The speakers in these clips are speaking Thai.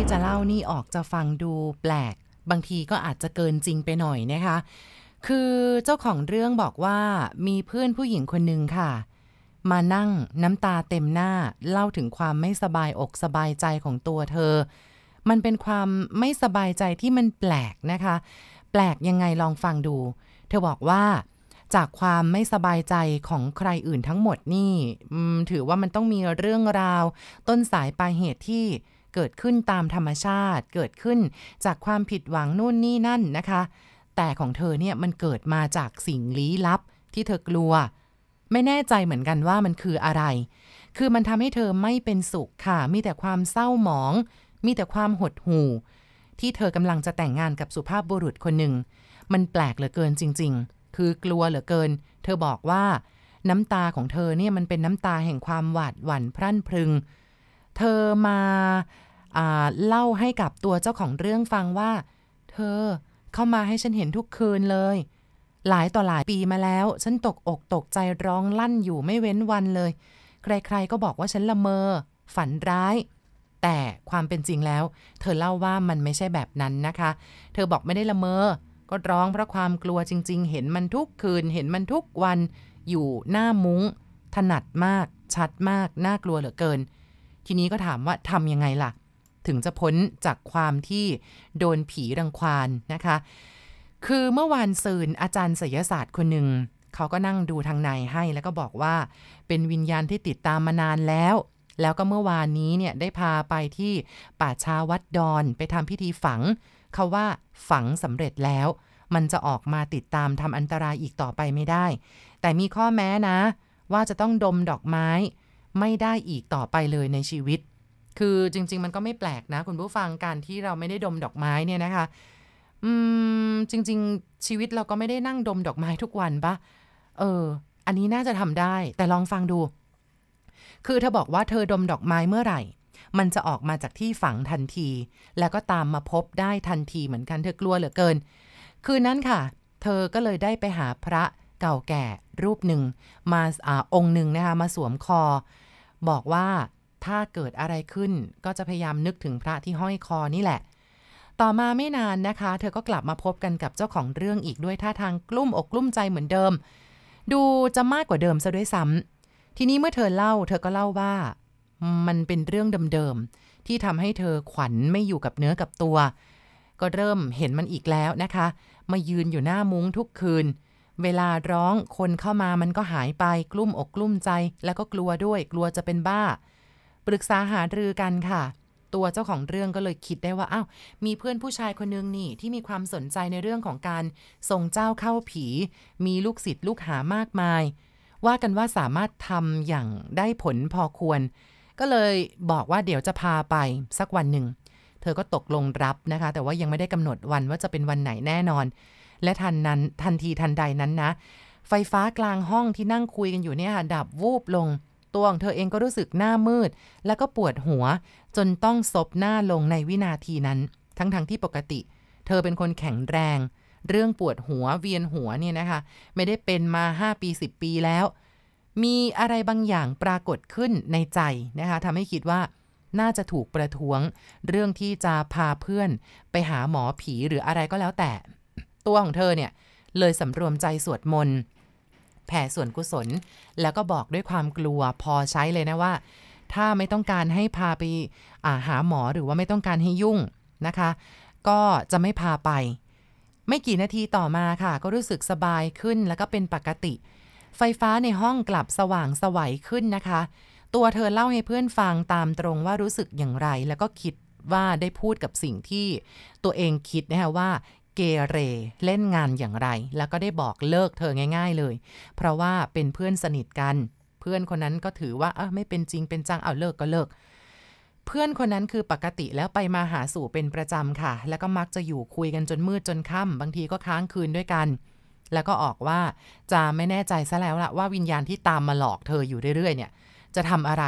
ที่จะเล่านี่ออกจะฟังดู แปลกบางทีก็อาจจะเกินจริงไปหน่อยนะคะ คือเจ้าของเรื่องบอกว่ามีเพื่อนผู้หญิงคนหนึ่งค่ะ มานั่งน้ำตาเต็มหน้าเล่าถึงความไม่สบายอกสบายใจของตัวเธอ มันเป็นความไม่สบายใจที่มันแปลกนะคะ แปลกยังไงลองฟังดู เธอบอกว่า จากความไม่สบายใจของใครอื่นทั้งหมดนี่ ถือว่ามันต้องมีเรื่องราวต้นสายปลายเหตุที่เกิดขึ้นตามธรรมชาติ เกิดขึ้นจากความผิดหวังนู่นนี่นั่นนะคะ แต่ของเธอเนี่ยมันเกิดมาจากสิ่งลี้ลับ ที่เธอกลัว ไม่แน่ใจเหมือนกันว่ามันคืออะไร คือมันทำให้เธอไม่เป็นสุขค่ะ มีแต่ความเศร้าหมอง มีแต่ความหดหู่ ที่เธอกำลังจะแต่งงานกับสุภาพบุรุษคนหนึ่ง มันแปลกเหลือเกินจริงๆ คือกลัวเหลือเกิน เธอบอกว่าน้ำตาของเธอเนี่ยมันเป็นน้ำตาแห่งความหวาดหวั่นพรั่นพรึง เธอมาเล่าให้กับตัวเจ้าของเรื่องฟังว่า เธอเข้ามาให้ฉันเห็นทุกคืนเลย หลายต่อหลายปีมาแล้ว ฉันตกอกตกใจร้องลั่นอยู่ไม่เว้นวันเลย ใครๆก็บอกว่าฉันละเมอ ฝันร้าย แต่ความเป็นจริงแล้ว เธอเล่าว่ามันไม่ใช่แบบนั้นนะคะ เธอบอกไม่ได้ละเมอ ก็ร้องเพราะความกลัวจริงๆ เห็นมันทุกคืน เห็นมันทุกวัน อยู่หน้ามุง้ง ถนัดมากชัดมากน่ากลัวเหลือเกิน ทีนี้ก็ถามว่าทำยังไงล่ะเถึงจะพ้นจากความที่โดนผีรังควานนะคะ คือเมื่อวานซืนอาจารย์ศิลศาสตร์คนหนึ่ง เขาก็นั่งดูทางในให้แล้วก็บอกว่าเป็นวิญญาณที่ติดตามมานานแล้ว แล้วก็เมื่อวานนี้เนี่ยได้พาไปที่ป่าช้าวัดดอนไปทำพิธีฝังเขาว่าฝังสำเร็จแล้ว มันจะออกมาติดตามทำอันตรายอีกต่อไปไม่ได้ แต่มีข้อแม้นะ ว่าจะต้องดมดอกไม้ไม่ได้อีกต่อไปเลยในชีวิตคือจริงๆมันก็ไม่แปลกนะ คุณผู้ฟังการที่เราไม่ได้ดมดอกไม้เนี่ยนะคะ อืมจริงๆ ชีวิตเราก็ไม่ได้นั่งดมดอกไม้ทุกวันปะเออ อันนี้น่าจะทำได้ แต่ลองฟังดู คือเธอบอกว่าเธอดมดอกไม้เมื่อไหร่ มันจะออกมาจากที่ฝังทันที แล้วก็ตามมาพบได้ทันทีเหมือนกันเธอกลัวเหลือเกิน คืนนั้นค่ะ เธอก็เลยได้ไปหาพระเก่าแก่ รูปหนึ่งมาองค์หนึ่งนะคะมาสวมคอ บอกว่าถ้าเกิดอะไรขึ้นก็จะพยายามนึกถึงพระที่ห้อยคอนี่แหละ ต่อมาไม่นานนะคะ เธอก็กลับมาพบกันกับเจ้าของเรื่องอีกด้วยท่าทางกลุ้มอกกลุ้มใจเหมือนเดิม ดูจะมากกว่าเดิมซะด้วยซ้ำทีนี้เมื่อเธอเล่า เธอก็เล่าว่ามันเป็นเรื่องเดิมๆที่ทำให้เธอขวัญไม่อยู่กับเนื้อกับตัว ก็เริ่มเห็นมันอีกแล้วนะคะ มายืนอยู่หน้ามุ้งทุกคืน เวลาร้องคนเข้ามามันก็หายไปกลุ้มอกกลุ้มใจ แล้วก็กลัวด้วยกลัวจะเป็นบ้าปรึกษาหารือกันค่ะ ตัวเจ้าของเรื่องก็เลยคิดได้ว่า อ้าว มีเพื่อนผู้ชายคนนึงนี่ ที่มีความสนใจในเรื่องของการส่งเจ้าเข้าผี มีลูกศิษย์ลูกหามากมาย ว่ากันว่าสามารถทำอย่างได้ผลพอควร ก็เลยบอกว่าเดี๋ยวจะพาไปสักวันหนึ่ง เธอก็ตกลงรับนะคะ แต่ว่ายังไม่ได้กำหนดวันว่าจะเป็นวันไหนแน่นอน และทันนั้นทันทีทันใดนั้นนะ ไฟฟ้ากลางห้องที่นั่งคุยกันอยู่เนี่ยดับวูบลงตัวของเธอเองก็รู้สึกหน้ามืด แล้วก็ปวดหัวจนต้องซบหน้าลงในวินาทีนั้น ทั้งๆทที่ปกติ เธอเป็นคนแข็งแรง เรื่องปวดหัวเวียนหัวเนี่ยนะคะไม่ได้เป็นมา 5 ปี 10 ปีแล้ว มีอะไรบางอย่างปรากฏขึ้นในใจนะคะทำให้คิดว่าน่าจะถูกประท้วง เรื่องที่จะพาเพื่อนไปหาหมอผีหรืออะไรก็แล้วแต่ ตัวของเธอเนี่ยเลยสำรวมใจสวดมนต์แผ่ส่วนกุศล แล้วก็บอกด้วยความกลัวพอใช้เลยนะว่า ถ้าไม่ต้องการให้พาไปาหาหมอหรือว่าไม่ต้องการให้ยุ่งนะคะ ก็จะไม่พาไป ไม่กี่นาทีต่อมาค่ะ ก็รู้สึกสบายขึ้นแล้วก็เป็นปกติ ไฟฟ้าในห้องกลับสว่างสวัยขึ้นนะคะ ตัวเธอเล่าให้เพื่อนฟังตามตรงว่ารู้สึกอย่างไร แล้วก็คิดว่าได้พูดกับสิ่งที่ตัวเองคิดนะคะว่าเกเรเล่นงานอย่างไร แล้วก็ได้บอกเลิกเธอง่าย ๆเลย เพราะว่าเป็นเพื่อนสนิทกัน เพื่อนคนนั้นก็ถือว่าไม่เป็นจริงเป็นจังเอาเลิกก็เลิก เพื่อนคนนั้นคือปกติแล้วไปมาหาสู่เป็นประจำค่ะ แล้วก็มักจะอยู่คุยกันจนมืดจนค่ำบางทีก็ค้างคืนด้วยกัน แล้วก็ออกว่าจะไม่แน่ใจซะแล้วละว่าวิญญาณที่ตามมาหลอกเธออยู่เรื่อย ๆ เนี่ย จะทำอะไร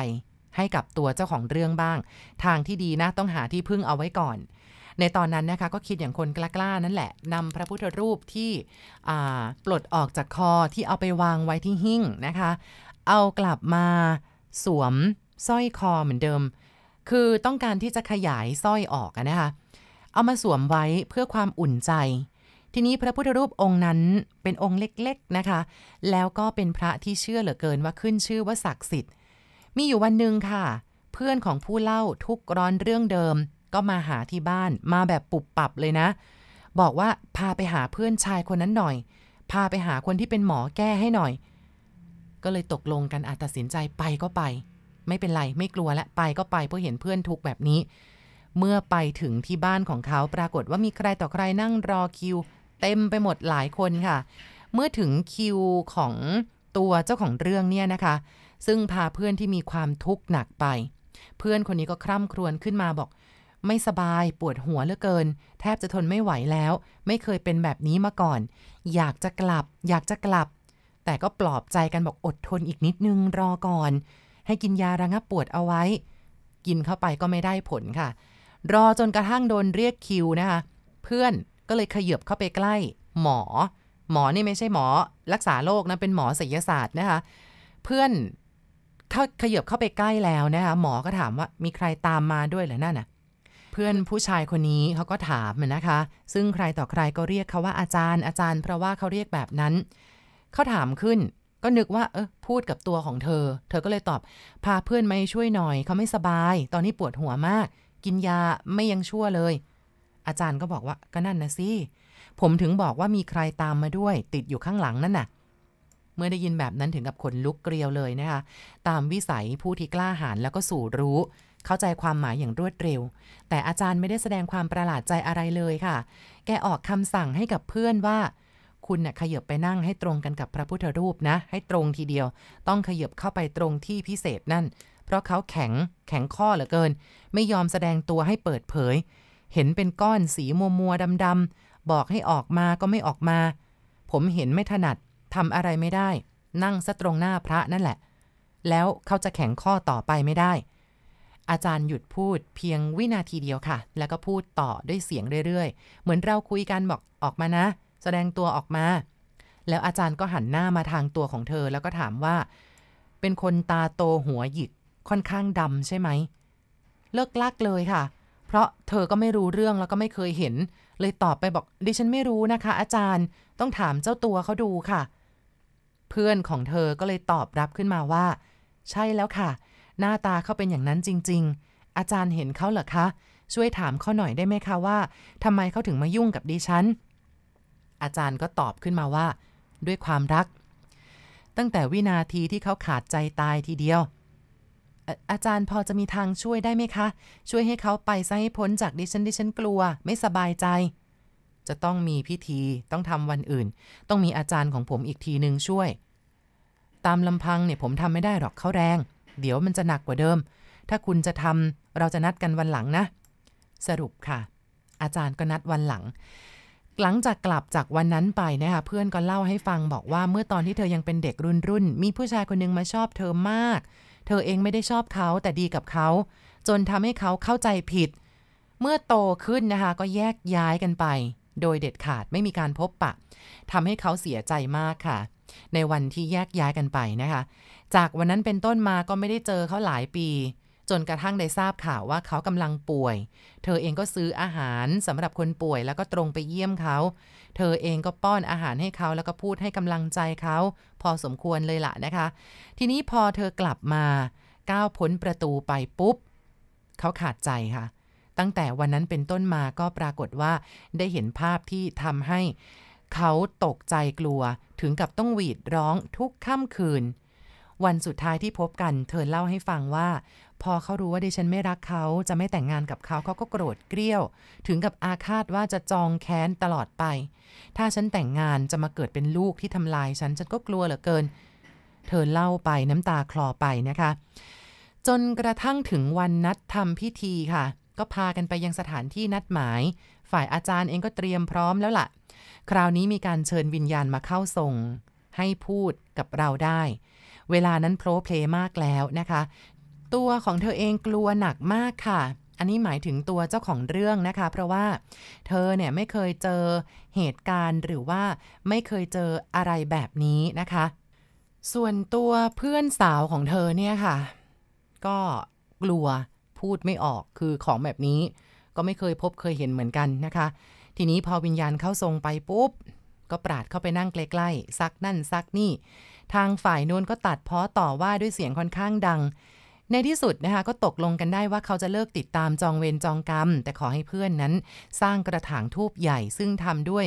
ให้กับตัวเจ้าของเรื่องบ้าง ทางที่ดีนะต้องหาที่พึ่งเอาไว้ก่อนในตอนนั้นนะคะก็คิดอย่างคนกล้าๆนั่นแหละนำพระพุทธรูปที่ปลดออกจากคอที่เอาไปวางไว้ที่หิ้งนะคะ เอากลับมาสวมสร้อยคอเหมือนเดิม คือต้องการที่จะขยายสร้อยออกนะคะเอามาสวมไว้เพื่อความอุ่นใจ ทีนี้พระพุทธรูปองค์นั้นเป็นองค์เล็กๆนะคะ แล้วก็เป็นพระที่เชื่อเหลือเกินว่าขึ้นชื่อว่าศักดิ์สิทธิ์ มีอยู่วันหนึ่งค่ะ เพื่อนของผู้เล่าทุกร้อนเรื่องเดิมก็มาหาที่บ้านมาแบบปุบปับเลยนะ บอกว่าพาไปหาเพื่อนชายคนนั้นหน่อย พาไปหาคนที่เป็นหมอแก้ให้หน่อย ก็เลยตกลงกันอาตัดสินใจไปก็ไป ไม่เป็นไร ไม่กลัวและไปก็ไปเพราะเห็นเพื่อนทุกแบบนี้ เมื่อไปถึงที่บ้านของเขาปรากฏว่ามีใครต่อใครนั่งรอคิวเต็มไปหมดหลายคนค่ะ เมื่อถึงคิวของตัวเจ้าของเรื่องเนี่ยนะคะ ซึ่งพาเพื่อนที่มีความทุกข์หนักไป เพื่อนคนนี้ก็คร่ำครวญขึ้นมาบอกไม่สบายปวดหัวเหลือเกิน แทบจะทนไม่ไหวแล้ว ไม่เคยเป็นแบบนี้มาก่อน อยากจะกลับ อยากจะกลับ แต่ก็ปลอบใจกันบอกอดทนอีกนิดนึงรอก่อน ให้กินยาระงับปวดเอาไว้ กินเข้าไปก็ไม่ได้ผลค่ะ รอจนกระทั่งโดนเรียกคิวนะคะเพื่อนก็เลยขยับเข้าไปใกล้ หมอ หมอนี่ไม่ใช่หมอ รักษาโรคนะเป็นหมอศิลศาสตร์นะคะเพื่อนเ้าขยับเข้าไปใกล้แล้วนะคะหมอก็ถามว่ามีใครตามมาด้วยหรือนั่นน่ะพื่อนผู้ชายคนนี้เขาก็ถามนะคะ ซึ่งใครต่อใครก็เรียกเขาว่าอาจารย์อาจารย์เพราะว่าเขาเรียกแบบนั้น เขาถามขึ้นก็นึกว่าเออพูดกับตัวของเธอ เธอก็เลยตอบพาเพื่อนมาช่วยหน่อย เขาไม่สบาย ตอนนี้ปวดหัวมาก กินยาไม่ยังชั่วเลย อาจารย์ก็บอกว่าก็นั่นนะสิผมถึงบอกว่ามีใครตามมาด้วย ติดอยู่ข้างหลังนั่นน่ะเมื่อได้ยินแบบนั้นถึงกับขนลุกเกลียวเลยนะคะตามวิสัยผู้ที่กล้าหาญแล้วก็สู่รู้เข้าใจความหมายอย่างรวดเร็ว แต่อาจารย์ไม่ได้แสดงความประหลาดใจอะไรเลยค่ะ แกออกคำสั่งให้กับเพื่อนว่า คุณเนะ่ยขยับไปนั่งให้ตรงกันกับพระพุทธรูปนะ ให้ตรงทีเดียว ต้องขยับเข้าไปตรงที่พิเศษนั่น เพราะเขาแข็ง แข็งข้อเหลือเกิน ไม่ยอมแสดงตัวให้เปิดเผย เห็นเป็นก้อนสีมัวมัวดำดำบอกให้ออกมาก็ไม่ออกมา ผมเห็นไม่ถนัดทำอะไรไม่ได้ นั่งซะตรงหน้าพระนั่นแหละ แล้วเขาจะแข็งข้อต่อไปไม่ได้อาจารย์หยุดพูด เพียงวินาทีเดียวค่ะ แล้วก็พูดต่อด้วยเสียงเรื่อยๆ เหมือนเราคุยกันบอกออกมานะ แสดงตัวออกมา แล้วอาจารย์ก็หันหน้ามาทางตัวของเธอแล้วก็ถามว่า เป็นคนตาโตหัวหยิกค่อนข้างดำใช่ไหมเลิกลักเลยค่ะ เพราะเธอก็ไม่รู้เรื่องแล้วก็ไม่เคยเห็น เลยตอบไปบอกดิฉันไม่รู้นะคะ อาจารย์ต้องถามเจ้าตัวเขาดูค่ะ เพื่อนของเธอก็เลยตอบรับขึ้นมาว่า ใช่แล้วค่ะเหน้าตาเขาเป็นอย่างนั้นจริงๆ อาจารย์เห็นเขาเหรอคะ ช่วยถามเขาหน่อยได้ไหมคะว่าทำไมเขาถึงมายุ่งกับดิฉัน อาจารย์ก็ตอบขึ้นมาว่า ด้วยความรัก ตั้งแต่วินาทีที่เขาขาดใจตายทีเดียว อาจารย์พอจะมีทางช่วยได้ไหมคะ ช่วยให้เขาไปซะให้พ้นจากดิฉันดิฉันกลัว ไม่สบายใจ จะต้องมีพิธีต้องทำวันอื่น ต้องมีอาจารย์ของผมอีกทีหนึ่งช่วย ตามลำพังเนี่ยผมทำไม่ได้หรอกเขาแรงเดี๋ยวมันจะหนักกว่าเดิม ถ้าคุณจะทำเราจะนัดกันวันหลังนะ สรุปค่ะ อาจารย์ก็นัดวันหลัง หลังจากกลับจากวันนั้นไปนะคะเพื่อนก็เล่าให้ฟังบอกว่าเมื่อตอนที่เธอยังเป็นเด็กรุ่นรุ่นมีผู้ชายคนนึงมาชอบเธอมาก เธอเองไม่ได้ชอบเขาแต่ดีกับเขา จนทำให้เขาเข้าใจผิด เมื่อโตขึ้นนะคะก็แยกย้ายกันไป โดยเด็ดขาดไม่มีการพบปะทำให้เขาเสียใจมากค่ะ ในวันที่แยกย้ายกันไปนะคะจากวันนั้นเป็นต้นมาก็ไม่ได้เจอเขาหลายปี จนกระทั่งได้ทราบข่าวว่าเขากำลังป่วย เธอเองก็ซื้ออาหารสำหรับคนป่วย แล้วก็ตรงไปเยี่ยมเขา เธอเองก็ป้อนอาหารให้เขาแล้วก็พูดให้กำลังใจเขา พอสมควรเลยล่ะนะคะ ทีนี้พอเธอกลับมาก้าวพ้นประตูไปปุ๊บ เขาขาดใจค่ะ ตั้งแต่วันนั้นเป็นต้นมาก็ปรากฏว่าได้เห็นภาพที่ทำให้เขาตกใจกลัว ถึงกับต้องหวีดร้องทุกค่ำคืนวันสุดท้ายที่พบกัน เธอเล่าให้ฟังว่า พอเขารู้ว่าดิฉันไม่รักเขาจะไม่แต่งงานกับเขา เขาก็โกรธเกรี้ยว ถึงกับอาฆาตว่าจะจองแค้นตลอดไป ถ้าฉันแต่งงานจะมาเกิดเป็นลูกที่ทำลายฉัน ฉันก็กลัวเหลือเกิน เธอเล่าไปน้ำตาคลอไปนะคะ จนกระทั่งถึงวันนัดทำพิธีค่ะ ก็พากันไปยังสถานที่นัดหมาย ฝ่ายอาจารย์เองก็เตรียมพร้อมแล้วละ่ะ คราวนี้มีการเชิญวิญญาณมาเข้าทรงให้พูดกับเราได้เวลานั้นโพลเพลมากแล้วนะคะ ตัวของเธอเองกลัวหนักมากค่ะ อันนี้หมายถึงตัวเจ้าของเรื่องนะคะ เพราะว่าเธอเนี่ยไม่เคยเจอเหตุการณ์หรือว่าไม่เคยเจออะไรแบบนี้นะคะ ส่วนตัวเพื่อนสาวของเธอเนี่ยค่ะ ก็กลัวพูดไม่ออกคือของแบบนี้ ก็ไม่เคยพบเคยเห็นเหมือนกันนะคะ ทีนี้พอวิญญาณเข้าทรงไปปุ๊บ ก็ปราดเข้าไปนั่งใกล้ๆซักนั่นซักนี่ทางฝ่ายนู้นก็ตัดเพ้อต่อว่าด้วยเสียงค่อนข้างดัง ในที่สุดนะคะก็ตกลงกันได้ว่าเขาจะเลิกติดตามจองเวรจองกรรม แต่ขอให้เพื่อนนั้นสร้างกระถางทูบใหญ่ซึ่งทำด้วย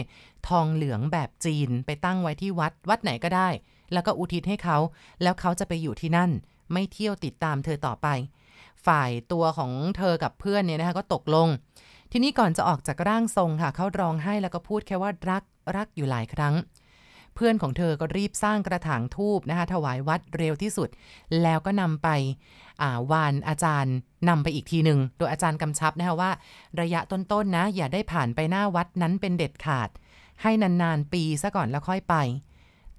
ทองเหลืองแบบจีนไปตั้งไว้ที่วัดวัดไหนก็ได้ แล้วก็อุทิศให้เขา แล้วเขาจะไปอยู่ที่นั่น ไม่เที่ยวติดตามเธอต่อไป ฝ่ายตัวของเธอกับเพื่อนเนี่ยนะคะ ก็ตกลง ทีนี้ก่อนจะออกจากร่างทรงค่ะ เขาร้องไห้แล้วก็พูดแค่ว่ารักรักอยู่หลายครั้งเพื่อนของเธอก็รีบสร้างกระถางทูบนะคะ ถวายวัดเร็วที่สุด แล้วก็นำไปวานอาจารย์นำไปอีกทีหนึ่งโดยอาจารย์กำชับนะคะว่าระยะต้นๆนนะ อย่าได้ผ่านไปหน้าวัดนั้นเป็นเด็ดขาด ให้นาน ๆ ปีซะก่อนแล้วค่อยไป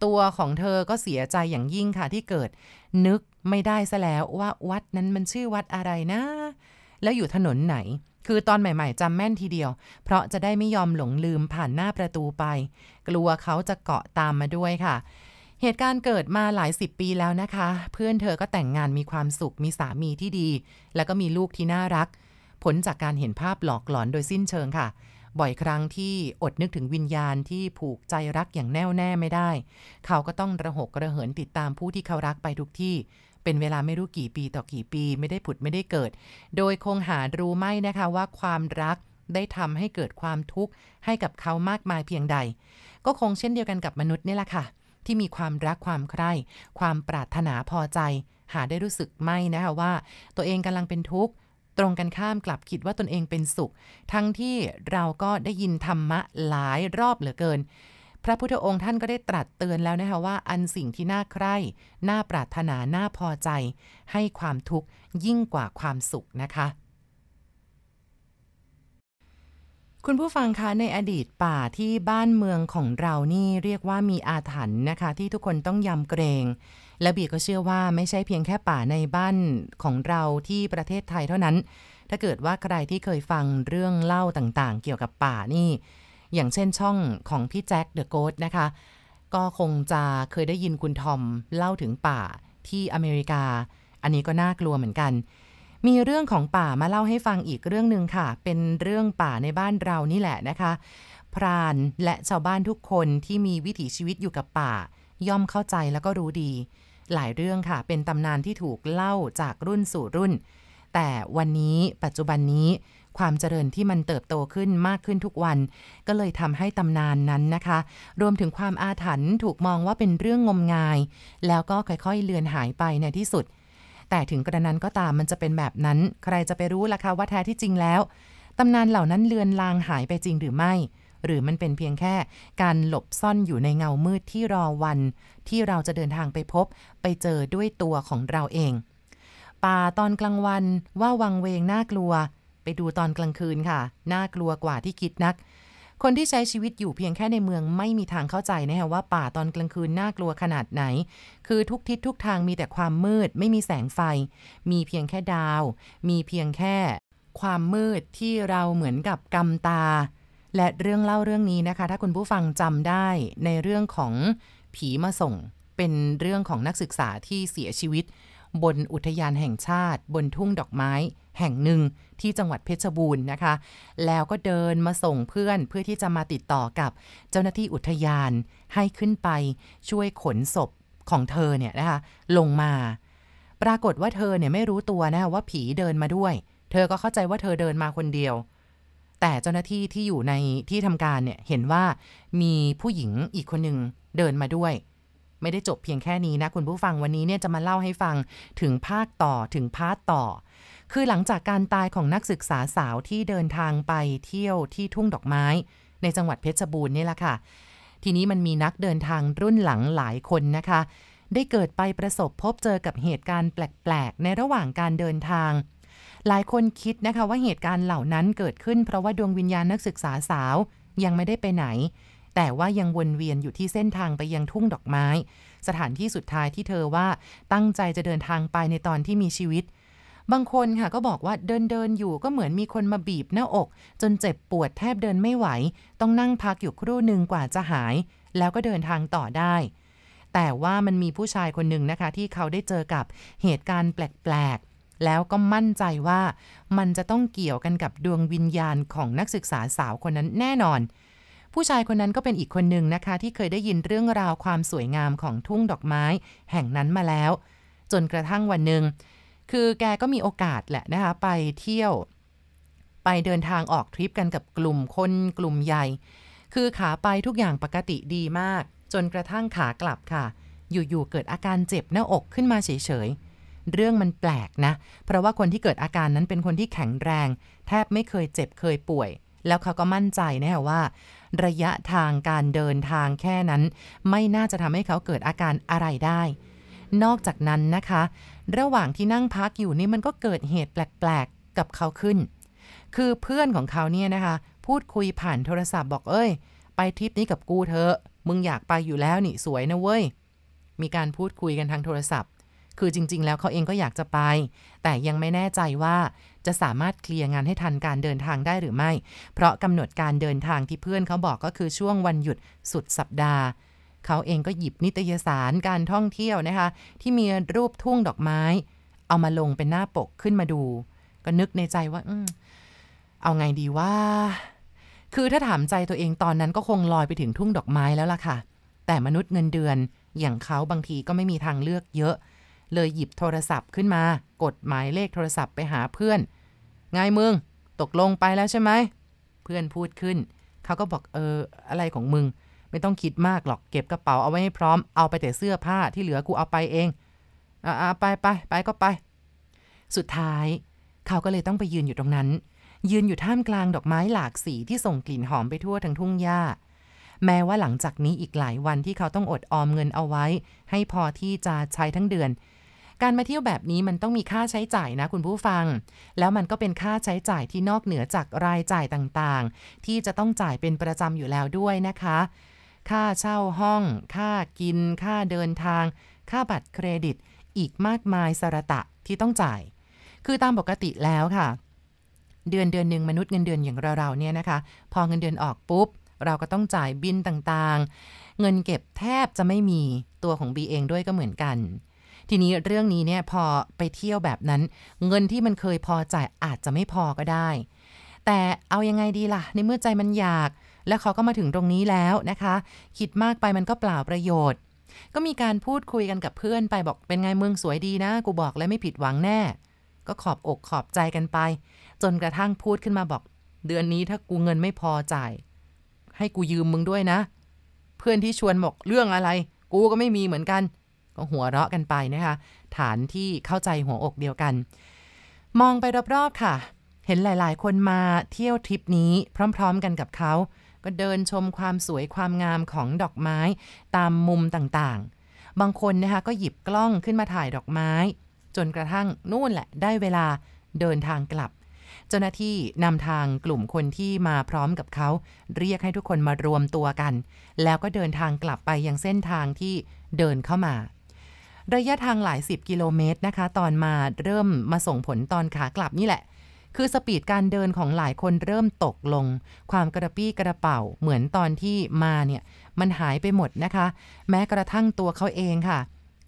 ตัวของเธอก็เสียใจอย่างยิ่งค่ะที่เกิด นึกไม่ได้ซะแล้วว่าวัดนั้นมันชื่อวัดอะไรนะ แล้วอยู่ถนนไหนคือตอนใหม่ๆจำแม่นทีเดียว เพราะจะได้ไม่ยอมหลงลืมผ่านหน้าประตูไป กลัวเขาจะเกาะตามมาด้วยค่ะ เหตุการณ์เกิดมาหลายสิบปีแล้วนะคะ เพื่อนเธอก็แต่งงานมีความสุขมีสามีที่ดี แล้วก็มีลูกที่น่ารัก ผลจากการเห็นภาพหลอกหลอนโดยสิ้นเชิงค่ะ บ่อยครั้งที่อดนึกถึงวิญญาณที่ผูกใจรักอย่างแน่วแน่ไม่ได้ เขาก็ต้องระหกระเหินติดตามผู้ที่เขารักไปทุกที่เป็นเวลาไม่รู้กี่ปีต่อกี่ปีไม่ได้ผุดไม่ได้เกิด โดยคงหารู้ไม่นะคะว่าความรักได้ทำให้เกิดความทุกข์ให้กับเขามากมายเพียงใด ก็คงเช่นเดียวกันกับมนุษย์นี่แหละค่ะที่มีความรักความใคร่ความปรารถนาพอใจ หาได้รู้สึกไม่นะคะว่าตัวเองกำลังเป็นทุกข์ตรงกันข้ามกลับคิดว่าตนเองเป็นสุข ทั้งที่เราก็ได้ยินธรรมะหลายรอบเหลือเกินพระพุทธองค์ท่านก็ได้ตรัสเตือนแล้วนะคะว่า อันสิ่งที่น่าใคร่ น่าปรารถนา น่าพอใจ ให้ความทุกข์ยิ่งกว่าความสุขนะคะ คุณผู้ฟังคะในอดีตป่าที่บ้านเมืองของเรานี่ เรียกว่ามีอาถรรพ์นะคะ ที่ทุกคนต้องยำเกรง และบีก็เชื่อว่าไม่ใช่เพียงแค่ป่าในบ้านของเราที่ประเทศไทยเท่านั้น ถ้าเกิดว่าใครที่เคยฟังเรื่องเล่าต่างๆ เกี่ยวกับป่านี่อย่างเช่นช่องของพี่แจ็คเดอะโกดนะคะก็คงจะเคยได้ยินคุณทอมเล่าถึงป่าที่อเมริกา อันนี้ก็น่ากลัวเหมือนกัน มีเรื่องของป่ามาเล่าให้ฟังอีกเรื่องหนึ่งค่ะ เป็นเรื่องป่าในบ้านเรานี่แหละนะคะ พรานและชาวบ้านทุกคนที่มีวิถีชีวิตอยู่กับป่า ย่อมเข้าใจแล้วก็รู้ดี หลายเรื่องค่ะเป็นตำนานที่ถูกเล่าจากรุ่นสู่รุ่น แต่วันนี้ปัจจุบันนี้ความเจริญที่มันเติบโตขึ้นมากขึ้นทุกวัน ก็เลยทำให้ตำนานนั้นนะคะ รวมถึงความอาถรรพ์ถูกมองว่าเป็นเรื่องงมงาย แล้วก็ค่อย ๆเลือนหายไปในที่สุด แต่ถึงกระนั้นก็ตามมันจะเป็นแบบนั้น ใครจะไปรู้ล่ะคะว่าแท้ที่จริงแล้วตำนานเหล่านั้นเลือนลางหายไปจริงหรือไม่ หรือมันเป็นเพียงแค่การหลบซ่อนอยู่ในเงามืดที่รอวัน ที่เราจะเดินทางไปพบไปเจอด้วยตัวของเราเอง ป่าตอนกลางวันว่าวังเวงน่ากลัวไปดูตอนกลางคืนค่ะ น่ากลัวกว่าที่คิดนัก คนที่ใช้ชีวิตอยู่เพียงแค่ในเมืองไม่มีทางเข้าใจนะฮะว่าป่าตอนกลางคืนน่ากลัวขนาดไหน คือทุกทิศทุกทางมีแต่ความมืดไม่มีแสงไฟ มีเพียงแค่ดาว มีเพียงแค่ความมืดที่เราเหมือนกับกำตา และเรื่องเล่าเรื่องนี้นะคะ ถ้าคุณผู้ฟังจำได้ในเรื่องของผีมาส่ง เป็นเรื่องของนักศึกษาที่เสียชีวิต บนอุทยานแห่งชาติ บนทุ่งดอกไม้แห่งหนึ่งที่จังหวัดเพชรบูรณ์นะคะ แล้วก็เดินมาส่งเพื่อนเพื่อที่จะมาติดต่อกับเจ้าหน้าที่อุทยานให้ขึ้นไปช่วยขนศพของเธอเนี่ยนะคะ ลงมา ปรากฏว่าเธอเนี่ยไม่รู้ตัวนะว่าผีเดินมาด้วย เธอก็เข้าใจว่าเธอเดินมาคนเดียว แต่เจ้าหน้าที่ที่อยู่ในที่ทำการเนี่ยเห็นว่ามีผู้หญิงอีกคนหนึ่งเดินมาด้วย ไม่ได้จบเพียงแค่นี้นะคุณผู้ฟังวันนี้เนี่ยจะมาเล่าให้ฟังถึงภาคต่อถึงพาร์ตต่อคือหลังจากการตายของนักศึกษาสาวที่เดินทางไปเที่ยวที่ทุ่งดอกไม้ ในจังหวัดเพชรบูรณ์นี่แหละค่ะ ทีนี้มันมีนักเดินทางรุ่นหลังหลายคนนะคะ ได้เกิดไปประสบพบเจอกับเหตุการณ์แปลกๆในระหว่างการเดินทาง หลายคนคิดนะคะว่าเหตุการณ์เหล่านั้นเกิดขึ้นเพราะว่าดวงวิญญาณนักศึกษาสาวยังไม่ได้ไปไหน แต่ว่ายังวนเวียนอยู่ที่เส้นทางไปยังทุ่งดอกไม้ สถานที่สุดท้ายที่เธอว่า ตั้งใจจะเดินทางไปในตอนที่มีชีวิตบางคนค่ะก็บอกว่าเดินเดินอยู่ก็เหมือนมีคนมาบีบหน้าอก จนเจ็บปวดแทบเดินไม่ไหว ต้องนั่งพักอยู่ครู่หนึ่งกว่าจะหาย แล้วก็เดินทางต่อได้ แต่ว่ามันมีผู้ชายคนหนึ่งนะคะ ที่เขาได้เจอกับเหตุการณ์แปลกๆแล้วก็มั่นใจว่ามันจะต้องเกี่ยวกันกับดวงวิญญาณของนักศึกษาสาวคนนั้นแน่นอน ผู้ชายคนนั้นก็เป็นอีกคนหนึ่งนะคะ ที่เคยได้ยินเรื่องราวความสวยงามของทุ่งดอกไม้ แห่งนั้นมาแล้ว จนกระทั่งวันหนึ่งคือแกก็มีโอกาสแหละนะคะไปเที่ยว ไปเดินทางออกทริปกันกับกลุ่มคน กลุ่มใหญ่คือขาไปทุกอย่างปกติดีมาก จนกระทั่งขากลับค่ะ อยู่ๆเกิดอาการเจ็บหน้าอกขึ้นมาเฉยๆเรื่องมันแปลกนะ เพราะว่าคนที่เกิดอาการนั้นเป็นคนที่แข็งแรง แทบไม่เคยเจ็บเคยป่วย แล้วเขาก็มั่นใจนะว่า ระยะทางการเดินทางแค่นั้น ไม่น่าจะทำให้เขาเกิดอาการอะไรได้ นอกจากนั้นนะคะระหว่างที่นั่งพักอยู่นี่มันก็เกิดเหตุแปลกๆ กับเขาขึ้น คือเพื่อนของเขาเนี่ยนะคะ พูดคุยผ่านโทรศัพท์บอกเอ้ย ไปทริปนี้กับกูเถอะ มึงอยากไปอยู่แล้วนี่สวยนะเว้ย มีการพูดคุยกันทางโทรศัพท์ คือจริงๆ แล้วเขาเองก็อยากจะไป แต่ยังไม่แน่ใจว่า จะสามารถเคลียร์งานให้ทันการเดินทางได้หรือไม่ เพราะกำหนดการเดินทางที่เพื่อนเขาบอกก็คือช่วงวันหยุดสุดสัปดาห์เขาเองก็หยิบนิตยสารการท่องเที่ยวนะคะ ที่มีรูปทุ่งดอกไม้ เอามาลงเป็นหน้าปกขึ้นมาดู ก็นึกในใจว่าอเอาไงดีว่า คือถ้าถามใจตัวเองตอนนั้นก็คงลอยไปถึงทุ่งดอกไม้แล้วล่ะค่ะ แต่มนุษย์เงินเดือน อย่างเขาบางทีก็ไม่มีทางเลือกเยอะ เลยหยิบโทรศัพท์ขึ้นมา กดหมายเลขโทรศัพท์ไปหาเพื่อนไงมึงตกลงไปแล้วใช่ไหมเพื่อนพูดขึ้นเขาก็บอกเอออะไรของมึงไม่ต้องคิดมากหรอกเก็บกระเป๋าเอาไว้ให้พร้อมเอาไปแต่เสื้อผ้าที่เหลือกูเอาไปเอง อ่าไปไป ไปก็ไป สุดท้าย เขาก็เลยต้องไปยืนอยู่ตรงนั้น ยืนอยู่ท่ามกลางดอกไม้หลากสีที่ส่งกลิ่นหอมไปทั่วทั้งทุ่งหญ้า แม้ว่าหลังจากนี้อีกหลายวันที่เขาต้องอดออมเงินเอาไว้ ให้พอที่จะใช้ทั้งเดือน การมาเที่ยวแบบนี้มันต้องมีค่าใช้จ่ายนะ คุณผู้ฟัง แล้วมันก็เป็นค่าใช้จ่ายที่นอกเหนือจากรายจ่ายต่างๆ ที่จะต้องจ่ายเป็นประจำอยู่แล้วด้วยนะคะค่าเช่าห้อง ค่ากิน ค่าเดินทาง ค่าบัตรเครดิต อีกมากมายสระตะที่ต้องจ่าย คือตามปกติแล้วค่ะ เดือนเดือนหนึ่งมนุษย์เงินเดือนอย่างเราๆเนี่ยนะคะ พอเงินเดือนออกปุ๊บ เราก็ต้องจ่ายบินต่างๆ เงินเก็บแทบจะไม่มีตัวของบีเองด้วยก็เหมือนกันทีนี้เรื่องนี้เนี่ยพอไปเที่ยวแบบนั้น เงินที่มันเคยพอจ่ายอาจจะไม่พอก็ได้ แต่เอายังไงดีล่ะ ในเมื่อใจมันอยากและเขาก็มาถึงตรงนี้แล้วนะคะคิดมากไปมันก็เปล่าประโยชน์ ก็มีการพูดคุยกันกับเพื่อน ไปบอกเป็นไงเมืองสวยดีนะ กูบอกแล้วไม่ผิดหวังแน่ ก็ขอบอกขอบใจกันไป จนกระทั่งพูดขึ้นมาบอกเดือนนี้ถ้ากูเงินไม่พอจ่ายให้กูยืมมึงด้วยนะ เพื่อนที่ชวนบอกเรื่องอะไร กูก็ไม่มีเหมือนกันก็หัวเราะกันไปนะคะ ฐานที่เข้าใจหัวอกเดียวกัน มองไปรอบๆค่ะ เห็นหลายๆคนมาเที่ยวทริปนี้ พร้อม ๆกันกับเขาก็เดินชมความสวยความงามของดอกไม้ตามมุมต่างๆ บางคนนะคะก็หยิบกล้องขึ้นมาถ่ายดอกไม้ จนกระทั่งนู่นแหละได้เวลาเดินทางกลับ เจ้าหน้าที่นำทางกลุ่มคนที่มาพร้อมกับเขา เรียกให้ทุกคนมารวมตัวกัน แล้วก็เดินทางกลับไปยังเส้นทางที่เดินเข้ามา ระยะทางหลายสิบกิโลเมตรนะคะ ตอนมาเริ่มมาส่งผลตอนขากลับนี่แหละคือสปีดการเดินของหลายคนเริ่มตกลง ความกระปี้กระเป๋า เหมือนตอนที่มาเนี่ยมันหายไปหมดนะคะ แม้กระทั่งตัวเขาเองค่ะ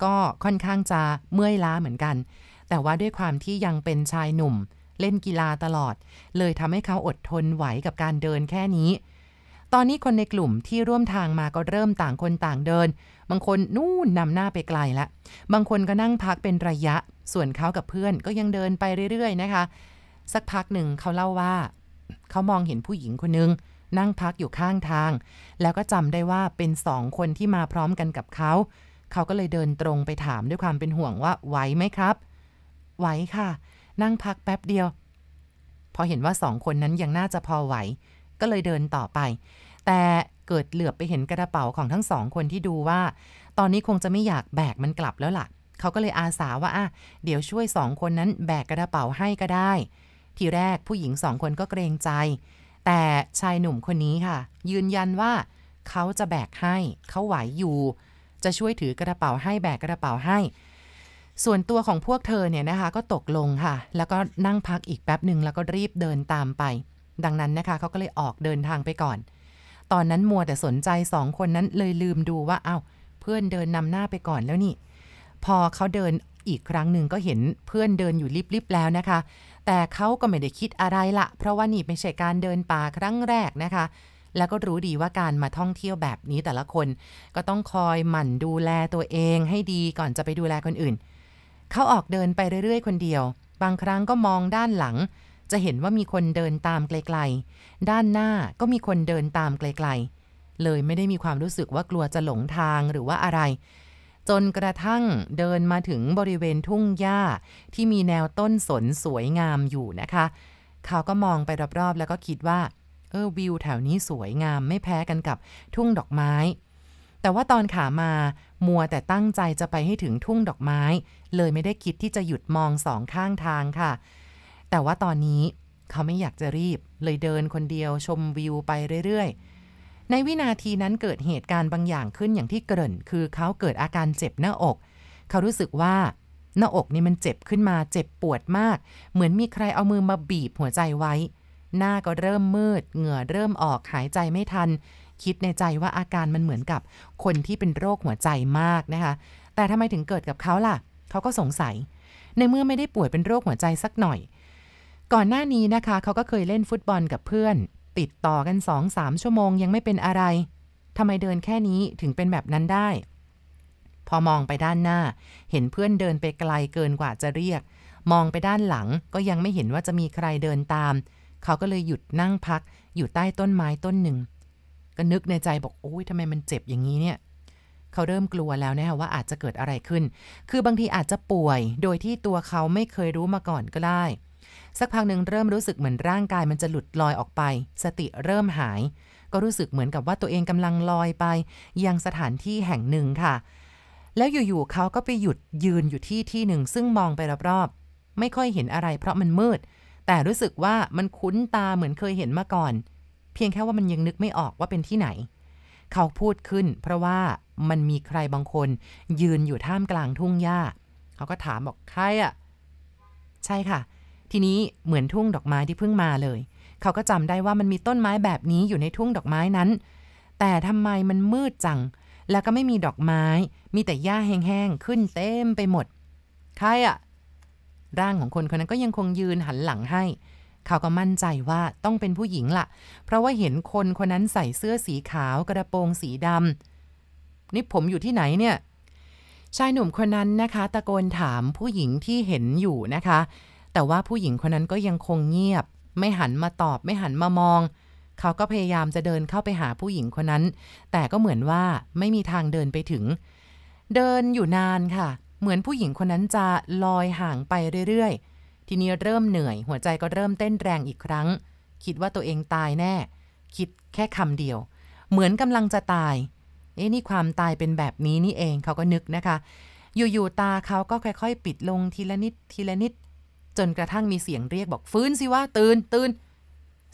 ก็ค่อนข้างจะเมื่อยล้าเหมือนกัน แต่ว่าด้วยความที่ยังเป็นชายหนุ่ม เล่นกีฬาตลอด เลยทำให้เขาอดทนไหวกับการเดินแค่นี้ ตอนนี้คนในกลุ่มที่ร่วมทางมาก็เริ่มต่างคนต่างเดิน บางคนนู่นนำหน้าไปไกลละ บางคนก็นั่งพักเป็นระยะ ส่วนเขากับเพื่อนก็ยังเดินไปเรื่อยๆ นะคะสักพักหนึ่งเขาเล่าว่า เขามองเห็นผู้หญิงคนนึงนั่งพักอยู่ข้างทาง แล้วก็จำได้ว่าเป็นสองคนที่มาพร้อมกันกับเขา เขาก็เลยเดินตรงไปถามด้วยความเป็นห่วงว่าไหวไหมครับไหวค่ะ นั่งพักแป๊บเดียว พอเห็นว่าสองคนนั้นยังน่าจะพอไหวก็เลยเดินต่อไป แต่เกิดเหลือบไปเห็นกระเป๋าของทั้งสองคนที่ดูว่า ตอนนี้คงจะไม่อยากแบกมันกลับแล้วล่ะ เขาก็เลยอาสาว่าอ่ะเดี๋ยวช่วยสองคนนั้นแบกกระเป๋าให้ก็ได้ทีแรกผู้หญิงสองคนก็เกรงใจ แต่ชายหนุ่มคนนี้ค่ะ ยืนยันว่าเขาจะแบกให้ เขาไหวอยู่ จะช่วยถือกระเป๋าให้แบกกระเป๋าให้ ส่วนตัวของพวกเธอเนี่ยนะคะ ก็ตกลงค่ะ แล้วก็นั่งพักอีกแป๊บหนึ่ง แล้วก็รีบเดินตามไป ดังนั้นนะคะ เขาก็เลยออกเดินทางไปก่อน ตอนนั้นมัวแต่สนใจสองคนนั้นเลยลืมดูว่าเอา้าเพื่อนเดินนำหน้าไปก่อนแล้วนี่ พอเขาเดินอีกครั้งหนึ่งก็เห็นเพื่อนเดินอยู่ลิบๆแล้วนะคะแต่เขาก็ไม่ได้คิดอะไรละ เพราะว่านี่ไม่ใช่การเดินป่าครั้งแรกนะคะ แล้วก็รู้ดีว่าการมาท่องเที่ยวแบบนี้แต่ละคน ก็ต้องคอยหมั่นดูแลตัวเองให้ดีก่อนจะไปดูแลคนอื่น เขาออกเดินไปเรื่อยๆ คนเดียว บางครั้งก็มองด้านหลัง จะเห็นว่ามีคนเดินตามไกลๆ ด้านหน้าก็มีคนเดินตามไกลๆ เลยไม่ได้มีความรู้สึกว่ากลัวจะหลงทางหรือว่าอะไรจนกระทั่งเดินมาถึงบริเวณทุ่งหญ้า ที่มีแนวต้นสนสวยงามอยู่นะคะ เขาก็มองไปรอบๆแล้วก็คิดว่าเออวิวแถวนี้สวยงามไม่แพ้กันกับทุ่งดอกไม้ แต่ว่าตอนขามามัวแต่ตั้งใจจะไปให้ถึงทุ่งดอกไม้ เลยไม่ได้คิดที่จะหยุดมองสองข้างทางค่ะ แต่ว่าตอนนี้เขาไม่อยากจะรีบเลยเดินคนเดียวชมวิวไปเรื่อยๆในวินาทีนั้นเกิดเหตุการณ์บางอย่างขึ้นอย่างที่เกริ่น คือเขาเกิดอาการเจ็บหน้าอก เขารู้สึกว่าหน้าอกนี่มันเจ็บขึ้นมาเจ็บปวดมาก เหมือนมีใครเอามือมาบีบหัวใจไว้ หน้าก็เริ่มมืดเหงื่อเริ่มออกหายใจไม่ทัน คิดในใจว่าอาการมันเหมือนกับคนที่เป็นโรคหัวใจมากนะคะ แต่ทำไมถึงเกิดกับเขาล่ะเขาก็สงสัยในเมื่อไม่ได้ป่วยเป็นโรคหัวใจสักหน่อย ก่อนหน้านี้นะคะเขาก็เคยเล่นฟุตบอลกับเพื่อนติดต่อกันสองสามชั่วโมงยังไม่เป็นอะไร ทำไมเดินแค่นี้ถึงเป็นแบบนั้นได้ พอมองไปด้านหน้า เห็นเพื่อนเดินไปไกลเกินกว่าจะเรียก มองไปด้านหลังก็ยังไม่เห็นว่าจะมีใครเดินตาม เขาก็เลยหยุดนั่งพัก อยู่ใต้ต้นไม้ต้นหนึ่ง ก็นึกในใจบอกโอ้ยทำไมมันเจ็บอย่างนี้เนี่ย เขาเริ่มกลัวแล้วนะคะว่าอาจจะเกิดอะไรขึ้น คือบางทีอาจจะป่วยโดยที่ตัวเขาไม่เคยรู้มาก่อนก็ได้สักพักหนึ่งเริ่มรู้สึกเหมือนร่างกายมันจะหลุดลอยออกไป สติเริ่มหาย ก็รู้สึกเหมือนกับว่าตัวเองกำลังลอยไป ยังสถานที่แห่งหนึ่งค่ะ แล้วอยู่ๆเขาก็ไปหยุดยืนอยู่ที่ที่หนึ่งซึ่งมองไปรอบๆ ไม่ค่อยเห็นอะไร เพราะมันมืด แต่รู้สึกว่ามันคุ้นตาเหมือนเคยเห็นมาก่อน เพียงแค่ว่ามันยังนึกไม่ออกว่าเป็นที่ไหน เขาพูดขึ้น เพราะว่ามันมีใครบางคน ยืนอยู่ท่ามกลางทุ่งหญ้า เขาก็ถามบอกใครอะ่ะ ใช่ค่ะทีนี้เหมือนทุ่งดอกไม้ที่เพิ่งมาเลย เขาก็จำได้ว่ามันมีต้นไม้แบบนี้อยู่ในทุ่งดอกไม้นั้น แต่ทำไมมันมืดจัง แล้วก็ไม่มีดอกไม้ มีแต่หญ้าแห้งๆ ขึ้นเต็มไปหมด ใครอะ ร่างของคนคนนั้นก็ยังคงยืนหันหลังให้ เขาก็มั่นใจว่าต้องเป็นผู้หญิงละ่ะ เพราะว่าเห็นคนคนนั้นใส่เสื้อสีขาวกระโปรงสีดำ นี่ผมอยู่ที่ไหนเนี่ย ชายหนุ่มคนนั้นนะคะ ตะโกนถามผู้หญิงที่เห็นอยู่นะคะแต่ว่าผู้หญิงคนนั้นก็ยังคงเงียบ ไม่หันมาตอบไม่หันมามอง เขาก็พยายามจะเดินเข้าไปหาผู้หญิงคนนั้น แต่ก็เหมือนว่าไม่มีทางเดินไปถึง เดินอยู่นานค่ะ เหมือนผู้หญิงคนนั้นจะลอยห่างไปเรื่อยๆ ทีนี้เริ่มเหนื่อย หัวใจก็เริ่มเต้นแรงอีกครั้ง คิดว่าตัวเองตายแน่ คิดแค่คำเดียว เหมือนกำลังจะตาย เอ๊ะนี่ความตายเป็นแบบนี้นี่เองเขาก็นึกนะคะ อยู่ๆตาเขาก็ค่อย ๆ ปิดลงทีละนิด ทีละนิดจนกระทั่งมีเสียงเรียกบอกฟื้นสิว่าตื่นตื่น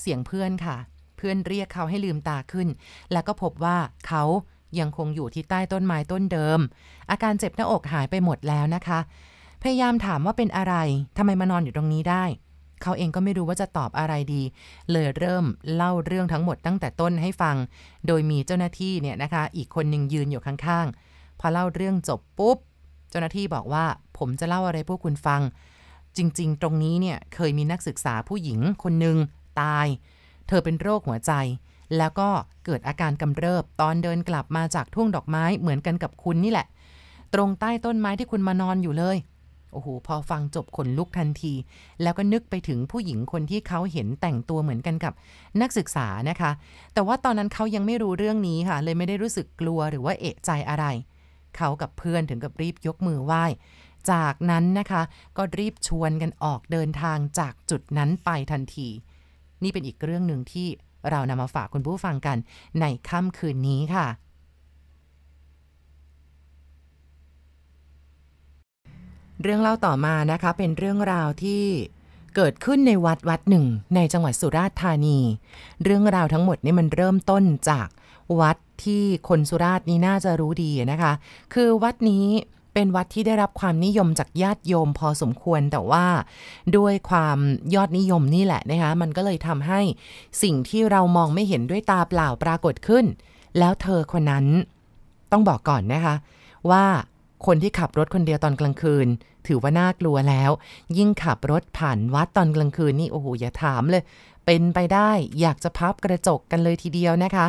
เสียงเพื่อนค่ะ เพื่อนเรียกเขาให้ลืมตาขึ้น แล้วก็พบว่าเขายังคงอยู่ที่ใต้ต้นไม้ต้นเดิม อาการเจ็บหน้าอกหายไปหมดแล้วนะคะ พยายามถามว่าเป็นอะไรทำไมมานอนอยู่ตรงนี้ได้ เขาเองก็ไม่รู้ว่าจะตอบอะไรดีเลยเริ่มเล่าเรื่องทั้งหมดตั้งแต่ต้นให้ฟัง โดยมีเจ้าหน้าที่เนี่ยนะคะ อีกคนหนึ่งยืนอยู่ข้างๆ พอเล่าเรื่องจบปุ๊บ เจ้าหน้าที่บอกว่าผมจะเล่าอะไรพวกคุณฟังจริงๆ ตรงนี้เนี่ยเคยมีนักศึกษาผู้หญิงคนหนึ่งตาย เธอเป็นโรคหัวใจ แล้วก็เกิดอาการกำเริบตอนเดินกลับมาจากทุ่งดอกไม้เหมือนกันกับคุณนี่แหละ ตรงใต้ต้นไม้ที่คุณมานอนอยู่เลย โอ้โห พอฟังจบขนลุกทันที แล้วก็นึกไปถึงผู้หญิงคนที่เขาเห็นแต่งตัวเหมือนกันกับ นักศึกษานะคะ แต่ว่าตอนนั้นเขายังไม่รู้เรื่องนี้ค่ะ เลยไม่ได้รู้สึกกลัวหรือว่าเอะใจอะไร เขากับเพื่อนถึงกับรีบยกมือไหว้จากนั้นนะคะก็รีบชวนกันออกเดินทางจากจุดนั้นไปทันที นี่เป็นอีกเรื่องหนึ่งที่เรานำมาฝากคุณผู้ฟังกัน ในค่ำคืนนี้ค่ะ เรื่องเล่าต่อมานะคะเป็นเรื่องราวที่เกิดขึ้นในวัดวัดหนึ่งในจังหวัดสุราษฎร์ธานี เรื่องราวทั้งหมดนี่มันเริ่มต้นจากวัดที่คนสุราษฎร์นี้น่าจะรู้ดีนะคะ คือวัดนี้เป็นวัดที่ได้รับความนิยมจากญาติโยมพอสมควรแต่ว่าด้วยความยอดนิยมนี่แหละนะคะมันก็เลยทำให้สิ่งที่เรามองไม่เห็นด้วยตาเปล่าปรากฏขึ้น แล้วเธอคนนั้น ต้องบอกก่อนนะคะ ว่าคนที่ขับรถคนเดียวตอนกลางคืน ถือว่าน่ากลัวแล้ว ยิ่งขับรถผ่านวัดตอนกลางคืนนี่โอ้โหอย่าถามเลย เป็นไปได้อยากจะพับกระจกกันเลยทีเดียวนะคะ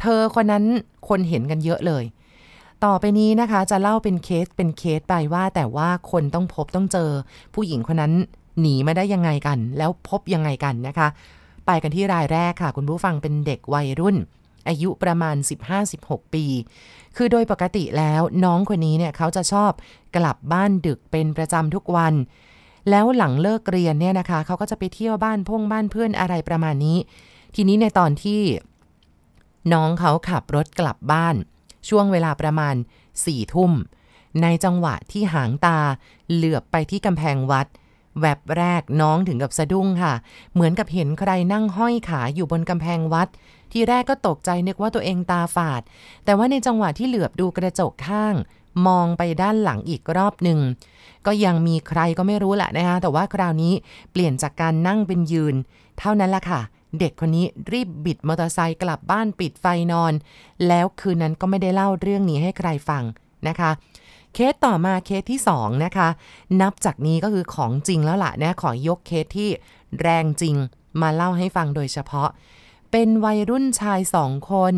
เธอคนนั้นคนเห็นกันเยอะเลยต่อไปนี้นะคะ จะเล่าเป็นเคสเป็นเคสไปว่าแต่ว่าคนต้องพบต้องเจอ ผู้หญิงคนนั้นหนีมาได้ยังไงกัน แล้วพบยังไงกันนะคะ ไปกันที่รายแรกค่ะ คุณผู้ฟังเป็นเด็กวัยรุ่น อายุประมาณ 15-16 ปี คือโดยปกติแล้วน้องคนนี้เนี่ยเขาจะชอบกลับบ้านดึกเป็นประจำทุกวัน แล้วหลังเลิกเรียนเนี่ยนะคะเขาก็จะไปเที่ยวบ้านพ่งบ้านเพื่อนอะไรประมาณนี้ทีนี้ในตอนที่ น้องเขาขับรถกลับบ้านช่วงเวลาประมาณสี่ทุ่ม ในจังหวะที่หางตาเหลือบไปที่กำแพงวัด แวบแรกน้องถึงกับสะดุ้งค่ะ เหมือนกับเห็นใครนั่งห้อยขาอยู่บนกำแพงวัด ที่แรกก็ตกใจนึกว่าตัวเองตาฝาด แต่ว่าในจังหวะที่เหลือบดูกระจกข้าง มองไปด้านหลังอีกรอบหนึ่งก็ยังมีใครก็ไม่รู้แหละนะคะแต่ว่าคราวนี้เปลี่ยนจากการนั่งเป็นยืน เท่านั้นละค่ะเด็กคนนี้รีบบิดมอเตอร์ไซค์กลับบ้านปิดไฟนอน แล้วคืนนั้นก็ไม่ได้เล่าเรื่องนี้ให้ใครฟังนะคะ เคสต่อมาเคสที่ 2 นะคะ นับจากนี้ก็คือของจริงแล้วล่ะนะขอยกเคสที่แรงจริงมาเล่าให้ฟังโดยเฉพาะ เป็นวัยรุ่นชายสองคน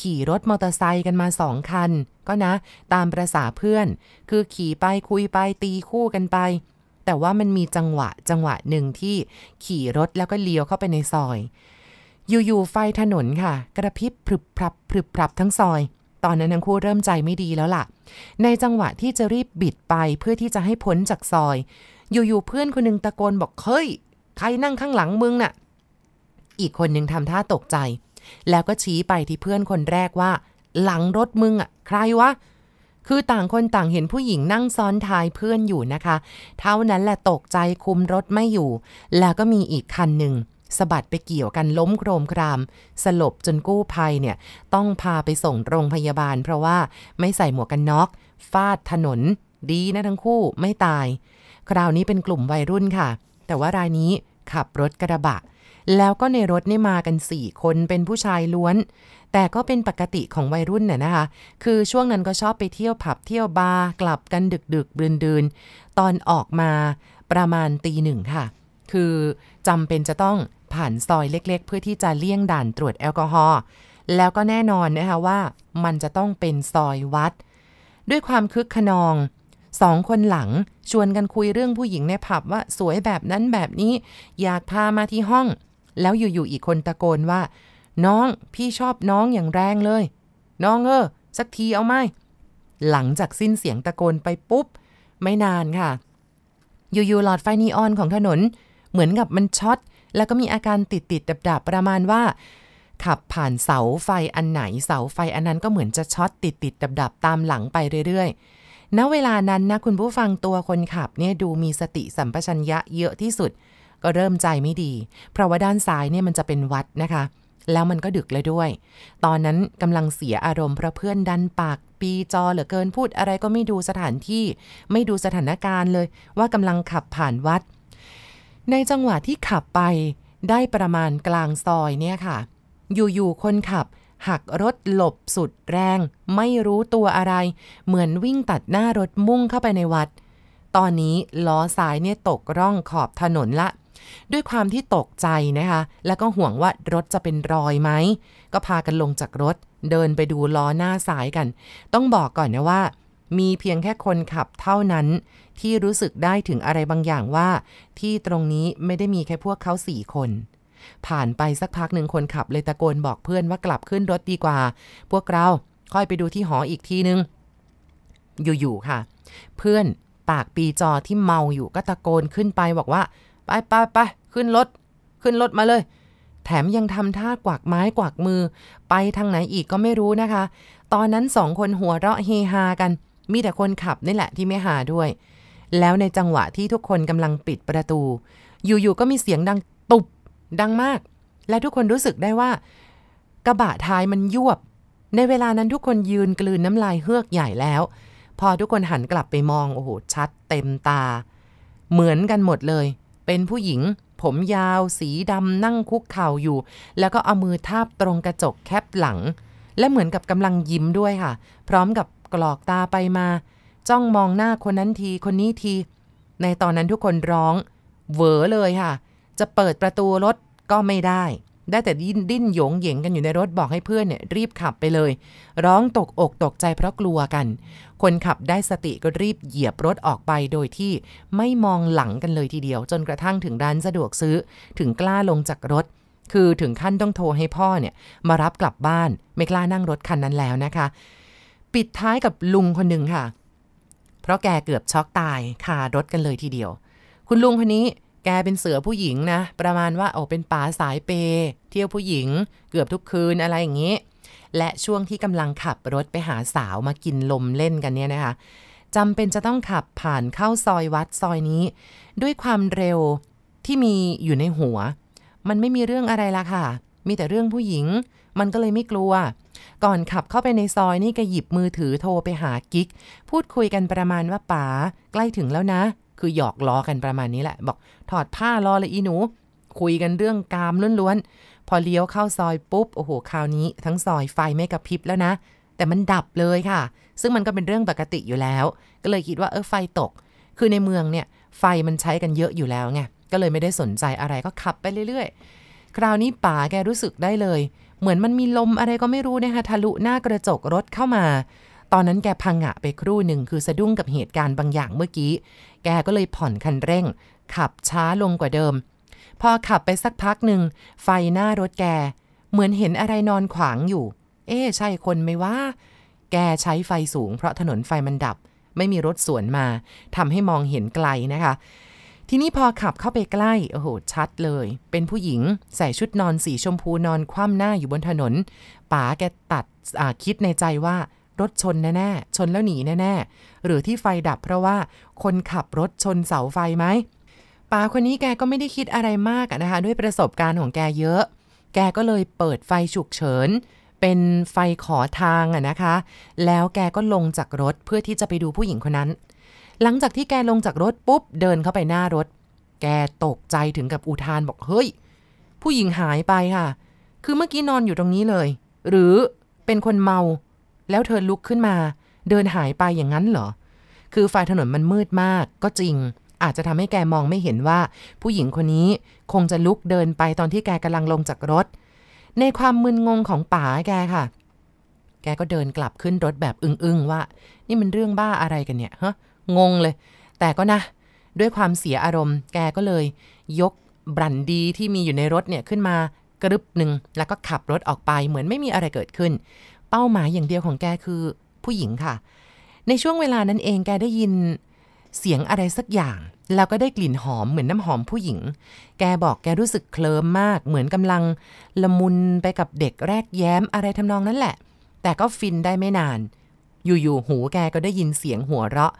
ขี่รถมอเตอร์ไซค์กันมาสองคัน ก็นะตามประษาเพื่อนคือขี่ไปคุยไปตีคู่กันไปแต่ว่ามันมีจังหวะจังหวะหนึ่งที่ขี่รถแล้วก็เลี้ยวเข้าไปในซอยอยู่ๆไฟถนนค่ะ กระพริบพรึบพรับพรึบพรับทั้งซอย ตอนนั้นทั้งคู่เริ่มใจไม่ดีแล้วล่ะ ในจังหวะที่จะรีบบิดไปเพื่อที่จะให้พ้นจากซอย อยู่ๆเพื่อนคนนึงตะโกนบอกเฮ้ยใครนั่งข้างหลังมึงน่ะอีกคนนึงทำท่าตกใจ แล้วก็ชี้ไปที่เพื่อนคนแรกว่า หลังรถมึงอ่ะ ใครวะคือต่างคนต่างเห็นผู้หญิงนั่งซ้อนท้ายเพื่อนอยู่นะคะ เท่านั้นแหละตกใจคุมรถไม่อยู่ แล้วก็มีอีกคันหนึ่งสะบัดไปเกี่ยวกันล้มโครมคราม สลบจนกู้ภัยเนี่ย ต้องพาไปส่งโรงพยาบาล เพราะว่าไม่ใส่หมวกกันน็อกฟาดถนน ดีนะทั้งคู่ไม่ตาย คราวนี้เป็นกลุ่มวัยรุ่นค่ะ แต่ว่ารายนี้ขับรถกระบะ แล้วก็ในรถนี่มากัน4คนเป็นผู้ชายล้วนแต่ก็เป็นปกติของวัยรุ่นน่ยนะคะ คือช่วงนั้นก็ชอบไปเที่ยวผับเที่ยวบาร์กลับกันดึกดึกเดืนดืนตอนออกมาประมาณตีหนึ่งค่ะ คือจำเป็นจะต้องผ่านซอยเล็ก ๆ เพื่อที่จะเลี่ยงด่านตรวจแอลกอฮอล์ แล้วก็แน่นอนนะคะว่ามันจะต้องเป็นซอยวัด ด้วยความคึกขนอง สองคนหลังชวนกันคุยเรื่องผู้หญิงในผับว่าสวยแบบนั้นแบบนี้ อยากพามาที่ห้อง แล้วอยู่ๆอีกคนตะโกนว่าน้อง พี่ชอบน้องอย่างแรงเลย น้องเออ สักทีเอาไหม หลังจากสิ้นเสียงตะโกนไปปุ๊บ ไม่นานค่ะ อยู่ๆหลอดไฟนีออนของถนน เหมือนกับมันช็อต แล้วก็มีอาการติดติดดับดับประมาณว่า ขับผ่านเสาไฟอันไหน เสาไฟอันนั้นก็เหมือนจะช็อตติดติดดับดับตามหลังไปเรื่อยๆ ณ เวลานั้นนะคุณผู้ฟังตัวคนขับเนี่ยดูมีสติสัมปชัญญะเยอะที่สุด ก็เริ่มใจไม่ดี เพราะว่าด้านซ้ายเนี่ยมันจะเป็นวัดนะคะแล้วมันก็ดึกเลยด้วย ตอนนั้นกำลังเสียอารมณ์เพราะเพื่อนดันปากปีจอเหลือเกินพูดอะไรก็ไม่ดูสถานที่ไม่ดูสถานการณ์เลย ว่ากำลังขับผ่านวัด ในจังหวะที่ขับไปได้ประมาณกลางซอยเนี่ยค่ะ อยู่ๆคนขับ หักรถหลบสุดแรง ไม่รู้ตัวอะไร เหมือนวิ่งตัดหน้ารถมุ่งเข้าไปในวัด ตอนนี้ล้อซ้ายเนี่ยตกร่องขอบถนนละด้วยความที่ตกใจนะคะ แล้วก็ห่วงว่ารถจะเป็นรอยไหม ก็พากันลงจากรถ เดินไปดูล้อหน้าซ้ายกัน ต้องบอกก่อนนะว่า มีเพียงแค่คนขับเท่านั้น ที่รู้สึกได้ถึงอะไรบางอย่างว่า ที่ตรงนี้ไม่ได้มีแค่พวกเขาสี่คน ผ่านไปสักพักหนึ่งคนขับเลยตะโกนบอกเพื่อนว่ากลับขึ้นรถดีกว่า พวกเราค่อยไปดูที่หออีกทีนึง อยู่ๆค่ะ เพื่อนปากปีจอที่เมาอยู่ก็ตะโกนขึ้นไปบอกว่าไปไปไปขึ้นรถขึ้นรถมาเลย แถมยังทำท่ากวักไม้กวักมือ ไปทางไหนอีกก็ไม่รู้นะคะ ตอนนั้นสองคนหัวเราะเฮฮากัน มีแต่คนขับนี่แหละที่ไม่หาด้วย แล้วในจังหวะที่ทุกคนกำลังปิดประตู อยู่ๆก็มีเสียงดังตุบดังมาก และทุกคนรู้สึกได้ว่า กระบะท้ายมันยวบ ในเวลานั้นทุกคนยืนกลืนน้ำลายเฮือกใหญ่แล้ว พอทุกคนหันกลับไปมองโอ้โหชัดเต็มตา เหมือนกันหมดเลยเป็นผู้หญิง ผมยาว สีดำนั่งคุกเข่าอยู่ แล้วก็เอามือทาบตรงกระจกแคบหลัง และเหมือนกับกำลังยิ้มด้วยค่ะ พร้อมกับกรอกตาไปมา จ้องมองหน้าคนนั้นที คนนี้ที ในตอนนั้นทุกคนร้อง เหวอเลยค่ะ จะเปิดประตูรถก็ไม่ได้ได้แต่ดิ้นดิ้นหยงเหยงกันอยู่ในรถบอกให้เพื่อนเนี่ย รีบขับไปเลย ร้องตกอกตกใจเพราะกลัวกัน คนขับได้สติก็รีบเหยียบรถออกไปโดยที่ไม่มองหลังกันเลยทีเดียว จนกระทั่งถึงร้านสะดวกซื้อถึงกล้าลงจากรถ คือถึงขั้นต้องโทรให้พ่อเนี่ย มารับกลับบ้านไม่กล้านั่งรถคันนั้นแล้วนะคะ ปิดท้ายกับลุงคนหนึ่งค่ะ เพราะแกเกือบช็อกตายคารถกันเลยทีเดียวคุณลุงคนนี้แกเป็นเสือผู้หญิงนะประมาณว่าโอ้เป็นป่าสายเป เที่ยวผู้หญิงเกือบทุกคืนอะไรอย่างนี้ และช่วงที่กำลังขับรถไปหาสาวมากินลมเล่นกันเนี่ยนะคะจำเป็นจะต้องขับผ่านเข้าซอยวัดซอยนี้ ด้วยความเร็วที่มีอยู่ในหัว มันไม่มีเรื่องอะไรละค่ะ มีแต่เรื่องผู้หญิง มันก็เลยไม่กลัว ก่อนขับเข้าไปในซอยนี่ก็หยิบมือถือโทรไปหากิ๊กพูดคุยกันประมาณว่าป๋าใกล้ถึงแล้วนะคือหยอกล้อกันประมาณนี้แหละบอกถอดผ้ารอเลยอีหนู คุยกันเรื่องกามล้วนๆ พอเลี้ยวเข้าซอยปุ๊บโอ้โหคราวนี้ ทั้งซอยไฟไม่กระพริบแล้วนะ แต่มันดับเลยค่ะ ซึ่งมันก็เป็นเรื่องปกติอยู่แล้ว ก็เลยคิดว่าเออไฟตก คือในเมืองเนี่ย ไฟมันใช้กันเยอะอยู่แล้วไงก็เลยไม่ได้สนใจอะไรก็ขับไปเรื่อย ๆ คราวนี้ป๋าแกรู้สึกได้เลย เหมือนมันมีลมอะไรก็ไม่รู้นะคะทะลุหน้ากระจกรถเข้ามาตอนนั้นแกพังอะไปครู่หนึ่งคือสะดุ้งกับเหตุการณ์บางอย่างเมื่อกี้ แกก็เลยผ่อนคันเร่ง ขับช้าลงกว่าเดิม พอขับไปสักพักหนึ่ง ไฟหน้ารถแก เหมือนเห็นอะไรนอนขวางอยู่ เอ๊ใช่คนไหมว่า แกใช้ไฟสูงเพราะถนนไฟมันดับไม่มีรถสวนมาทำให้มองเห็นไกลนะคะ ทีนี้พอขับเข้าไปใกล้โอ้โหชัดเลย เป็นผู้หญิงใส่ชุดนอนสีชมพูนอนคว่ำหน้าอยู่บนถนนป๋าแกตัดคิดในใจว่ารถชนแน่ๆ ชนแล้วหนีแน่ๆ หรือที่ไฟดับเพราะว่า คนขับรถชนเสาไฟไหมป้าคนนี้แกก็ไม่ได้คิดอะไรมากนะคะด้วยประสบการณ์ของแกเยอะ แกก็เลยเปิดไฟฉุกเฉิน เป็นไฟขอทางอะนะคะ แล้วแกก็ลงจากรถเพื่อที่จะไปดูผู้หญิงคนนั้น หลังจากที่แกลงจากรถปุ๊บเดินเข้าไปหน้ารถ แกตกใจถึงกับอุทานบอกเฮ้ยผู้หญิงหายไปค่ะ คือเมื่อกี้นอนอยู่ตรงนี้เลย หรือเป็นคนเมาแล้วเธอลุกขึ้นมา เดินหายไปอย่างนั้นเหรอ คือไฟถนนมันมืดมากก็จริง อาจจะทำให้แกมองไม่เห็นว่า ผู้หญิงคนนี้คงจะลุกเดินไปตอนที่แกกาลังลงจากรถ ในความมึนงงของป๋าแกค่ะ แกก็เดินกลับขึ้นรถแบบอึ้งๆว่า นี่มันเรื่องบ้าอะไรกันเนี่ยฮะงงเลย แต่ก็นะ ด้วยความเสียอารมณ์แกก็เลย ยกบรันดีที่มีอยู่ในรถเนี่ยขึ้นมากระลึบหนึ่งแล้วก็ขับรถออกไปเหมือนไม่มีอะไรเกิดขึ้นเป้าหมายอย่างเดียวของแกคือผู้หญิงค่ะ ในช่วงเวลานั้นเองแกได้ยินเสียงอะไรสักอย่าง แล้วก็ได้กลิ่นหอมเหมือนน้ำหอมผู้หญิง แกบอกแกรู้สึกเคลิ้มมาก เหมือนกำลังละมุนไปกับเด็กแรกแย้มอะไรทำนองนั้นแหละ แต่ก็ฟินได้ไม่นาน อยู่ๆ หูแกก็ได้ยินเสียงหัวเราะ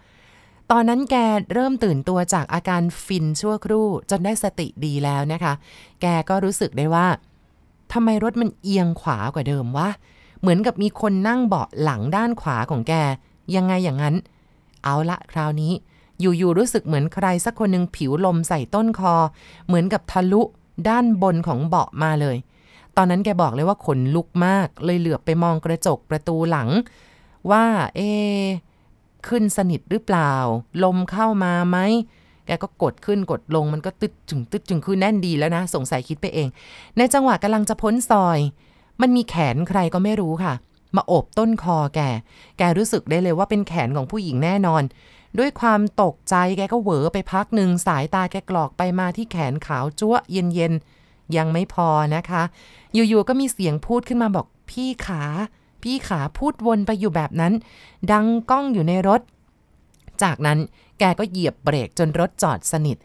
ตอนนั้นแกเริ่มตื่นตัวจากอาการฟินชั่วครู่จนได้สติดีแล้วนะคะ แกก็รู้สึกได้ว่าทำไมรถมันเอียงขวากว่าเดิมวะเหมือนกับมีคนนั่งเบาะหลังด้านขวาของแกยังไงอย่างนั้น เอาละคราวนี้อยู่ๆรู้สึกเหมือนใครสักคนหนึ่งผิวลมใส่ต้นคอ เหมือนกับทะลุด้านบนของเบาะมาเลย ตอนนั้นแกบอกเลยว่าขนลุกมากเลยเหลือบไปมองกระจกประตูหลัง ว่าเอขึ้นสนิทหรือเปล่า ลมเข้ามาไหมแกก็กดขึ้นกดลงมันก็ตึดจึงตึดจึงคือแน่นดีแล้วนะ สงสัยคิดไปเอง ในจังหวะกำลังจะพ้นซอยมันมีแขนใครก็ไม่รู้ค่ะ มาโอบต้นคอแก แกรู้สึกได้เลยว่าเป็นแขนของผู้หญิงแน่นอน ด้วยความตกใจแกก็เหวอไปพักหนึ่งสายตาแกกรอกไปมาที่แขนขาวจ้วเย็นๆยังไม่พอนะคะ อยู่ๆ ก็มีเสียงพูดขึ้นมาบอกพี่ขา พี่ขาพูดวนไปอยู่แบบนั้น ดังก้องอยู่ในรถ จากนั้นแกก็เหยียบเบรกจนรถจอดสนิท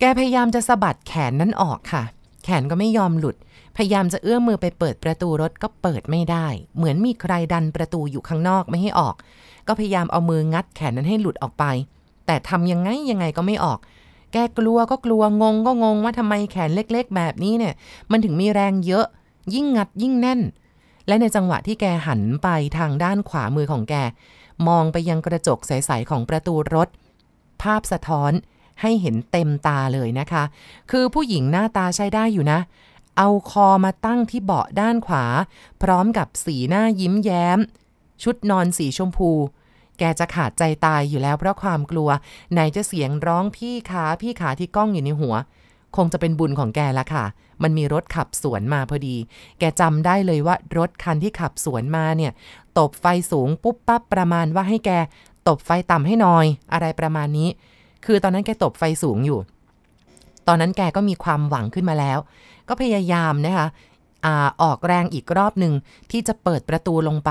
แกพยายามจะสะบัดแขนนั้นออกค่ะ แขนก็ไม่ยอมหลุดพยายามจะเอื้อมมือไปเปิดประตูรถก็เปิดไม่ได้ เหมือนมีใครดันประตูอยู่ข้างนอกไม่ให้ออก ก็พยายามเอามืองัดแขนนั้นให้หลุดออกไป แต่ทำยังไงยังไงก็ไม่ออก แกกลัวก็กลัว งงก็งงว่าทำไมแขนเล็กๆ แบบนี้เนี่ย มันถึงมีแรงเยอะ ยิ่งงัดยิ่งแน่น และในจังหวะที่แกหันไปทางด้านขวามือของแก มองไปยังกระจกใสๆของประตูรถ ภาพสะท้อนให้เห็นเต็มตาเลยนะคะ คือผู้หญิงหน้าตาใช้ได้อยู่นะเอาคอมาตั้งที่เบาะด้านขวา พร้อมกับสีหน้ายิ้มแย้ม ชุดนอนสีชมพู แกจะขาดใจตายอยู่แล้วเพราะความกลัวไหนจะเสียงร้องพี่ขาพี่ขาที่ก้องอยู่ในหัว คงจะเป็นบุญของแกละค่ะ มันมีรถขับสวนมาพอดี แกจำได้เลยว่า รถคันที่ขับสวนมาเนี่ยตบไฟสูงปุ๊บปั๊บประมาณว่าให้แก ตบไฟต่ำให้หน่อย อะไรประมาณนี้ คือตอนนั้นแกตบไฟสูงอยู่ ตอนนั้นแกก็มีความหวังขึ้นมาแล้วก็พยายามนะคะอาออกแรงอีกรอบหนึ่งที่จะเปิดประตูลงไป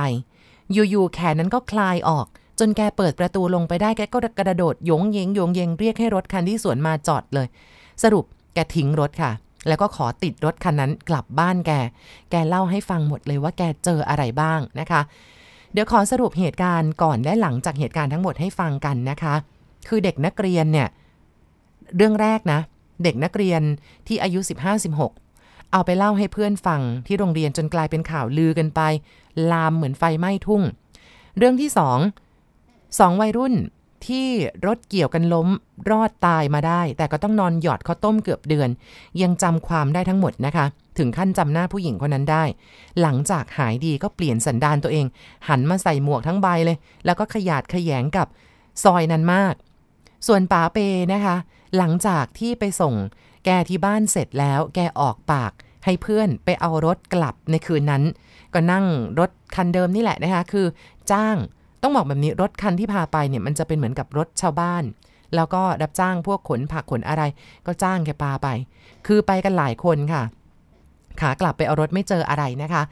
อยู่ ๆ แขนนั้นก็คลายออกจนแกเปิดประตูลงไปได้แกก็กระโดดยงเยงยงเยงเรียกให้รถคันที่สวนมาจอดเลย สรุปแกทิ้งรถค่ะ แล้วก็ขอติดรถคันนั้น กลับบ้านแกแกเล่าให้ฟังหมดเลยว่าแกเจออะไรบ้างนะคะ เดี๋ยวขอสรุปเหตุการณ์ก่อนและหลังจากเหตุการณ์ทั้งหมดให้ฟังกันนะคะ คือเด็กนักเรียนเนี่ยเรื่องแรกนะเด็กนักเรียนที่อายุ 15-16 เอาไปเล่าให้เพื่อนฟังที่โรงเรียนจนกลายเป็นข่าวลือกันไป ลามเหมือนไฟไหม้ทุ่ง เรื่องที่สองสองวัยรุ่นที่รถเกี่ยวกันล้มรอดตายมาได้ แต่ก็ต้องนอนหยอดข้าต้มเกือบเดือน ยังจำความได้ทั้งหมดนะคะ ถึงขั้นจำหน้าผู้หญิงคนนั้นได้ หลังจากหายดีก็เปลี่ยนสันดานตัวเอง หันมาใส่หมวกทั้งใบเลย แล้วก็ขยาดขยงกับซอยนั้นมาก ส่วนป๋าเปนะคะหลังจากที่ไปส่งแกที่บ้านเสร็จแล้ว แกออกปากให้เพื่อนไปเอารถกลับในคืนนั้น ก็นั่งรถคันเดิมนี่แหละนะคะคือ จ้างต้องบอกแบบนี้รถคันที่พาไปเนี่ย มันจะเป็นเหมือนกับรถชาวบ้าน แล้วก็รับจ้างพวกขนผักขนอะไร ก็จ้างแกพาไป คือไปกันหลายคนค่ะ ขากลับไปเอารถไม่เจออะไรนะคะ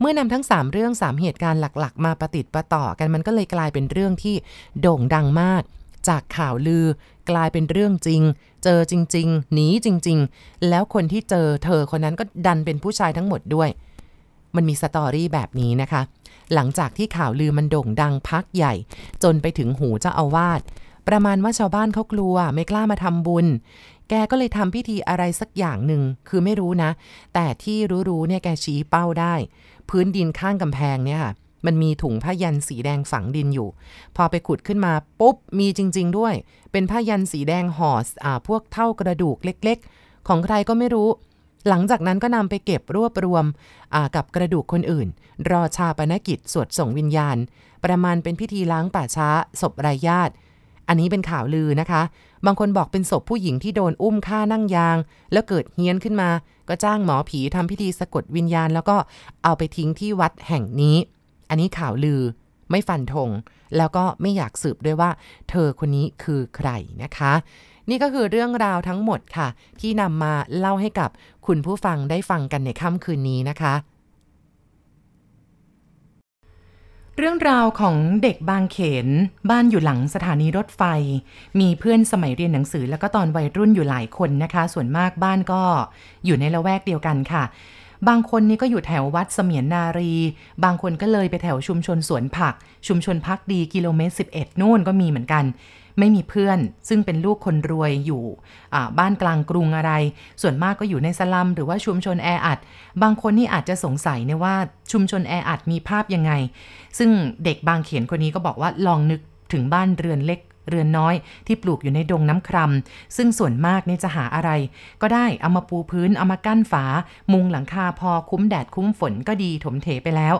เมื่อนำทั้ง3เรื่อง3เหตุการณ์หลักๆ มาประติดประต่อกันมันก็เลยกลายเป็นเรื่องที่โด่งดังมากจากข่าวลือกลายเป็นเรื่องจริง เจอจริง ๆ หนีจริงๆ แล้วคนที่เจอเธอคนนั้นก็ดันเป็นผู้ชายทั้งหมดด้วยมันมีสตอรี่แบบนี้นะคะหลังจากที่ข่าวลือมันโด่งดังพักใหญ่จนไปถึงหูเจ้าอาวาสประมาณว่าชาวบ้านเขากลัวไม่กล้ามาทำบุญ แก ก็เลยทำพิธีอะไรสักอย่างหนึ่งคือไม่รู้นะ แต่ที่รู้ๆเนี่ยแกชี้เป้าได้ พื้นดินข้างกำแพงเนี่ยค่ะมันมีถุงผ้ายันสีแดงฝังดินอยู่ พอไปขุดขึ้นมาปุ๊บ มีจริง ๆ ด้วย เป็นผ้ายันสีแดงห่อ่อพวกเท่ากระดูกเล็ก ๆ ของใครก็ไม่รู้ หลังจากนั้นก็นำไปเก็บรวบรวมกับกระดูกคนอื่น รอชาปนกิจสวดส่งวิญญาณ ประมาณเป็นพิธีล้างป่าช้าศพรายญาติ อันนี้เป็นข่าวลือนะคะ บางคนบอกเป็นศพผู้หญิงที่โดนอุ้มฆ่านั่งยาง แล้วเกิดเฮี้ยนขึ้นมา ก็จ้างหมอผีทำพิธีสะกดวิญญาณแล้วก็เอาไปทิ้งที่วัดแห่งนี้อันนี้ข่าวลือไม่ฟันธงแล้วก็ไม่อยากสืบด้วยว่า เธอคนนี้คือใครนะคะ นี่ก็คือเรื่องราวทั้งหมดค่ะ ที่นำมาเล่าให้กับคุณผู้ฟังได้ฟังกันในค่ำคืนนี้นะคะ เรื่องราวของเด็กบางเขนบ้านอยู่หลังสถานีรถไฟ มีเพื่อนสมัยเรียนหนังสือแล้วก็ตอนวัยรุ่นอยู่หลายคนนะคะ ส่วนมากบ้านก็อยู่ในละแวกเดียวกันค่ะบางคนนี่ก็อยู่แถววัดเสมียนนารี บางคนก็เลยไปแถวชุมชนสวนผัก ชุมชนพักดีกิโลเมตร 11นู่นก็มีเหมือนกัน ไม่มีเพื่อน ซึ่งเป็นลูกคนรวยอยู่บ้านกลางกรุงอะไร ส่วนมากก็อยู่ในสลัมหรือว่าชุมชนแออัด บางคนนี่อาจจะสงสัยนะว่าชุมชนแออัดมีภาพยังไง ซึ่งเด็กบางเขียนคนนี้ก็บอกว่าลองนึกถึงบ้านเรือนเล็กเรือนน้อยที่ปลูกอยู่ในดงน้ำครำซึ่งส่วนมากนี่จะหาอะไร ก็ได้เอามาปูพื้น เอามากั้นฝา มุงหลังคาพอคุ้มแดดคุ้มฝนก็ดีถมเถไปแล้ว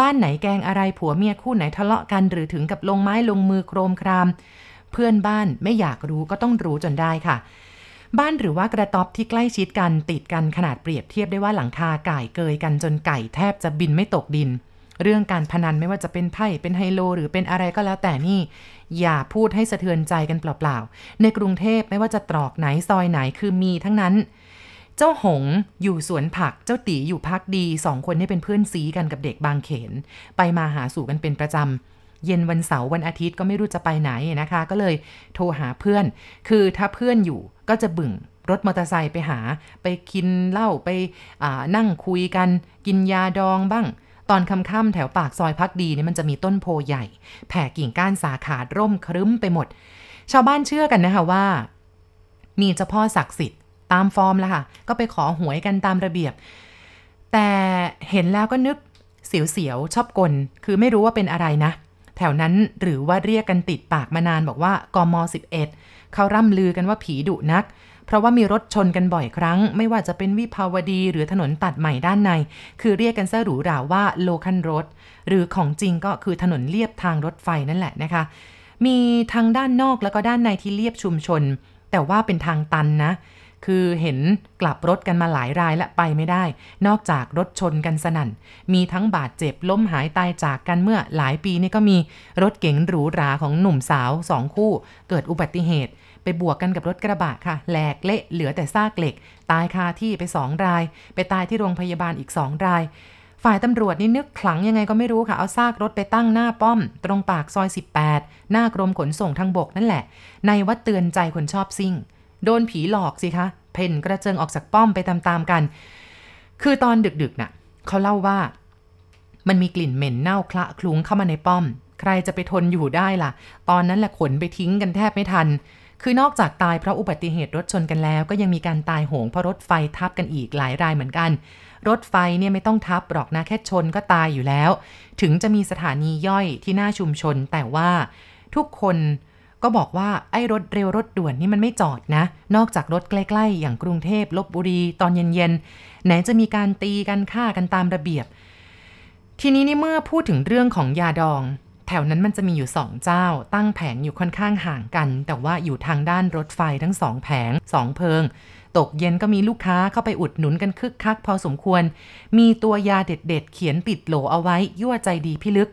บ้านไหนแกงอะไรผัวเมียคู่ไหนทะเลาะกัน หรือถึงกับลงไม้ลงมือโครมคราม เพื่อนบ้านไม่อยากรู้ก็ต้องรู้จนได้ค่ะ บ้านหรือว่ากระต๊อบที่ใกล้ชิดกันติดกันขนาดเปรียบเทียบได้ว่าหลังคาไก่เกยกันจนไก่แทบจะบินไม่ตกดิน เรื่องการพนันไม่ว่าจะเป็นไพ่เป็นไฮโลหรือเป็นอะไรก็แล้วแต่นี่อย่าพูดให้สะเทือนใจกันเปล่า ๆ ในกรุงเทพไม่ว่าจะตรอกไหนซอยไหนคือมีทั้งนั้น เจ้าหงอยู่สวนผัก เจ้าตีอยู่พักดีสองคนนี่เป็นเพื่อนซีกันกับเด็กบางเขน ไปมาหาสู่กันเป็นประจำ เย็นวันเสาร์วันอาทิตย์ก็ไม่รู้จะไปไหนนะคะ ก็เลยโทรหาเพื่อน คือถ้าเพื่อนอยู่ก็จะบึ่งรถมอเตอร์ไซค์ไปหาไปกินเหล้าไปนั่งคุยกัน กินยาดองบ้างตอนค่ำๆแถวปากซอยพักดีเนี่ยมันจะมีต้นโพใหญ่ แผ่กิ่งก้านสาขาดร่มครึ้มไปหมด ชาวบ้านเชื่อกันนะคะว่า มีเจ้าพ่อศักดิ์สิทธิ์ตามฟอร์มละค่ะ ก็ไปขอหวยกันตามระเบียบ แต่เห็นแล้วก็นึกเสียวๆชอบกล คือไม่รู้ว่าเป็นอะไรนะ แถวนั้นหรือว่าเรียกกันติดปากมานานบอกว่ากม11เขาร่ำลือกันว่าผีดุนักราะว่ามีรถชนกันบ่อยครั้ง ไม่ว่าจะเป็นวิภาวดีหรือถนนตัดใหม่ด้านใน คือเรียกกันซะหรูหราว่าโลคันรถ หรือของจริงก็คือถนนเลียบทางรถไฟนั่นแหละนะคะมีทางด้านนอกแล้วก็ด้านในที่เลียบชุมชน แต่ว่าเป็นทางตันนะ คือเห็นกลับรถกันมาหลายรายและไปไม่ได้ นอกจากรถชนกันสนั่นมีทั้งบาดเจ็บล้มหายตายจากกันเมื่อหลายปีนี่ก็มีรถเก๋งหรูหราของหนุ่มสาวสองคู่ เกิดอุบัติเหตุไปบวกกันกับรถกระบะค่ะ แหลกเละเหลือแต่ซากเหล็ก ตายคาที่ไปสองราย ไปตายที่โรงพยาบาลอีกสองราย ฝ่ายตำรวจนี่นึกขลังยังไงก็ไม่รู้ค่ะ เอาซากรถไปตั้งหน้าป้อม ตรงปากซอย 18 หน้ากรมขนส่งทางบกนั่นแหละในวัดเตือนใจคนชอบซิ่งโดนผีหลอกสิคะ เพ่นกระเจิงออกจากป้อมไปตามๆกัน คือตอนดึกๆนะ่ะเขาเล่าว่า มันมีกลิ่นเหม็นเน่าคละคลุ้งเข้ามาในป้อม ใครจะไปทนอยู่ได้ล่ะ ตอนนั้นแหละขนไปทิ้งกันแทบไม่ทันคือนอกจากตายเพราะอุบัติเหตุรถชนกันแล้วก็ยังมีการตายโหงเพราะรถไฟทับกันอีกหลายรายเหมือนกัน รถไฟเนี่ยไม่ต้องทับหรอกนะแค่ชนก็ตายอยู่แล้ว ถึงจะมีสถานีย่อยที่หน้าชุมชน แต่ว่าทุกคนก็บอกว่าไอ้รถเร็วรถด่วนนี่มันไม่จอดนะ นอกจากรถใกล้ ๆ อย่างกรุงเทพลบบุรี ตอนเย็นๆไหนจะมีการตีกันฆ่ากันตามระเบียบ ทีนี้นี่เมื่อพูดถึงเรื่องของยาดองแถวนั้นมันจะมีอยู่ 2 เจ้าตั้งแผงอยู่ค่อนข้างห่างกัน แต่ว่าอยู่ทางด้านรถไฟทั้งสองแผงสองเพิง ตกเย็นก็มีลูกค้าเข้าไปอุดหนุนกันคึกคักพอสมควร มีตัวยาเด็ดๆ เขียนติดโหลเอาไว้ยั่วใจดีพิลึก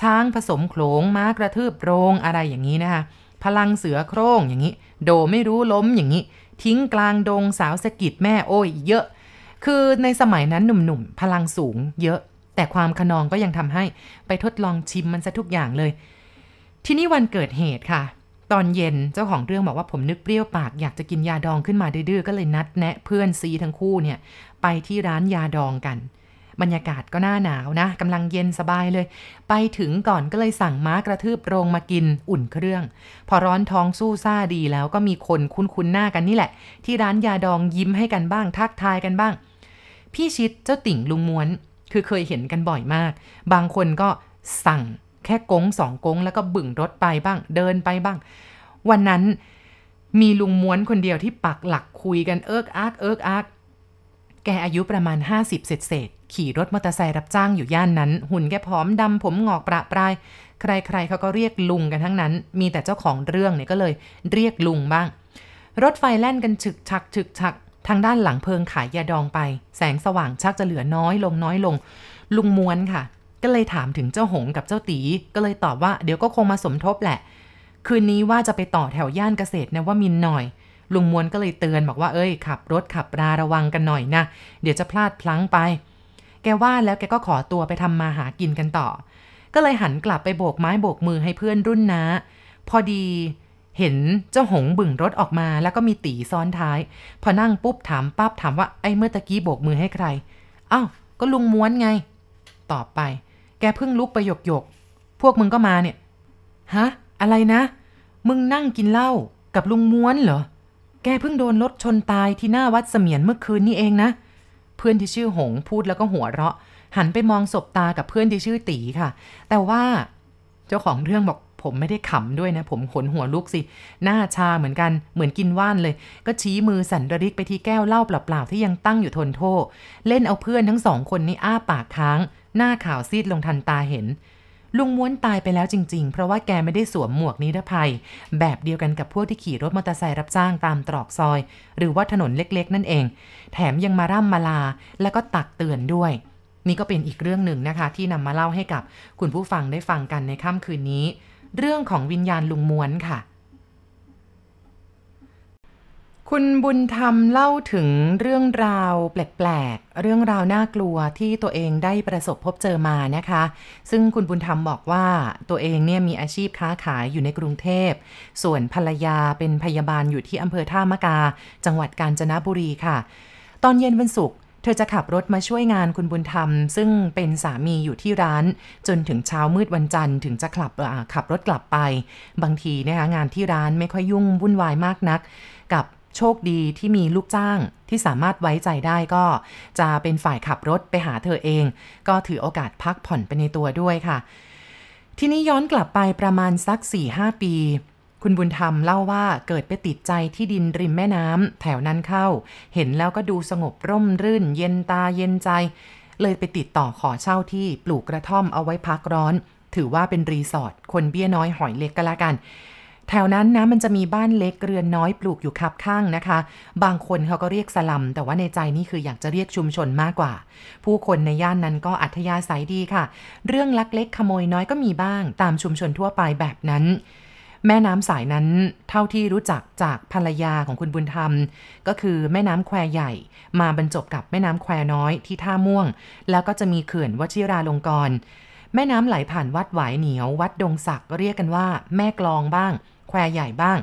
ช้างผสมโขลงม้ากระทืบโรงอะไรอย่างนี้นะคะพลังเสือโคร่งอย่างนี้ โดไม่รู้ล้มอย่างนี้ทิ้งกลางดงสาวสกิดแม่โอ้ย เยอะคือในสมัยนั้นหนุ่มๆพลังสูงเยอะแต่ความขนองก็ยังทำให้ไปทดลองชิมมันซะทุกอย่างเลย ที่นี่วันเกิดเหตุค่ะ ตอนเย็นเจ้าของเรื่องบอกว่าผมนึกเปรี้ยวปากอยากจะกินยาดองขึ้นมาดื้อๆก็เลยนัดแนะเพื่อนซีทั้งคู่เนี่ยไปที่ร้านยาดองกัน บรรยากาศก็หน้าหนาวนะกำลังเย็นสบายเลย ไปถึงก่อนก็เลยสั่งม้ากระทืบโรงมากินอุ่นเครื่อง พอร้อนท้องสู้ซาดีแล้วก็มีคนคุ้นๆหน้ากันนี่แหละ ที่ร้านยาดองยิ้มให้กันบ้างทักทายกันบ้าง พี่ชิดเจ้าติ่งลุงม้วนคือเคยเห็นกันบ่อยมาก บางคนก็สั่งแค่กงสองกงแล้วก็บึ่งรถไปบ้างเดินไปบ้าง วันนั้นมีลุงม้วนคนเดียวที่ปักหลักคุยกันเอิกอักเอิกอักแกอายุประมาณ 50เศษเศษขี่รถมอเตอร์ไซค์รับจ้างอยู่ย่านนั้น หุ่นแกผอมดำผม หงอกประปราย ใครๆเขาก็เรียกลุงกันทั้งนั้น มีแต่เจ้าของเรื่องเนี่ยก็เลยเรียกลุงบ้าง รถไฟแล่นกันฉึกฉักฉึกฉักทางด้านหลังเพิงขายยาดองไปแสงสว่างชักจะเหลือน้อยลงน้อยลง ลุงม้วนค่ะ ก็เลยถามถึงเจ้าหงกับเจ้าตี ก็เลยตอบว่าเดี๋ยวก็คงมาสมทบแหละคืนนี้ว่าจะไปต่อแถวย่านเกษตรนะว่ามินหน่อย ลุงม้วนก็เลยเตือนบอกว่าเอ้ยขับ รถขับราระวังกันหน่อยนะเดี๋ยวจะพลาดพลั้งไป แกว่าแล้วแกก็ขอตัวไปทำมาหากินกันต่อ ก็เลยหันกลับไปโบกไม้โบกมือให้เพื่อนรุ่นน้าพอดีเห็นเจ้าหงบึ่งรถออกมาแล้วก็มีตีซ้อนท้าย พอนั่งปุ๊บถามปั๊บถามว่าไอ้ เมื่อตะกี้โบกมือให้ใครอ้าวก็ลุงม้วนไงตอบไป แก เพิ่งลุกไปหยกหยกพวก มึง ก็มาเนี่ย ฮะ อะไรนะ มึงนั่งกินเหล้ากับลุงม้วนเหรอ แก เพิ่งโดนรถชนตายที่หน้าวัดเสมียนเมื่อคืนนี้เองนะเพื่อนที่ชื่อหงพูดแล้วก็หัวเราะ หันไปมองศบตากับเพื่อนที่ชื่อตีค่ะ แต่ว่าเจ้าของเรื่องบอกผมไม่ได้ขำด้วยนะ ผมขนหัวลุกสิ หน้าชาเหมือนกันเหมือนกินว่านเลย ก็ชี้มือสันระริกไปที่แก้วเหล้าเปล่าๆ ที่ยังตั้งอยู่ทนโทเล่นเอาเพื่อนทั้งสองคนนี้อ้าปากค้าง หน้าข่าวซีดลงทันตาเห็น ลุงม้วนตายไปแล้วจริง ๆ เพราะว่าแกไม่ได้สวมหมวกนิรภัย แบบเดียวกันกับพวกที่ขี่รถมอเตอร์ไซค์รับจ้างตามตรอกซอย หรือว่าถนนเล็กๆ นั่นเอง แถมยังมาร่ำมาลา แล้วก็ตักเตือนด้วยนี่ก็เป็นอีกเรื่องหนึ่งนะคะ ที่นำมาเล่าให้กับ คุณผู้ฟังได้ฟังกันในค่ำคืนนี้เรื่องของวิญญาณลุงม้วนค่ะ คุณบุญธรรมเล่าถึงเรื่องราวแปลกๆ เรื่องราวน่ากลัวที่ตัวเองได้ประสบพบเจอมานะคะ ซึ่งคุณบุญธรรมบอกว่าตัวเองเนี่ยมีอาชีพค้าขายอยู่ในกรุงเทพ ส่วนภรรยาเป็นพยาบาลอยู่ที่อำเภอท่ามะกา จังหวัดกาญจนบุรีค่ะ ตอนเย็นวันศุกร์เธอจะขับรถมาช่วยงานคุณบุญธรรม ซึ่งเป็นสามีอยู่ที่ร้าน จนถึงเช้ามืดวันจันทร์ถึงจะขับขับรถกลับไป บางทีนะคะ งานที่ร้านไม่ค่อยยุ่งวุ่นวายมากนัก กับโชคดีที่มีลูกจ้างที่สามารถไว้ใจได้ก็ จะเป็นฝ่ายขับรถไปหาเธอเอง ก็ถือโอกาสพักผ่อนไปในตัวด้วยค่ะ ทีนี้ย้อนกลับไปประมาณสัก4หปีคุณบุญธรรมเล่าว่าเกิดไปติดใจที่ดินริมแม่น้ำแถวนั้นเข้า เห็นแล้วก็ดูสงบร่มรื่น เย็นตาเย็นใจ เลยไปติดต่อขอเช่าที่ปลูกกระท่อม เอาไว้พักร้อน ถือว่าเป็นรีสอร์ทคนเบี้ยน้อยหอยเล็กก็แล้วกัน แถวนั้นนะมันจะมีบ้านเล็กเรือนน้อยปลูกอยู่คับข้างนะคะ บางคนเขาก็เรียกสลัมแต่ว่าในใจนี่คืออยากจะเรียกชุมชนมากกว่า ผู้คนในย่านนั้นก็อัธยาศัยดีค่ะ เรื่องลักเล็กขโมยน้อยก็มีบ้าง ตามชุมชนทั่วไปแบบนั้นแม่น้ำสายนั้น เท่าที่รู้จักจากภรรยาของคุณบุญธรรม ก็คือแม่น้ำแควใหญ่มาบรรจบกับแม่น้ำแควน้อยที่ท่าม่วง แล้วก็จะมีเขื่อนวชิราลงกรณ์แม่น้ำไหลผ่านวัดหวายเหนียววัดดงศักเรียกกันว่า แม่กลองบ้างแควใหญ่บ้าง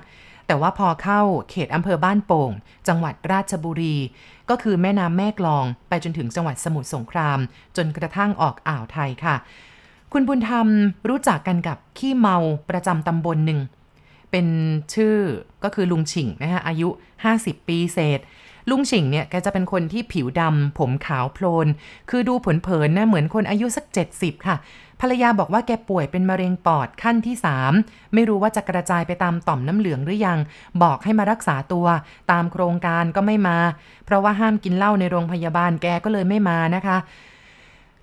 แต่ว่าพอเข้าเขตอำเภอบ้านโป่ง จังหวัดราชบุรี ก็คือแม่น้ำแม่กลองไปจนถึงจังหวัดสมุทรสงคราม จนกระทั่งออกอ่าวไทยค่ะคุณบุญธรรมรู้จักกันกับขี้เมาประจำตำบลหนึ่ง เป็นชื่อก็คือลุงฉิงนะฮะ อายุ 50 ปีเศษ ลุงฉิงเนี่ยแกจะเป็นคนที่ผิวดำผมขาวโพลน คือดูผเผินนะเหมือนคนอายุสัก 70 ค่ะภรรยาบอกว่าแกป่วยเป็นมะเร็งปอดขั้นที่ 3 ไม่รู้ว่าจะกระจายไปตามต่อมน้ำเหลืองหรือยัง บอกให้มารักษาตัวตามโครงการก็ไม่มา เพราะว่าห้ามกินเหล้าในโรงพยาบาลแกก็เลยไม่มานะคะ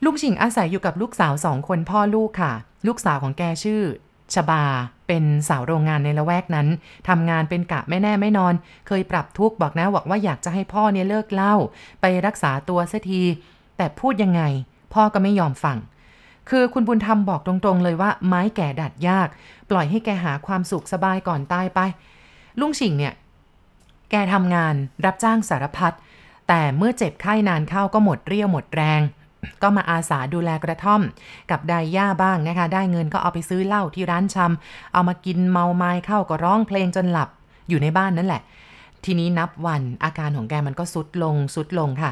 ลูกชิงอาศัยอยู่กับลูกสาวสองคนพ่อลูกค่ะ ลูกสาวของแกชื่อ ชบา เป็นสาวโรงงานในละแวกนั้น ทำงานเป็นกะ ไม่แน่ ไม่นอน เคยปรับทุกข์บอกนะบอกว่า อยากจะให้พ่อเนี่ยเลิกเล่าไปรักษาตัวเสียที แต่พูดยังไงพ่อก็ไม่ยอมฟัง คือคุณบุญธรรมบอกตรงๆ เลยว่าไม้แก่ดัดยาก ปล่อยให้แกหาความสุขสบายก่อนตายไป ลุงชิงเนี่ยแกทำงานรับจ้างสารพัด แต่เมื่อเจ็บไข้านานเข้าก็หมดเรี่ยวหมดแรงก็มาอาสาดูแลกระท่อม กับได้ย่าบ้างนะคะได้เงินก็เอาไปซื้อเหล้าที่ร้านชำเอามากินเมาไม้เข้าก็ร้องเพลงจนหลับอยู่ในบ้านนั่นแหละ ทีนี้นับวันอาการของแกมันก็สุดลงสุดลงค่ะ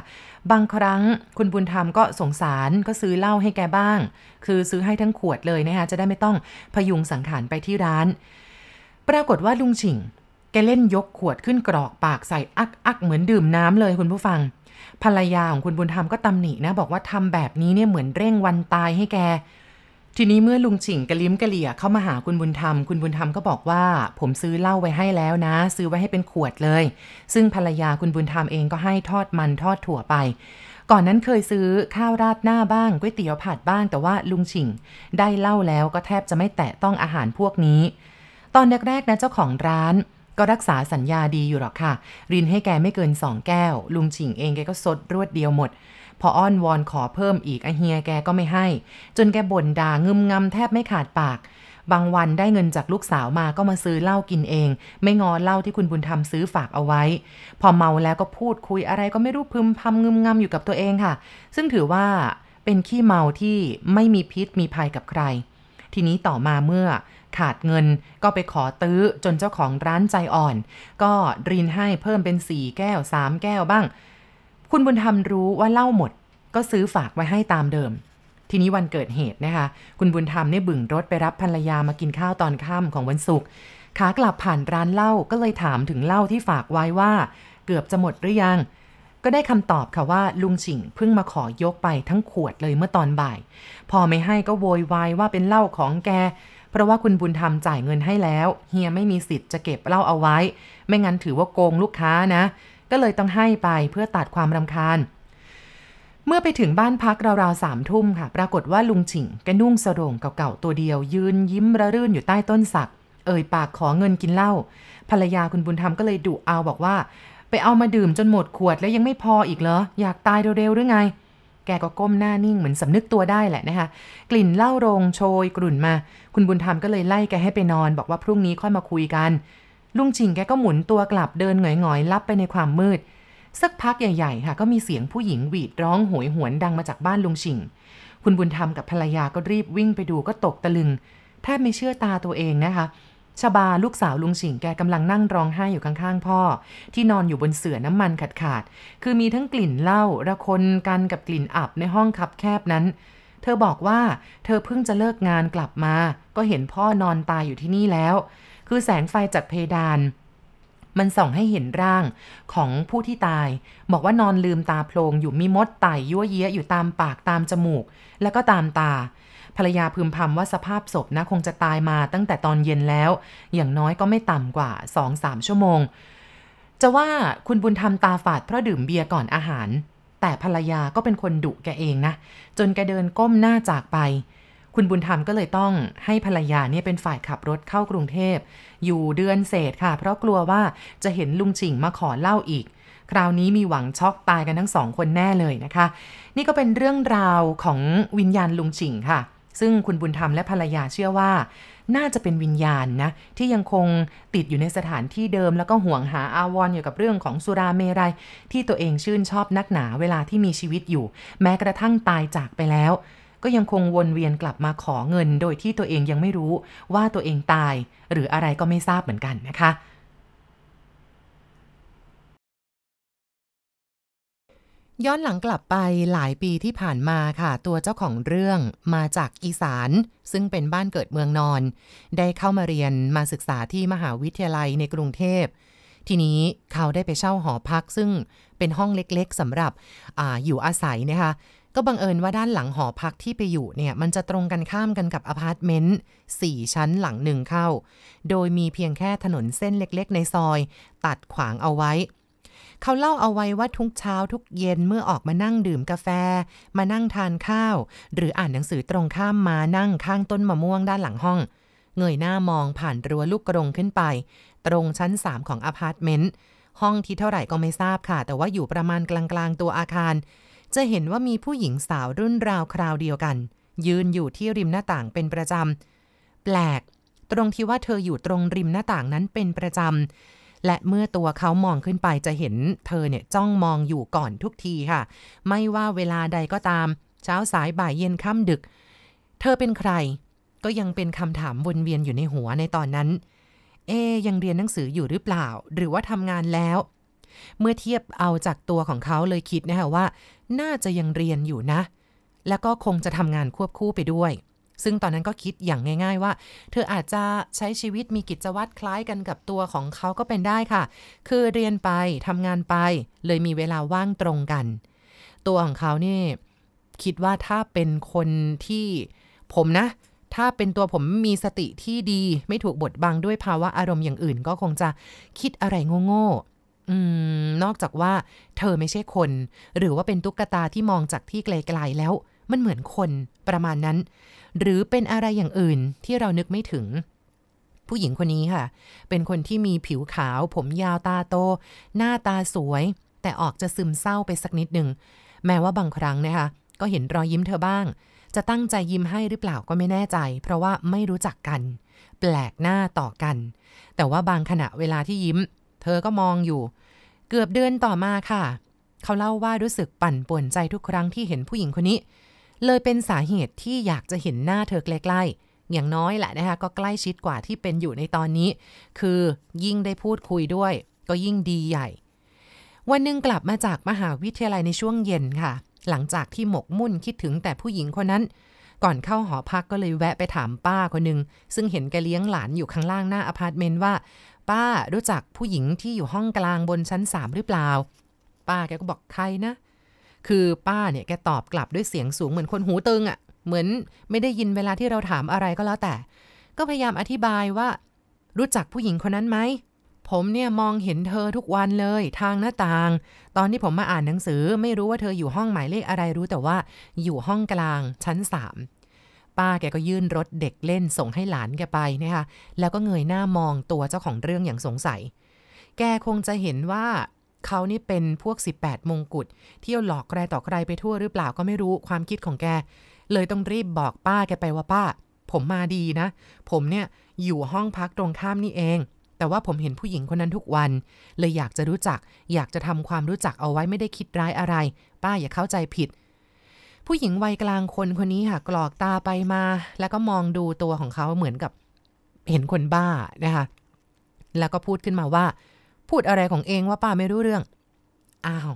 บางครั้งคุณบุญธรรมก็สงสารก็ซื้อเหล้าให้แกบ้าง คือซื้อให้ทั้งขวดเลยนะคะจะได้ไม่ต้องพยุงสังขารไปที่ร้าน ปรากฏว่าลุงฉิงแกเล่นยกขวดขึ้นกรอกปากใส่อักอักเหมือนดื่มน้ำเลยคุณผู้ฟังภรรยาของคุณบุญธรรมก็ตำหนินะ บอกว่าทำแบบนี้เนี่ยเหมือนเร่งวันตายให้แก ทีนี้เมื่อลุงฉิงกระลิ้มกระเหลี่ยเข้ามาหาคุณบุญธรรมคุณบุญธรรมก็บอกว่า ผมซื้อเหล้าไว้ให้แล้วนะ ซื้อไว้ให้เป็นขวดเลย ซึ่งภรรยาคุณบุญธรรมเองก็ให้ทอดมันทอดถั่วไป ก่อนนั้นเคยซื้อข้าวราดหน้าบ้างก๋วยเตี๋ยวผัดบ้าง แต่ว่าลุงฉิงได้เหล้าแล้วก็แทบจะไม่แตะต้องอาหารพวกนี้ ตอนแรกๆนะเจ้าของร้านก็รักษาสัญญาดีอยู่หรอกค่ะ รินให้แกไม่เกินสองแก้ว ลุงฉิงเองแกก็สดรวดเดียวหมด พออ้อนวอนขอเพิ่มอีกไอเฮียแกก็ไม่ให้ จนแกบ่นด่างึมงำแทบไม่ขาดปาก บางวันได้เงินจากลูกสาวมาก็มาซื้อเหล้ากินเอง ไม่งอเหล้าที่คุณบุญธรรมซื้อฝากเอาไว้ พอเมาแล้วก็พูดคุยอะไรก็ไม่รู้พึมพำงึมงำอยู่กับตัวเองค่ะ ซึ่งถือว่าเป็นขี้เมาที่ไม่มีพิษมีภัยกับใคร ทีนี้ต่อมาเมื่อขาดเงิน ก็ไปขอตื้อจนเจ้าของร้านใจอ่อน ก็รินให้เพิ่มเป็นสี่แก้วสามแก้วบ้าง คุณบุญธรรมรู้ว่าเหล้าหมดก็ซื้อฝากไว้ให้ตามเดิม ทีนี้วันเกิดเหตุนะคะ คุณบุญธรรมเนี่ยบึ่งรถไปรับภรรยามากินข้าวตอนค่ำของวันศุกร์ขากลับผ่านร้านเหล้าก็เลยถามถึงเหล้าที่ฝากไว้ว่า เกือบจะหมดหรือยัง ก็ได้คำตอบค่ะว่า ลุงฉิงเพิ่งมาขอยกไปทั้งขวดเลยเมื่อตอนบ่าย พอไม่ให้ก็โวยวายว่าเป็นเหล้าของแกเพราะว่าคุณบุญธรรมจ่ายเงินให้แล้วเฮียไม่มีสิทธิ์จะเก็บเหล้าเอาไว้ ไม่งั้นถือว่าโกงลูกค้านะ ก็เลยต้องให้ไปเพื่อตัดความรำคาญ เมื่อไปถึงบ้านพักราวๆสามทุ่มค่ะ ปรากฏว่าลุงฉิงกระนุ่งสรงเก่าๆตัวเดียว ยืนยิ้มระรื่นอยู่ใต้ต้นสัก เอ่ยปากขอเงินกินเหล้าภรรยาคุณบุญธรรมก็เลยดุเอาบอกว่า ไปเอามาดื่มจนหมดขวดแล้วยังไม่พออีกเหรออยากตายเร็วๆหรือไงแกก็ก้มหน้านิ่งเหมือนสำนึกตัวได้แหละนะคะ กลิ่นเหล้าโรงโชยกลุ่นมา คุณบุญธรรมก็เลยไล่แกให้ไปนอนบอกว่าพรุ่งนี้ค่อยมาคุยกัน ลุงจิงแกก็หมุนตัวกลับเดินหงอยๆลับไปในความมืดสักพักใหญ่ๆค่ะ ก็มีเสียงผู้หญิงหวีด ร้องโหยหวนดังมาจากบ้านลุงชิง คุณบุญธรรมกับภรรยาก็รีบวิ่งไปดูก็ตกตะลึงแทบไม่เชื่อตาตัวเองนะคะชบาลูกสาวลุงฉิงแกกำลังนั่งร้องไห้อยู่ข้างๆ พ่อ ที่นอนอยู่บนเสื่อน้ำมันขาดๆคือมีทั้งกลิ่นเหล้าระคนกันกับกลิ่นอับในห้องคับแคบนั้น เธอบอกว่าเธอเพิ่งจะเลิกงานกลับมา ก็เห็นพ่อนอนตายอยู่ที่นี่แล้ว คือแสงไฟจากเพดาน มันส่องให้เห็นร่างของผู้ที่ตาย บอกว่านอนลืมตาโพลงอยู่มีมดไต่ยั่วเยี้ยอยู่ตามปากตามจมูก แล้วก็ตามตาภรรยาพึมพำว่าสภาพศพนะคงจะตายมาตั้งแต่ตอนเย็นแล้ว อย่างน้อยก็ไม่ต่ำกว่า 2-3 ชั่วโมง จะว่าคุณบุญธรรมตาฝาดเพราะดื่มเบียร์ก่อนอาหาร แต่ภรรยาก็เป็นคนดุแกเองนะ จนแกเดินก้มหน้าจากไป คุณบุญธรรมก็เลยต้องให้ภรรยาเนี่ยเป็นฝ่ายขับรถเข้ากรุงเทพ อยู่เดือนเศษค่ะ เพราะกลัวว่าจะเห็นลุงจิงมาขอเล่าอีก คราวนี้มีหวังช็อกตายกันทั้งสองคนแน่เลยนะคะ นี่ก็เป็นเรื่องราวของวิญญาณลุงฉิงค่ะซึ่งคุณบุญธรรมและภรรยาเชื่อว่า น่าจะเป็นวิญญาณนะที่ยังคงติดอยู่ในสถานที่เดิม แล้วก็ห่วงหาอาวรออยู่กับเรื่องของสุราเมรัย ที่ตัวเองชื่นชอบนักหนาเวลาที่มีชีวิตอยู่ แม้กระทั่งตายจากไปแล้ว ก็ยังคงวนเวียนกลับมาขอเงิน โดยที่ตัวเองยังไม่รู้ว่าตัวเองตายหรืออะไรก็ไม่ทราบเหมือนกันนะคะย้อนหลังกลับไปหลายปีที่ผ่านมาค่ะ ตัวเจ้าของเรื่องมาจากอีสานซึ่งเป็นบ้านเกิดเมืองนอน ได้เข้ามาเรียนมาศึกษาที่มหาวิทยาลัยในกรุงเทพ ทีนี้เขาได้ไปเช่าหอพักซึ่งเป็นห้องเล็กๆสำหรับออยู่อาศัยนะคะก็บังเอิญว่าด้านหลังหอพักที่ไปอยู่เนี่ยมันจะตรงกันข้ามกันกับอพาร์ตเมนต์4ชั้นหลังหนึ่งเข้า โดยมีเพียงแค่ถนนเส้นเล็ก ๆ ในซอยตัดขวางเอาไว้เขาเล่าเอาไว้ว่าทุกเช้าทุกเย็นเมื่อออกมานั่งดื่มกาแฟ มานั่งทานข้าว หรืออ่านหนังสือตรงข้ามมานั่งข้างต้นมะม่วงด้านหลังห้อง เงยหน้ามองผ่านรั้วลูกกรงขึ้นไป ตรงชั้น 3 ของอพาร์ตเมนต์ห้องที่เท่าไหร่ก็ไม่ทราบค่ะ แต่ว่าอยู่ประมาณกลางๆตัวอาคาร จะเห็นว่ามีผู้หญิงสาวรุ่นราวคราวเดียวกัน ยืนอยู่ที่ริมหน้าต่างเป็นประจำแปลก ตรงที่ว่าเธออยู่ตรงริมหน้าต่างนั้นเป็นประจำและเมื่อตัวเขามองขึ้นไปจะเห็น เธอเนี่ยจ้องมองอยู่ก่อนทุกทีค่ะ ไม่ว่าเวลาใดก็ตาม เช้าสายบ่ายเย็นค่ำดึก เธอเป็นใครก็ยังเป็นคำถามวนเวียนอยู่ในหัวในตอนนั้น เอยังเรียนหนังสืออยู่หรือเปล่า หรือว่าทำงานแล้ว เมื่อเทียบเอาจากตัวของเขาเลยคิดนะคะว่าน่าจะยังเรียนอยู่นะ แล้วก็คงจะทำงานควบคู่ไปด้วยซึ่งตอนนั้นก็คิดอย่างง่าย ๆ ว่า เธออาจจะใช้ชีวิตมีกิจวัตรคล้ายกันกับตัวของเขาก็เป็นได้ค่ะ คือเรียนไปทำงานไป เลยมีเวลาว่างตรงกัน ตัวของเขานี่ คิดว่าถ้าเป็นคนที่ผมนะ ถ้าเป็นตัวผมมีสติที่ดีไม่ถูกบดบังด้วยภาวะอารมณ์อย่างอื่นก็คงจะคิดอะไรโง่นอกจากว่าเธอไม่ใช่คน หรือว่าเป็นตุ๊กตาที่มองจากที่ไกลๆแล้วมันเหมือนคนประมาณนั้น หรือเป็นอะไรอย่างอื่นที่เรานึกไม่ถึง ผู้หญิงคนนี้ค่ะ เป็นคนที่มีผิวขาว ผมยาวตาโต หน้าตาสวย แต่ออกจะซึมเศร้าไปสักนิดหนึ่งแม้ว่าบางครั้งนะคะก็เห็นรอยยิ้มเธอบ้าง จะตั้งใจยิ้มให้หรือเปล่าก็ไม่แน่ใจ เพราะว่าไม่รู้จักกัน แปลกหน้าต่อกัน แต่ว่าบางขณะเวลาที่ยิ้ม เธอก็มองอยู่ เกือบเดือนต่อมาค่ะ เขาเล่าว่ารู้สึกปั่นป่วนใจทุกครั้งที่เห็นผู้หญิงคนนี้เลยเป็นสาเหตุที่อยากจะเห็นหน้าเธอใกล้ๆ อย่างน้อยแหละนะคะก็ใกล้ชิดกว่าที่เป็นอยู่ในตอนนี้ คือยิ่งได้พูดคุยด้วย ก็ยิ่งดีใหญ่ วันหนึ่งกลับมาจากมหาวิทยาลัยในช่วงเย็นค่ะ หลังจากที่หมกมุ่นคิดถึงแต่ผู้หญิงคนนั้น ก่อนเข้าหอพักก็เลยแวะไปถามป้าคนหนึ่งซึ่งเห็นแกเลี้ยงหลานอยู่ข้างล่างหน้าอพาร์ตเมนต์ว่า ป้ารู้จักผู้หญิงที่อยู่ห้องกลางบนชั้นสามหรือเปล่า ป้าแกก็บอกใครนะคือป้าเนี่ยแกตอบกลับด้วยเสียงสูงเหมือนคนหูตึงอะ่ะ เหมือนไม่ได้ยินเวลาที่เราถามอะไรก็แล้วแต่ ก็พยายามอธิบายว่ารู้จักผู้หญิงคนนั้นไหม ผมเนี่ยมองเห็นเธอทุกวันเลยทางหน้าต่าง ตอนที่ผมมาอ่านหนังสือ ไม่รู้ว่าเธออยู่ห้อง หมายเลขอะไรรู้แต่ว่า อยู่ห้องกลางชั้นสามป้าแกก็ยื่นรถเด็กเล่นส่งให้หลานแกไปนะคะ แล้วก็เงยหน้ามองตัวเจ้าของเรื่องอย่างสงสัย แกคงจะเห็นว่าเขานี่เป็นพวก 18 มงกุฎเที่ยวหลอกใครต่อใครไปทั่วหรือเปล่าก็ไม่รู้ความคิดของแก เลยต้องรีบบอกป้าแกไปว่าป้า ผมมาดีนะ ผมเนี่ยอยู่ห้องพักตรงข้ามนี่เอง แต่ว่าผมเห็นผู้หญิงคนนั้นทุกวันเลยอยากจะรู้จัก อยากจะทำความรู้จักเอาไว้ไม่ได้คิดร้ายอะไร ป้าอย่าเข้าใจผิด ผู้หญิงวัยกลางคนคนนี้ค่ะกรอกตาไปมา แล้วก็มองดูตัวของเขาเหมือนกับ เห็นคนบ้านะคะแล้วก็พูดขึ้นมาว่าพูดอะไรของเองว่าป้าไม่รู้เรื่อง อ้าว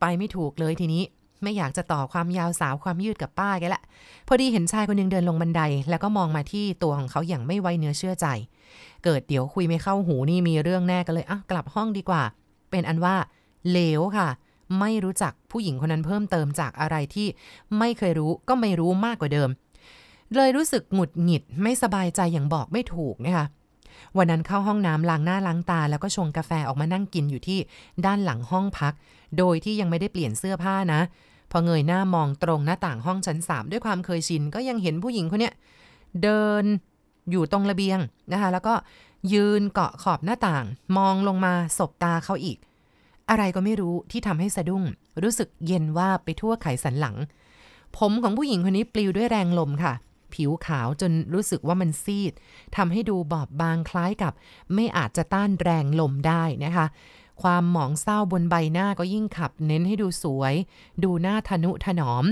ไปไม่ถูกเลยทีนี้ ไม่อยากจะต่อความยาวสาวความยืดกับป้าแกละ พอดีเห็นชายคนนึงเดินลงบันได แล้วก็มองมาที่ตัวของเขาอย่างไม่ไว้เนื้อเชื่อใจ เกิดเดี๋ยวคุยไม่เข้าหูนี่มีเรื่องแน่ กันเลย อ่ะกลับห้องดีกว่า เป็นอันว่าเลวค่ะ ไม่รู้จักผู้หญิงคนนั้นเพิ่มเติมจากอะไรที่ไม่เคยรู้ก็ไม่รู้มากกว่าเดิม เลยรู้สึกหงุดหงิดไม่สบายใจอย่างบอกไม่ถูกนะคะวันนั้นเข้าห้องน้ำล้างหน้าล้างตา แล้วก็ชงกาแฟออกมานั่งกินอยู่ที่ด้านหลังห้องพัก โดยที่ยังไม่ได้เปลี่ยนเสื้อผ้านะ พอเงยหน้ามองตรงหน้าต่างห้องชั้นสามด้วยความเคยชินก็ยังเห็นผู้หญิงคนเนี้ยเดินอยู่ตรงระเบียงนะคะแล้วก็ยืนเกาะขอบหน้าต่าง มองลงมาสบตาเขาอีก อะไรก็ไม่รู้ที่ทำให้สะดุ้งรู้สึกเย็นว่าไปทั่วไขสันหลัง ผมของผู้หญิงคนนี้ปลิวด้วยแรงลมค่ะผิวขาวจนรู้สึกว่ามันซีดทำให้ดูบอบบางคล้ายกับ ไม่อาจจะต้านแรงลมได้นะคะ ความหมองเศร้าบนใบหน้าก็ยิ่งขับ เน้นให้ดูสวย ดูหน้าทะนุถนอม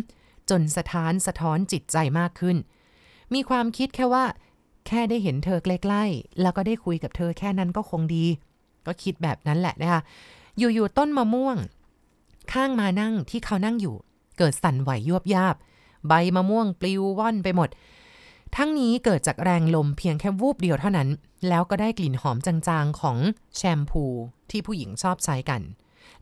จนสะท้านสะท้อนจิตใจมากขึ้น มีความคิดแค่ว่า แค่ได้เห็นเธอใกล้ๆแล้วก็ได้คุยกับเธอแค่นั้นก็คงดีก็คิดแบบนั้นแหละนะคะอยู่ๆต้นมะม่วง ข้างมานั่งที่เขานั่งอยู่เกิดสั่นไหวยวบยาบใบมะม่วง ปลิวว่อนไปหมด ทั้งนี้เกิดจากแรงลมเพียงแค่วูบเดียวเท่านั้น แล้วก็ได้กลิ่นหอมจางๆของแชมพู ที่ผู้หญิงชอบใช้กัน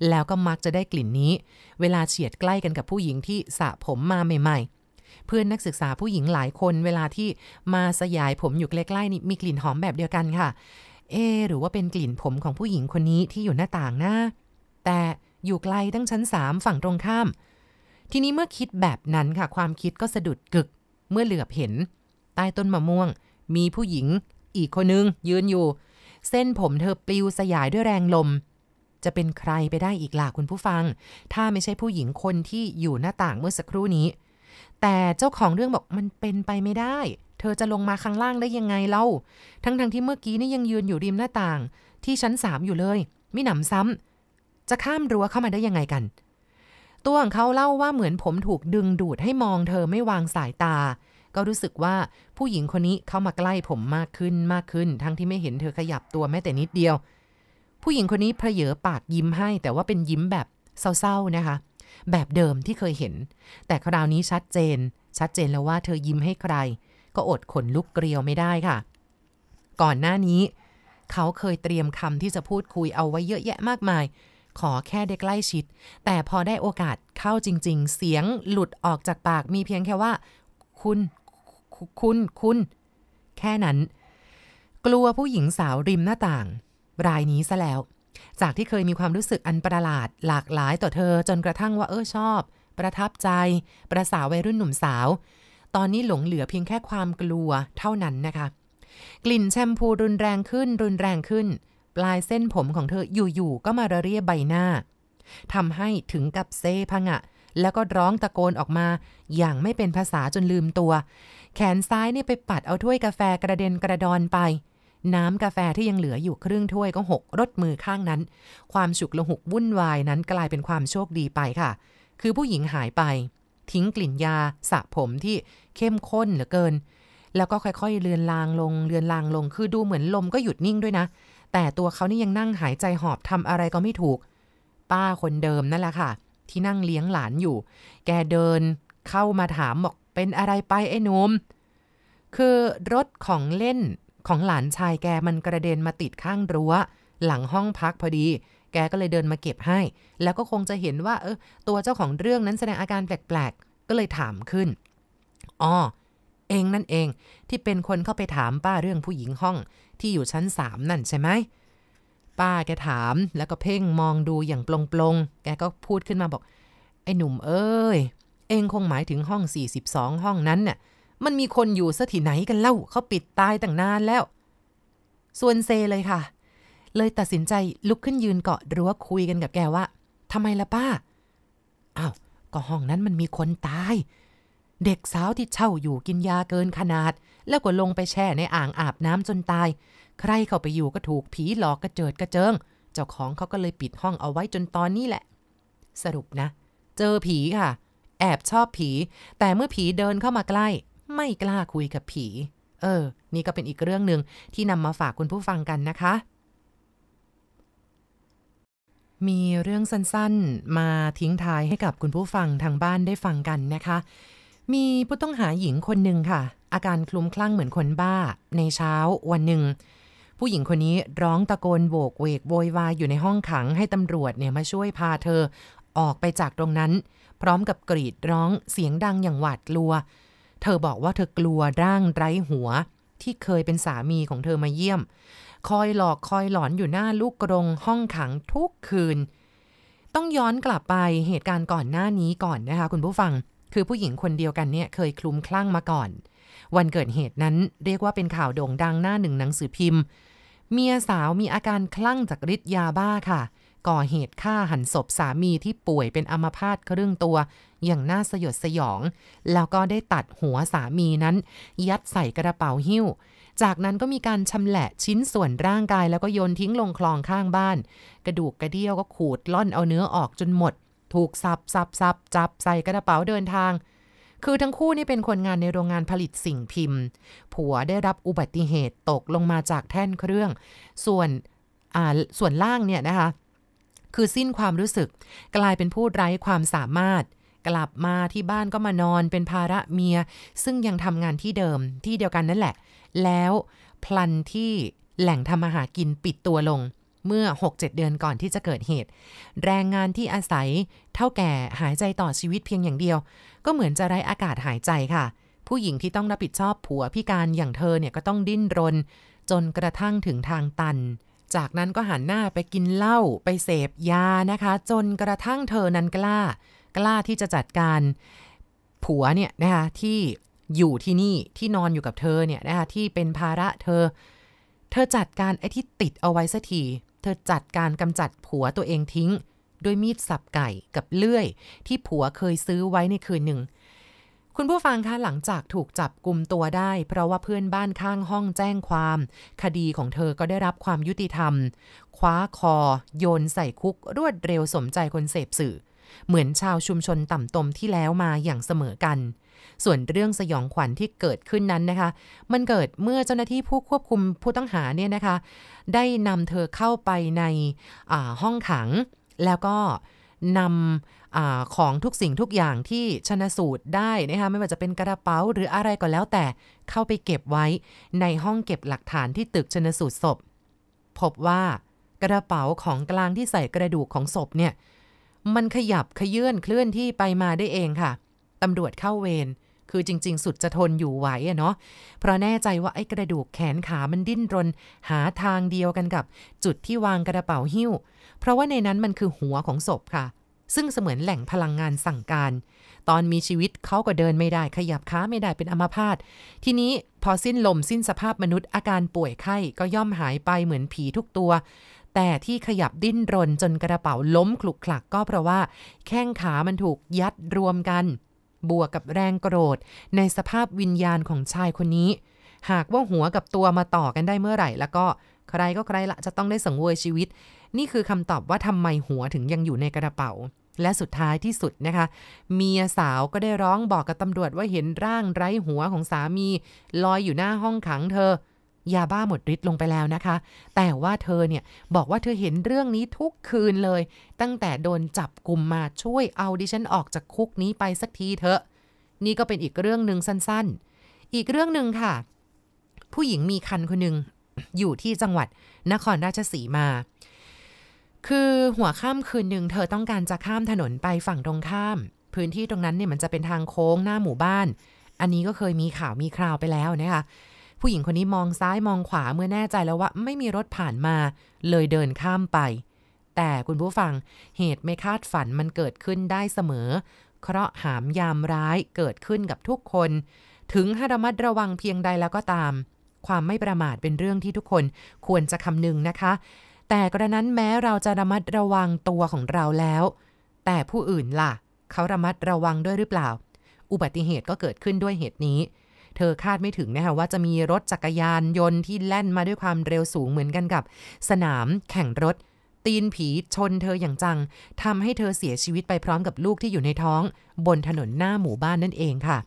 แล้วก็มักจะได้กลิ่นนี้ เวลาเฉียดใกล้กันกับผู้หญิงที่สระผมมาใหม่ๆ เพื่อนนักศึกษาผู้หญิงหลายคนเวลาที่มาสยายผมอยู่ใกล้ๆนี่มีกลิ่นหอมแบบเดียวกันค่ะเอหรือว่าเป็นกลิ่นผมของผู้หญิงคนนี้ที่อยู่หน้าต่างนะแต่อยู่ไกลตั้งชั้นสามฝั่งตรงข้ามทีนี้เมื่อคิดแบบนั้นค่ะ ความคิดก็สะดุดกึก เมื่อเหลือบเห็นใต้ต้นมะม่วง มีผู้หญิง อีกคนนึงยืนอยู่ เส้นผมเธอปลิวสยายด้วยแรงลม จะเป็นใครไปได้อีกล่ะคุณผู้ฟัง ถ้าไม่ใช่ผู้หญิงคนที่อยู่หน้าต่างเมื่อสักครู่นี้ แต่เจ้าของเรื่องบอกมันเป็นไปไม่ได้ เธอจะลงมาข้างล่างได้ยังไงเล่าทั้งๆทที่เมื่อกี้นี่ยังยืนอยู่ริมหน้าต่าง ที่ชั้นสามอยู่เลยมิหนำซ้ำจะข้ามรั้วเข้ามาได้ยังไงกันตัวของเขาเล่าว่าเหมือนผมถูกดึงดูดให้มองเธอไม่วางสายตา ก็รู้สึกว่าผู้หญิงคนนี้เข้ามาใกล้ผมมากขึ้นมากขึ้น ทั้งที่ไม่เห็นเธอขยับตัวแม้แต่นิดเดียว ผู้หญิงคนนี้เพเยอปากยิ้มให้แต่ว่าเป็นยิ้มแบบเศร้าๆนะคะแบบเดิมที่เคยเห็น แต่คราวนี้ชัดเจน ชัดเจนแล้วว่าเธอยิ้มให้ใคร ก็อดขนลุกเกลียวไม่ได้ค่ะ ก่อนหน้านี้เขาเคยเตรียมคำที่จะพูดคุยเอาไว้เยอะแยะมากมายขอแค่ได้ใกล้ชิด แต่พอได้โอกาสเข้าจริงๆ เสียงหลุดออกจากปากมีเพียงแค่ว่า คุณคุณคุณ แค่นั้น กลัวผู้หญิงสาวริมหน้าต่าง รายนี้ซะแล้ว จากที่เคยมีความรู้สึกอันประหลาด หลากหลาย ต่อเธอ จนกระทั่งว่าเออชอบ ประทับใจ ประสาววัยรุ่นหนุ่มสาว ตอนนี้หลงเหลือเพียงแค่ความกลัวเท่านั้นนะคะ กลิ่นแชมพูรุนแรงขึ้นรุนแรงขึ้นปลายเส้นผมของเธออยู่ ๆ ก็มาระเรียบใบหน้า ทำให้ถึงกับเซพังะ แล้วก็ร้องตะโกนออกมา อย่างไม่เป็นภาษาจนลืมตัว แขนซ้ายนี่ไปปัดเอาถ้วยกาแฟกระเด็นกระดอนไป น้ำกาแฟที่ยังเหลืออยู่ครึ่งถ้วยก็หกรดมือข้างนั้น ความฉุกละหุกวุ่นวายนั้นกลายเป็นความโชคดีไปค่ะ คือผู้หญิงหายไป ทิ้งกลิ่นยาสระผมที่เข้มข้นเหลือเกิน แล้วก็ค่อยๆเลือนลางลง เลือนลางลง คือดูเหมือนลมก็หยุดนิ่งด้วยนะแต่ตัวเขานี่ยังนั่งหายใจหอบทำอะไรก็ไม่ถูก ป้าคนเดิมนั่นแหละค่ะ ที่นั่งเลี้ยงหลานอยู่ แกเดินเข้ามาถามบอกเป็นอะไรไปไอ้นุ่มคือรถของเล่นของหลานชายแกมันกระเด็นมาติดข้างรั้วหลังห้องพักพอดี แกก็เลยเดินมาเก็บให้ แล้วก็คงจะเห็นว่า เออตัวเจ้าของเรื่องนั้นแสดงอาการแปลกๆก็เลยถามขึ้นอ๋อเองนั่นเองที่เป็นคนเข้าไปถามป้าเรื่องผู้หญิงห้องที่อยู่ชั้นสามนั่นใช่ไหมป้าแกถามแล้วก็เพ่งมองดูอย่างปลงๆ แกก็พูดขึ้นมาบอก ไอ้หนุ่มเอ้ยเองคงหมายถึงห้อง 42 ห้องนั้นน่ะมันมีคนอยู่สถิไหนกันเล่าเขาปิดตายตั้งนานแล้ว ส่วนเซเลยค่ะ เลยตัดสินใจลุกขึ้นยืนเกาะรั้วคุยกันกับแกว่าทำไมล่ะป้าอ้าวก็ห้องนั้นมันมีคนตายเด็กสาวที่เช่าอยู่กินยาเกินขนาดแล้วก็ลงไปแช่ในอ่างอาบน้ำจนตาย ใครเข้าไปอยู่ก็ถูกผีหลอกกระเจิดกระเจิง เจ้าของเขาก็เลยปิดห้องเอาไว้จนตอนนี้แหละ สรุปนะ เจอผีค่ะ แอบชอบผี แต่เมื่อผีเดินเข้ามาใกล้ ไม่กล้าคุยกับผี เออ นี่ก็เป็นอีกเรื่องหนึ่งที่นำมาฝากคุณผู้ฟังกันนะคะ มีเรื่องสั้นๆมาทิ้งท้ายให้กับคุณผู้ฟังทางบ้านได้ฟังกันนะคะ มีผู้ต้องหาหญิงคนหนึ่งค่ะอาการคลุ้มคลั่งเหมือนคนบ้าในเช้าวันหนึ่งผู้หญิงคนนี้ร้องตะโกนโบกเวกโวยวายอยู่ในห้องขังให้ตำรวจเนี่ยมาช่วยพาเธอออกไปจากตรงนั้น พร้อมกับกรีดร้องเสียงดังอย่างหวาดกลัว เธอบอกว่าเธอกลัวร่างไร้หัว ที่เคยเป็นสามีของเธอมาเยี่ยม คอยหลอกคอยหลอนอยู่หน้าลูกกรง ห้องขังทุกคืน ต้องย้อนกลับไปเหตุการณ์ก่อนหน้านี้ก่อนนะคะคุณผู้ฟัง คือผู้หญิงคนเดียวกันเนี่ยเคยคลุมคลั่งมาก่อนวันเกิดเหตุนั้นเรียกว่าเป็นข่าวโด่งดังหน้าหนึ่งหนังสือพิมพ์เมียสาวมีอาการคลั่งจากฤทธิ์ยาบ้าค่ะ ก่อเหตุฆ่าหันศพสามีที่ป่วยเป็นอัมพาตครึ่งตัว อย่างน่าสยดสยอง แล้วก็ได้ตัดหัวสามีนั้น ยัดใส่กระเป๋าหิ้ว จากนั้นก็มีการชำแหละ ชิ้นส่วนร่างกายแล้วก็โยนทิ้งลงคลองข้างบ้าน กระดูกกระเดี่ยวก็ขูดล่อนเอาเนื้อออกจนหมด ถูกสับสับสับจับใส่กระเป๋าเดินทางคือทั้งคู่นี่เป็นคนงานในโรงงานผลิตสิ่งพิมพ์ ผัวได้รับอุบัติเหตุตก ลงมาจากแท่นเครื่อง ส่วนส่วนล่างเนี่ยนะคะ คือสิ้นความรู้สึก กลายเป็นผู้ไร้ความสามารถ กลับมาที่บ้านก็มานอนเป็นภาระเมีย ซึ่งยังทำงานที่เดิมที่เดียวกันนั่นแหละ แล้วพลันที่แหล่งทำมาหากินปิดตัวลงเมื่อ 6-7 เดือนก่อนที่จะเกิดเหตุ แรงงานที่อาศัยเท่าแก่หายใจต่อชีวิตเพียงอย่างเดียว ก็เหมือนจะไร้อากาศหายใจค่ะ ผู้หญิงที่ต้องรับผิดชอบผัวพิการอย่างเธอเนี่ยก็ต้องดิ้นรน จนกระทั่งถึงทางตัน จากนั้นก็หันหน้าไปกินเหล้าไปเสพยานะคะ จนกระทั่งเธอนั้น กล้า กล้าที่จะจัดการผัวเนี่ยนะคะที่อยู่ที่นี่ที่นอนอยู่กับเธอเนี่ยนะคะที่เป็นภาระเธอ เธอจัดการไอ้ที่ติดเอาไว้สัทีธอจัดการกำจัดผัวตัวเองทิ้งด้วยมีดสับไก่กับเลื่อย ที่ผัวเคยซื้อไว้ในคืนหนึ่ง คุณผู้ฟังคะหลังจากถูกจับกลุ่มตัวได้ เพราะว่าเพื่อนบ้านข้างห้องแจ้งความ คดีของเธอก็ได้รับความยุติธรรม คว้าคอ โยนใส่คุก รวดเร็วสมใจคนเสพสื่อเหมือนชาวชุมชนต่ำตมที่แล้วมาอย่างเสมอกัน ส่วนเรื่องสยองขวัญที่เกิดขึ้นนั้นนะคะ มันเกิดเมื่อเจ้าหน้าที่ผู้ควบคุมผู้ต้องหาเนี่ยนะคะ ได้นำเธอเข้าไปในห้องขัง แล้วก็นำอของทุกสิ่งทุกอย่างที่ชนะสูตรได้นะคะไม่ว่าจะเป็นกระเป๋าหรืออะไรก็แล้วแต่ เข้าไปเก็บไว้ในห้องเก็บหลักฐานที่ตึกชนะสูตรศพ พบว่ากระเป๋าของกลางที่ใส่กระดูกของศพเนี่ยมันขยับขยื่นเคลื่อนที่ไปมาได้เองค่ะ ตำรวจเข้าเวร คือจริงๆ สุดจะทนอยู่ไหวอะเนาะ เพราะแน่ใจว่าไอ้กระดูกแขนขา มันดิ้นรน หาทางเดียวกันกับจุดที่วางกระเป๋าหิ้ว เพราะว่าในนั้นมันคือหัวของศพค่ะ ซึ่งเสมือนแหล่งพลังงานสั่งการ ตอนมีชีวิตเขาก็เดินไม่ได้ขยับขาไม่ได้เป็นอัมาพาต ทีนี้พอสิ้นลมสิ้นสภาพมนุษย์ อาการป่วยไข้ก็ย่อมหายไปเหมือนผีทุกตัวแต่ที่ขยับดิ้นรนจนกระเป๋าล้มคลุกคลักก็เพราะว่าแข้งขามันถูกยัดรวมกัน บวกกับแรงโกรธในสภาพวิญญาณของชายคนนี้ หากว่าหัวกับตัวมาต่อกันได้เมื่อไหร่แล้วก็ใครก็ใครละจะต้องได้สังเวยชีวิต นี่คือคำตอบว่าทำไมหัวถึงยังอยู่ในกระเป๋า และสุดท้ายที่สุดนะคะเมียสาวก็ได้ร้องบอกกับตำรวจว่าเห็นร่างไร้หัวของสามีลอยอยู่หน้าห้องขังเธอยาบ้าหมดฤทธิ์ลงไปแล้วนะคะ แต่ว่าเธอเนี่ยบอกว่าเธอเห็นเรื่องนี้ทุกคืนเลย ตั้งแต่โดนจับกลุ่มมาช่วยเอาดิฉันออกจากคุกนี้ไปสักทีเถอะ นี่ก็เป็นอีกเรื่องหนึ่งสั้นๆ อีกเรื่องหนึ่งค่ะ ผู้หญิงมีคันคนหนึ่งอยู่ที่จังหวัดนครราชสีมา คือหัวข้ามคืนหนึ่งเธอต้องการจะข้ามถนนไปฝั่งตรงข้าม พื้นที่ตรงนั้นเนี่ยมันจะเป็นทางโค้งหน้าหมู่บ้าน อันนี้ก็เคยมีข่าวมีคราวไปแล้วนะคะผู้หญิงคนนี้มองซ้ายมองขวาเมื่อแน่ใจแล้วว่า ไม่มีรถผ่านมา เลยเดินข้ามไป แต่คุณผู้ฟังเหตุไม่คาดฝันมันเกิดขึ้นได้เสมอเคราะหามยามร้ายเกิดขึ้นกับทุกคน ถึงห้ระมัดระวังเพียงใดแล้วก็ตาม ความไม่ประมาทเป็นเรื่องที่ทุกคนควรจะคำนึงนะคะ แต่กระนั้นแม้เราจะระมัดระวังตัวของเราแล้ว แต่ผู้อื่นล่ะ เขาระมัดระวังด้วยหรือเปล่า อุบัติเหตุก็เกิดขึ้นด้วยเหตุนี้เธอคาดไม่ถึงนะคะว่าจะมีรถจักรยานยนต์ที่แล่นมาด้วยความเร็วสูงเหมือนกันกับ สนาม แข่งรถ ตีนผีชนเธออย่างจังทำให้เธอเสียชีวิตไปพร้อมกับลูกที่อยู่ในท้อง บนถนนหน้าหมู่บ้านนั่นเองค่ะ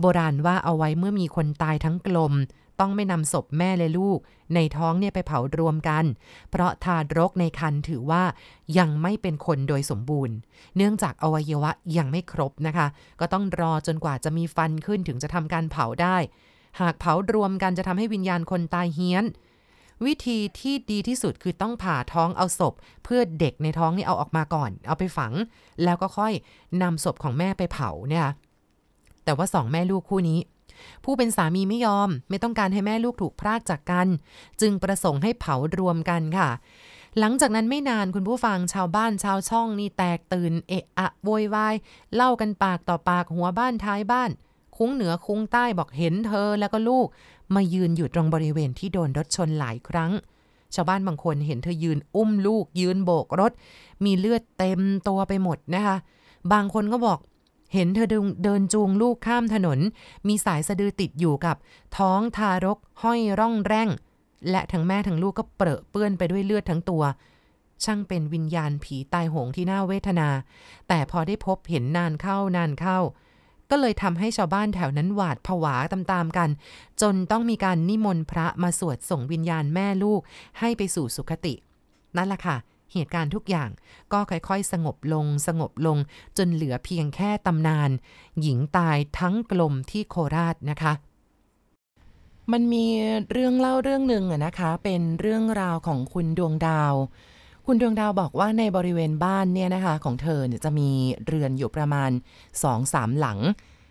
โบราณว่าเอาไว้เมื่อมีคนตายทั้งกลมต้องไม่นำศพแม่และลูก ในท้องเนี่ยไปเผารวมกัน เพราะทารกในครรภ์ถือว่ายังไม่เป็นคนโดยสมบูรณ์ เนื่องจากอวัยวะยังไม่ครบนะคะ ก็ต้องรอจนกว่าจะมีฟันขึ้นถึงจะทำการเผาได้ หากเผารวมกันจะทำให้วิญญาณคนตายเฮี้ยน วิธีที่ดีที่สุดคือต้องผ่าท้องเอาศพเพื่อเด็กในท้องนี่เอาออกมาก่อน เอาไปฝัง แล้วก็ค่อยนำศพของแม่ไปเผาเนี่ย แต่ว่าสองแม่ลูกคู่นี้ผู้เป็นสามีไม่ยอม ไม่ต้องการให้แม่ลูกถูกพรากจากกัน จึงประสงค์ให้เผารวมกันค่ะ หลังจากนั้นไม่นานคุณผู้ฟังชาวบ้านชาวช่องนี่แตกตื่น เอะอะโวยวายเล่ากันปากต่อปากหัวบ้านท้ายบ้านคุ้งเหนือคุ้งใต้บอกเห็นเธอแล้วก็ลูก มายืนอยู่ตรงบริเวณที่โดนรถชนหลายครั้ง ชาวบ้านบางคนเห็นเธอยืนอุ้มลูกยืนโบกรถ มีเลือดเต็มตัวไปหมดนะคะบางคนก็บอกเห็นเธอเดินจูงลูกข้ามถนน มีสายสะดือติดอยู่กับ ท้องทารกห้อยร่องแร่งและทั้งแม่ทั้งลูกก็เปรอะเปื้อนไปด้วยเลือดทั้งตัว ช่างเป็นวิญญาณผีตายโหงที่น่าเวทนา แต่พอได้พบเห็นนานเข้านานเข้า ก็เลยทำให้ชาวบ้านแถวนั้นหวาดผวาตามๆกัน จนต้องมีการนิมนต์พระมาสวดส่งวิญญาณแม่ลูกให้ไปสู่สุคติ นั่นแหละค่ะเหตุการณ์ทุกอย่างก็ค่อยๆ สงบลง สงบลง จนเหลือเพียงแค่ตำนาน หญิงตายทั้งกลมที่โคราชนะคะ มันมีเรื่องเล่าเรื่องหนึ่งนะคะเป็นเรื่องราวของคุณดวงดาว คุณดวงดาวบอกว่าในบริเวณบ้านเนี่ยนะคะของเธอเจะมีเรือนอยู่ประมาณ2-3 หลัง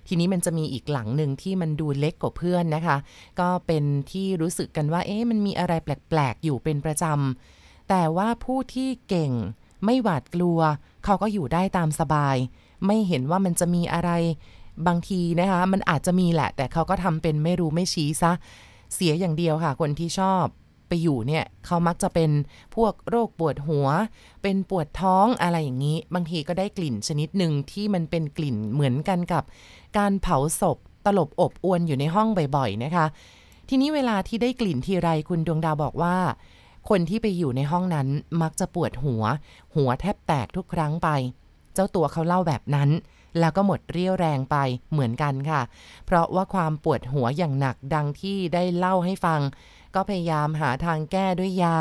ทีนี้มันจะมีอีกหลังหนึ่งที่มันดูเล็กกว่าเพื่อนนะคะ ก็เป็นที่รู้สึกกันว่าเอ๊ะมันมีอะไรแปลกๆอยู่เป็นประจำแต่ว่าผู้ที่เก่งไม่หวาดกลัว เขาก็อยู่ได้ตามสบาย ไม่เห็นว่ามันจะมีอะไร บางทีนะคะ มันอาจจะมีแหละ แต่เขาก็ทำเป็นไม่รู้ไม่ชี้ซะ เสียอย่างเดียวค่ะ คนที่ชอบไปอยู่เนี่ยเขามักจะเป็นพวกโรคปวดหัว เป็นปวดท้องอะไรอย่างนี้ บางทีก็ได้กลิ่นชนิดหนึ่งที่มันเป็นกลิ่นเหมือนกันกับ การเผาศพตลบอบอวนอยู่ในห้องบ่อยๆ นะคะ ทีนี้เวลาที่ได้กลิ่นทีไรคุณดวงดาวบอกว่าคนที่ไปอยู่ในห้องนั้นมักจะปวดหัว หัวแทบแตกทุกครั้งไป เจ้าตัวเขาเล่าแบบนั้น แล้วก็หมดเรี่ยวแรงไปเหมือนกันค่ะ เพราะว่าความปวดหัวอย่างหนักดังที่ได้เล่าให้ฟังก็พยายามหาทางแก้ด้วยยา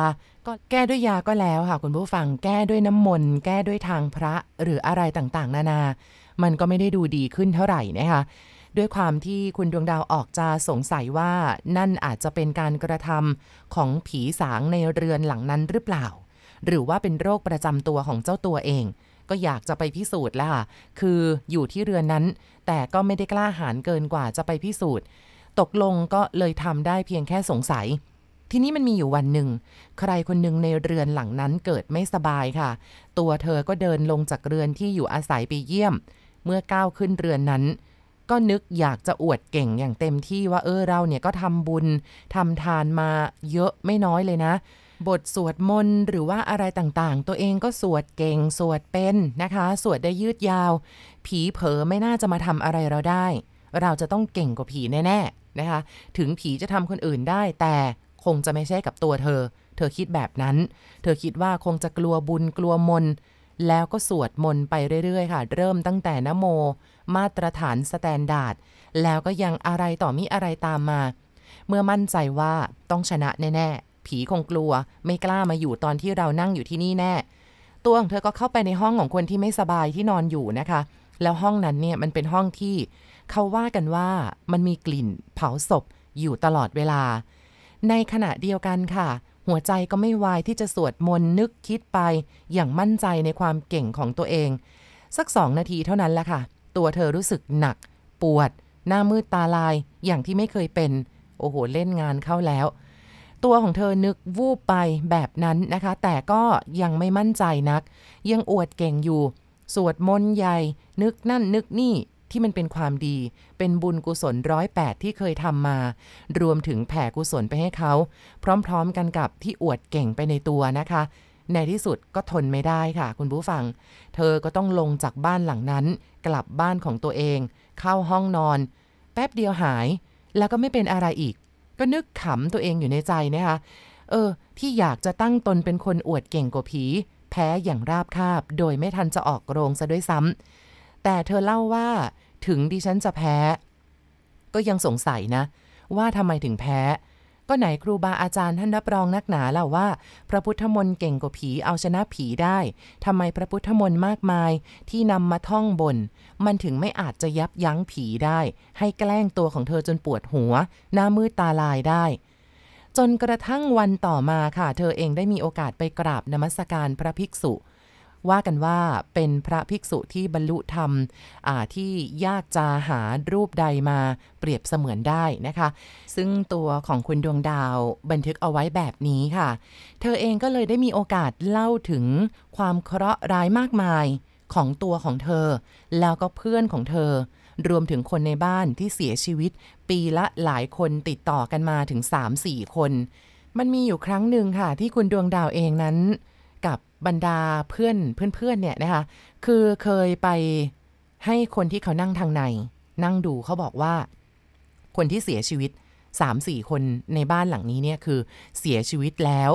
ก็แก้ด้วยยาก็แล้วค่ะคุณผู้ฟังแก้ด้วยน้ำมนต์แก้ด้วยทางพระหรืออะไรต่างๆ นานา มันก็ไม่ได้ดูดีขึ้นเท่าไหร่นะคะด้วยความที่คุณดวงดาวออกจะสงสัยว่านั่นอาจจะเป็นการกระทำของผีสางในเรือนหลังนั้นหรือเปล่า หรือว่าเป็นโรคประจำตัวของเจ้าตัวเอง ก็อยากจะไปพิสูจน์ล่ะ คืออยู่ที่เรือนนั้น แต่ก็ไม่ได้กล้าหาญเกินกว่าจะไปพิสูจน์ตกลงก็เลยทำได้เพียงแค่สงสัย ทีนี้มันมีอยู่วันหนึ่งใครคนหนึ่งในเรือนหลังนั้นเกิดไม่สบายค่ะ ตัวเธอก็เดินลงจากเรือนที่อยู่อาศัยไปเยี่ยม เมื่อก้าวขึ้นเรือนนั้นก็นึกอยากจะอวดเก่งอย่างเต็มที่ว่าเออเราเนี่ยก็ทำบุญทำทานมาเยอะไม่น้อยเลยนะ บทสวดมนต์หรือว่าอะไรต่าง ๆ ตัวเองก็สวดเก่งสวดเป็นนะคะสวดได้ยืดยาว ผีเผลอไม่น่าจะมาทำอะไรเราได้ เราจะต้องเก่งกว่าผีแน่ๆนะคะ ถึงผีจะทำคนอื่นได้แต่คงจะไม่ใช่กับตัวเธอ เธอคิดแบบนั้น เธอคิดว่าคงจะกลัวบุญกลัวมนแล้วก็สวดมนต์ไปเรื่อย ๆ ค่ะ เริ่มตั้งแต่นโมมาตรฐานสแตนดาร์ดแล้วก็ยังอะไรต่อมีอะไรตามมา เมื่อมั่นใจว่าต้องชนะแน่ๆ ผีคงกลัว ไม่กล้ามาอยู่ตอนที่เรานั่งอยู่ที่นี่แน่ ตัวของเธอก็เข้าไปในห้องของคนที่ไม่สบายที่นอนอยู่นะคะ แล้วห้องนั้นเนี่ยมันเป็นห้องที่เขาว่ากันว่ามันมีกลิ่นเผาศพ อยู่ตลอดเวลา ในขณะเดียวกันค่ะ หัวใจก็ไม่วายที่จะสวดมนต์นึกคิดไป อย่างมั่นใจในความเก่งของตัวเองสักสองนาทีเท่านั้นแหละค่ะตัวเธอรู้สึกหนัก ปวด หน้ามืดตาลาย อย่างที่ไม่เคยเป็น โอ้โห เล่นงานเข้าแล้ว ตัวของเธอนึกวูบไปแบบนั้นนะคะ แต่ก็ยังไม่มั่นใจนัก ยังอวดเก่งอยู่ สวดมนต์ใหญ่นึกนั่นนึกนี่ที่มันเป็นความดี เป็นบุญกุศลร้อยแปดที่เคยทำมา รวมถึงแผ่กุศลไปให้เขา พร้อม ๆ กันกับที่อวดเก่งไปในตัวนะคะในที่สุดก็ทนไม่ได้ค่ะคุณผู้ฟัง เธอก็ต้องลงจากบ้านหลังนั้น กลับบ้านของตัวเอง เข้าห้องนอน แป๊บเดียวหาย แล้วก็ไม่เป็นอะไรอีก ก็นึกขำตัวเองอยู่ในใจนะคะเออ ที่อยากจะตั้งตนเป็นคนอวดเก่งกว่าผี แพ้อย่างราบคาบ โดยไม่ทันจะออกโรงซะด้วยซ้ำแต่เธอเล่าว่าถึงดิฉันจะแพ้ ก็ยังสงสัยนะ ว่าทำไมถึงแพ้ก็ไหนครูบาอาจารย์ท่านรับรองนักหนาเล่าว่า พระพุทธมนต์เก่งกว่าผีเอาชนะผีได้ทำไมพระพุทธมนต์มากมายที่นำมาท่องบน มันถึงไม่อาจจะยับยั้งผีได้ ให้แกล้งตัวของเธอจนปวดหัวหน้ามืดตาลายได้ จนกระทั่งวันต่อมาค่ะ เธอเองได้มีโอกาสไปกราบนมัสการพระภิกษุว่ากันว่าเป็นพระภิกษุที่บรรลุธรรมที่ยากจะหารูปใดมาเปรียบเสมือนได้นะคะ ซึ่งตัวของคุณดวงดาวบันทึกเอาไว้แบบนี้ค่ะ เธอเองก็เลยได้มีโอกาสเล่าถึงความเคราะห์ร้ายมากมายของตัวของเธอ แล้วก็เพื่อนของเธอรวมถึงคนในบ้านที่เสียชีวิต ปีละหลายคนติดต่อกันมาถึง 3-4 คน มันมีอยู่ครั้งหนึ่งค่ะ ที่คุณดวงดาวเองนั้นบรรดาเพื่อนเพื่อนๆเนี่ยนะคะคือเคยไปให้คนที่เขานั่งทางในนั่งดูเขาบอกว่า คนที่เสียชีวิตสามสี่คนในบ้านหลังนี้เนี่ยคือเสียชีวิตแล้ว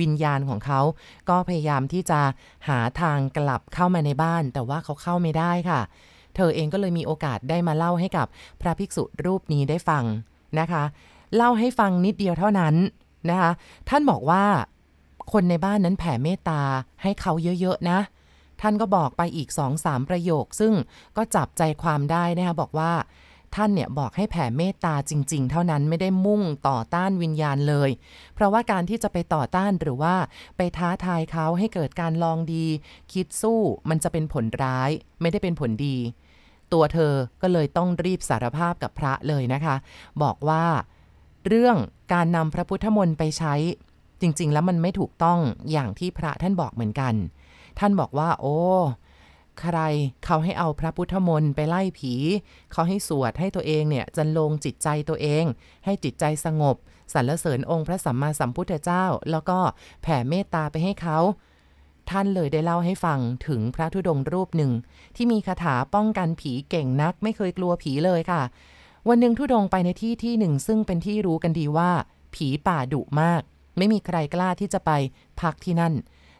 วิญญาณของเขาก็พยายามที่จะหาทางกลับเข้ามาในบ้าน แต่ว่าเขาเข้าไม่ได้ค่ะ เธอเองก็เลยมีโอกาสได้มาเล่าให้กับพระภิกษุรูปนี้ได้ฟังนะคะ เล่าให้ฟังนิดเดียวเท่านั้นนะคะท่านบอกว่าคนในบ้านนั้นแผ่เมตตาให้เขาเยอะๆนะ ท่านก็บอกไปอีกสองสามประโยค ซึ่งก็จับใจความได้นะคะบอกว่าท่านเนี่ยบอกให้แผ่เมตตาจริง ๆ เท่านั้นไม่ได้มุ่งต่อต้านวิญญาณเลย เพราะว่าการที่จะไปต่อต้านหรือว่าไปท้าทายเขาให้เกิดการลองดี คิดสู้มันจะเป็นผลร้ายไม่ได้เป็นผลดี ตัวเธอก็เลยต้องรีบสารภาพกับพระเลยนะคะ บอกว่า เรื่องการนำพระพุทธมนต์ไปใช้จริงๆ แล้วมันไม่ถูกต้องอย่างที่พระท่านบอกเหมือนกัน ท่านบอกว่า โอ้ ใครเขาให้เอาพระพุทธมนต์ไปไล่ผีเขาให้สวดให้ตัวเองเนี่ยจันลงจิตใจตัวเอง ให้จิตใจสงบสรรเสริญองค์พระสัมมาสัมพุทธเจ้า แล้วก็แผ่เมตตาไปให้เขา ท่านเลยได้เล่าให้ฟังถึงพระธุดงรูปหนึ่งที่มีคาถาป้องกันผีเก่งนักไม่เคยกลัวผีเลยค่ะ วันหนึ่งธุดงไปในที่ที่หนึ่งซึ่งเป็นที่รู้กันดีว่า ผีป่าดุมากไม่มีใครกล้าที่จะไปพักที่นั่น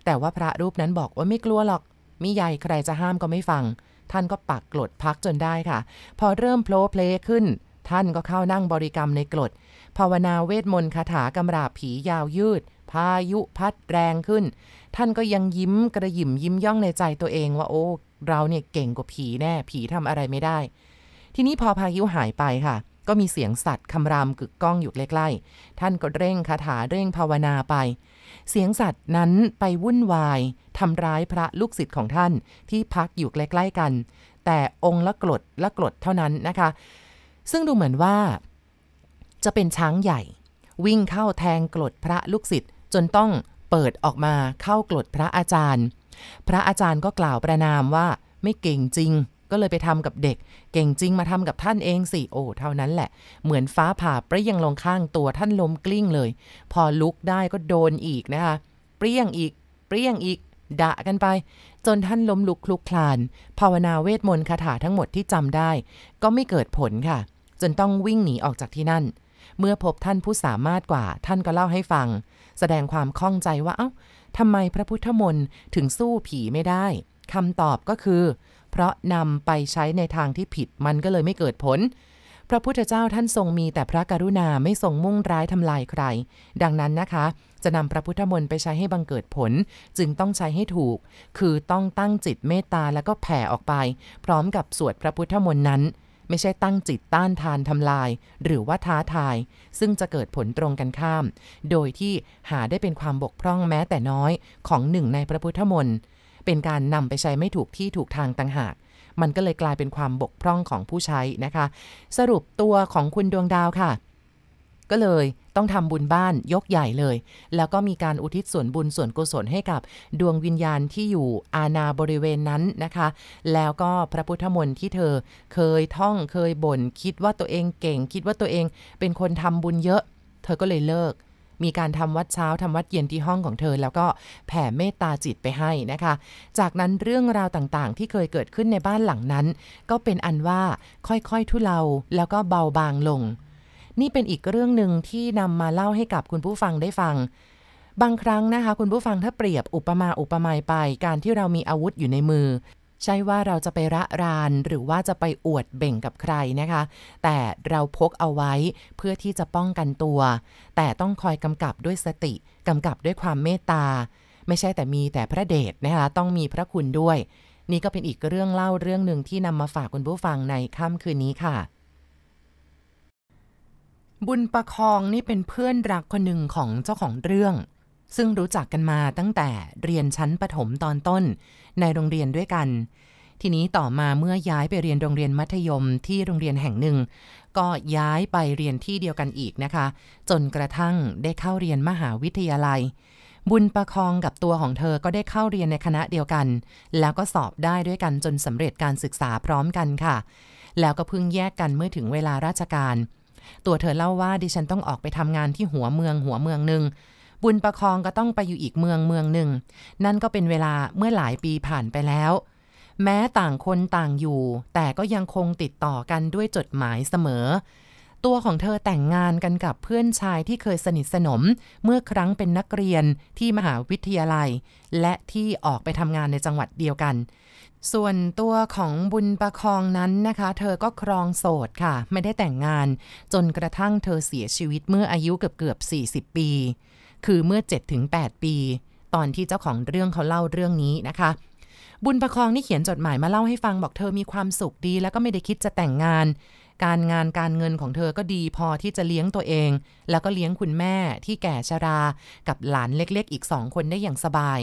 แต่ว่าพระรูปนั้นบอกว่าไม่กลัวหรอกมิใหญ่ใครจะห้ามก็ไม่ฟัง ท่านก็ปักกรดพักจนได้ค่ะ พอเริ่มโผล่เพลขึ้น ท่านก็เข้านั่งบริกรรมในกรด ภาวนาเวทมนต์คาถากำราบ ผียาวยืด พายุพัดแรงขึ้น ท่านก็ยังยิ้มกระยิมยิ้มย่องในใจตัวเองว่าโอ้เราเนี่ยเก่งกว่าผีแน่ ผีทำอะไรไม่ได้ ทีนี้พอพายุหายไปค่ะก็มีเสียงสัตว์คำรามกึกก้องอยู่ใกล้ๆ ท่านก็เร่งคาถาเร่งภาวนาไป เสียงสัตว์นั้นไปวุ่นวายทำร้ายพระลูกศิษย์ของท่าน ที่พักอยู่ใกล้ๆกัน แต่องค์ละกรดละกรดเท่านั้นนะคะ ซึ่งดูเหมือนว่า จะเป็นช้างใหญ่ วิ่งเข้าแทงกรดพระลูกศิษย์จนต้องเปิดออกมาเข้ากรดพระอาจารย์ พระอาจารย์ก็กล่าวประนามว่าไม่เก่งจริงก็เลยไปทำกับเด็ก เก่งจริงมาทำกับท่านเองสิ โอ้ เท่านั้นแหละเหมือนฟ้าผ่าเปรี้ยงลงข้างตัวท่านล้มกลิ้งเลย พอลุกได้ก็โดนอีกนะคะเปรี้ยงอีก เปรี้ยงอีกด่ากันไป จนท่านล้มลุก คลุกคลาน ภาวนาเวทมนต์คาถาทั้งหมดที่จำได้ ก็ไม่เกิดผลค่ะ จนต้องวิ่งหนีออกจากที่นั่น เมื่อพบท่านผู้สามารถกว่าท่านก็เล่าให้ฟัง แสดงความข้องใจว่าเอา้าทำไมพระพุทธมนต์ถึงสู้ผีไม่ได้คำตอบก็คือเพราะนำไปใช้ในทางที่ผิดมันก็เลยไม่เกิดผล พระพุทธเจ้าท่านทรงมีแต่พระกรุณาไม่ทรงมุ่งร้ายทำลายใคร ดังนั้นนะคะ จะนำพระพุทธมนต์ไปใช้ให้บังเกิดผล จึงต้องใช้ให้ถูก คือต้องตั้งจิตเมตตาแล้วก็แผ่ออกไป พร้อมกับสวดพระพุทธมนต์นั้น ไม่ใช่ตั้งจิตต้านทานทำลาย หรือว่าท้าทาย ซึ่งจะเกิดผลตรงกันข้าม โดยที่หาได้เป็นความบกพร่องแม้แต่น้อยของหนึ่งในพระพุทธมนต์เป็นการนำไปใช้ไม่ถูกที่ถูกทางต่างหาก มันก็เลยกลายเป็นความบกพร่องของผู้ใช้นะคะ สรุปตัวของคุณดวงดาวค่ะ ก็เลยต้องทำบุญบ้านยกใหญ่เลย แล้วก็มีการอุทิศส่วนบุญส่วนกุศลให้กับดวงวิญญาณที่อยู่อาณาบริเวณนั้นนะคะ แล้วก็พระพุทธมนต์ที่เธอเคยท่องเคยบ่นคิดว่าตัวเองเก่งคิดว่าตัวเอง เป็นคนทำบุญเยอะ เธอก็เลยเลิกมีการทำวัดเช้าทำวัดเย็นที่ห้องของเธอ แล้วก็แผ่เมตตาจิตไปให้นะคะ จากนั้นเรื่องราวต่าง ๆ ที่เคยเกิดขึ้นในบ้านหลังนั้น ก็เป็นอันว่าค่อยๆทุเลาแล้วก็เบาบางลง นี่เป็นอีกเรื่องหนึ่งที่นำมาเล่าให้กับคุณผู้ฟังได้ฟัง บางครั้งนะคะคุณผู้ฟังถ้าเปรียบอุปมาอุปไมยไปการที่เรามีอาวุธอยู่ในมือใช่ว่าเราจะไประรานหรือว่าจะไปอวดเบ่งกับใครนะคะ แต่เราพกเอาไว้เพื่อที่จะป้องกันตัว แต่ต้องคอยกำกับด้วยสติกำกับด้วยความเมตตา ไม่ใช่แต่มีแต่พระเดชนะคะต้องมีพระคุณด้วย นี่ก็เป็นอีกเรื่องเล่าเรื่องหนึ่งที่นำมาฝากคุณผู้ฟังในค่ำคืนนี้ค่ะ บุญประคองนี่เป็นเพื่อนรักคนหนึ่งของเจ้าของเรื่อง ซึ่งรู้จักกันมาตั้งแต่เรียนชั้นประถมตอนต้นในโรงเรียนด้วยกัน ทีนี้ต่อมาเมื่อย้ายไปเรียนโรงเรียนมัธยมที่โรงเรียนแห่งหนึ่ง ก็ย้ายไปเรียนที่เดียวกันอีกนะคะ จนกระทั่งได้เข้าเรียนมหาวิทยาลัย บุญประคองกับตัวของเธอก็ได้เข้าเรียนในคณะเดียวกัน แล้วก็สอบได้ด้วยกันจนสำเร็จการศึกษาพร้อมกันค่ะ แล้วก็เพิ่งแยกกันเมื่อถึงเวลาราชการ ตัวเธอเล่าว่าดิฉันต้องออกไปทำงานที่หัวเมือง หัวเมืองหนึ่งบุญประคองก็ต้องไปอยู่อีกเมืองเมืองหนึ่ง นั่นก็เป็นเวลาเมื่อหลายปีผ่านไปแล้ว แม้ต่างคนต่างอยู่ แต่ก็ยังคงติดต่อกันด้วยจดหมายเสมอ ตัวของเธอแต่งงานกันกับเพื่อนชายที่เคยสนิทสนม เมื่อครั้งเป็นนักเรียนที่มหาวิทยาลัย และที่ออกไปทำงานในจังหวัดเดียวกัน ส่วนตัวของบุญประคองนั้นนะคะ เธอก็ครองโสดค่ะ ไม่ได้แต่งงาน จนกระทั่งเธอเสียชีวิตเมื่ออายุเกือบเกือบ40 ปีคือเมื่อ 7-8 ปี ตอนที่เจ้าของเรื่องเขาเล่าเรื่องนี้นะคะ บุญประคองนี่เขียนจดหมายมาเล่าให้ฟังบอกเธอมีความสุขดี แล้วก็ไม่ได้คิดจะแต่งงาน การงานการเงินของเธอก็ดีพอที่จะเลี้ยงตัวเอง แล้วก็เลี้ยงคุณแม่ที่แก่ชรา กับหลานเล็กๆ อีกสองคนได้อย่างสบาย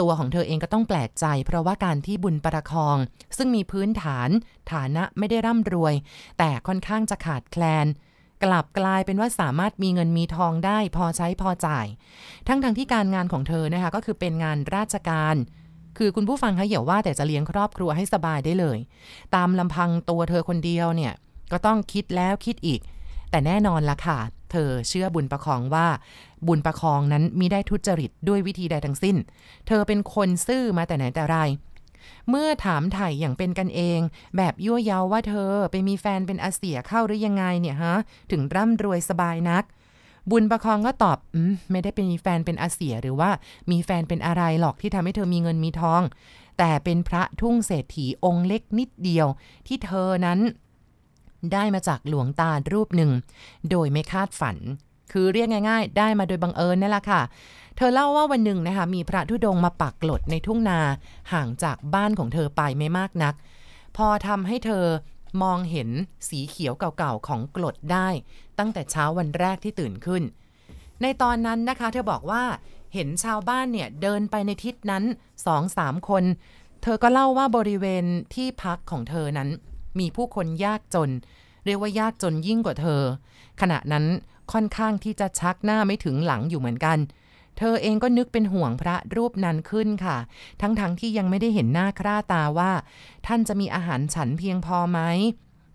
ตัวของเธอเองก็ต้องแปลกใจ เพราะว่าการที่บุญประคอง ซึ่งมีพื้นฐาน ฐานะไม่ได้ร่ำรวย แต่ค่อนข้างจะขาดแคลนกลับกลายเป็นว่าสามารถมีเงินมีทองได้พอใช้พอจ่าย ทั้งทางที่การงานของเธอนะคะก็คือเป็นงานราชการ คือคุณผู้ฟังคะอย่าว่าแต่จะเลี้ยงครอบครัวให้สบายได้เลย ตามลำพังตัวเธอคนเดียวเนี่ย ก็ต้องคิดแล้วคิดอีก แต่แน่นอนละค่ะเธอเชื่อบุญประคองว่า บุญประคองนั้นมิได้ทุจริตด้วยวิธีใดทั้งสิ้น เธอเป็นคนซื่อมาแต่ไหนแต่ไรเมื่อถามไถ่อย่างเป็นกันเอง แบบยั่วเยาว่าเธอไปมีแฟนเป็นอาเสียเข้าหรือยังไงเนี่ยฮะ ถึงร่ำรวยสบายนัก บุญประคองก็ตอบอืมไม่ได้เป็นมีแฟนเป็นอาเสียหรือว่า มีแฟนเป็นอะไรหรอกที่ทำให้เธอมีเงินมีทอง แต่เป็นพระทุ่งเศรษฐีองค์เล็กนิดเดียว ที่เธอนั้น ได้มาจากหลวงตารูปหนึ่งโดยไม่คาดฝัน คือเรียกง่ายๆ ได้มาโดยบังเอิญนั่นแหละค่ะเธอเล่าว่าวันหนึ่งนะคะมีพระธุดงมาปักหลดในทุ่งนาห่างจากบ้านของเธอไปไม่มากนัก พอทำให้เธอมองเห็นสีเขียวเก่าๆของกลดได้ ตั้งแต่เช้าวันแรกที่ตื่นขึ้น ในตอนนั้นนะคะ เธอบอกว่าเห็นชาวบ้านเนี่ยเดินไปในทิศนั้นสองสามคน เธอก็เล่าว่าบริเวณที่พักของเธอนั้นมีผู้คนยากจน เรียกว่ายากจนยิ่งกว่าเธอ ขณะนั้นค่อนข้างที่จะชักหน้าไม่ถึงหลังอยู่เหมือนกันเธอเองก็นึกเป็นห่วงพระรูปนั้นขึ้นค่ะ ทั้งๆทที่ยังไม่ได้เห็นหน้าคร่าตาว่า ท่านจะมีอาหารฉันเพียงพอไหม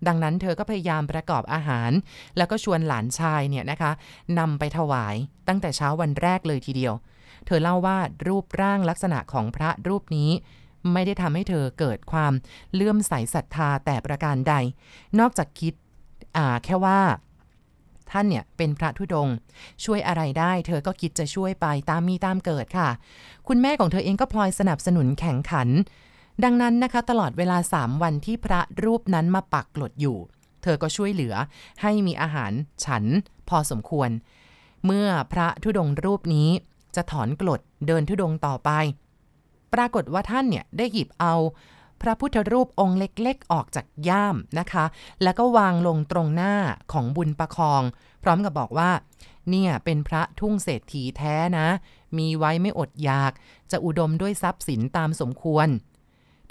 ดังนั้นเธอก็พยายามประกอบอาหาร แล้วก็ชวนหลานชายเนี่ยนะคะนำไปถวายตั้งแต่เช้าวันแรกเลยทีเดียว เธอเล่าว่ารูปร่างลักษณะของพระรูปนี้ ไม่ได้ทำให้เธอเกิดความเลื่อมใสศรัทธาแต่ประการใด นอกจากคิดแค่ว่าท่านเนี่ยเป็นพระธุดง ช่วยอะไรได้ เธอก็คิดจะช่วยไปตามมีตามเกิดค่ะ คุณแม่ของเธอเองก็พลอยสนับสนุนแข่งขัน ดังนั้นนะคะตลอดเวลา 3 วันที่พระรูปนั้นมาปักกลดอยู่ เธอก็ช่วยเหลือให้มีอาหารฉันพอสมควร เมื่อพระธุดงรูปนี้จะถอนกลดเดินธุดงต่อไป ปรากฏว่าท่านเนี่ยได้หยิบเอาพระพุทธรูปองค์เล็กๆ ออกจากย่ามนะคะ แล้วก็วางลงตรงหน้าของบุญประคอง พร้อมกับบอกว่า เนี่ย เป็นพระทุ่งเศรษฐีแท้นะ มีไว้ไม่อดอยาก จะอุดมด้วยทรัพย์สินตามสมควร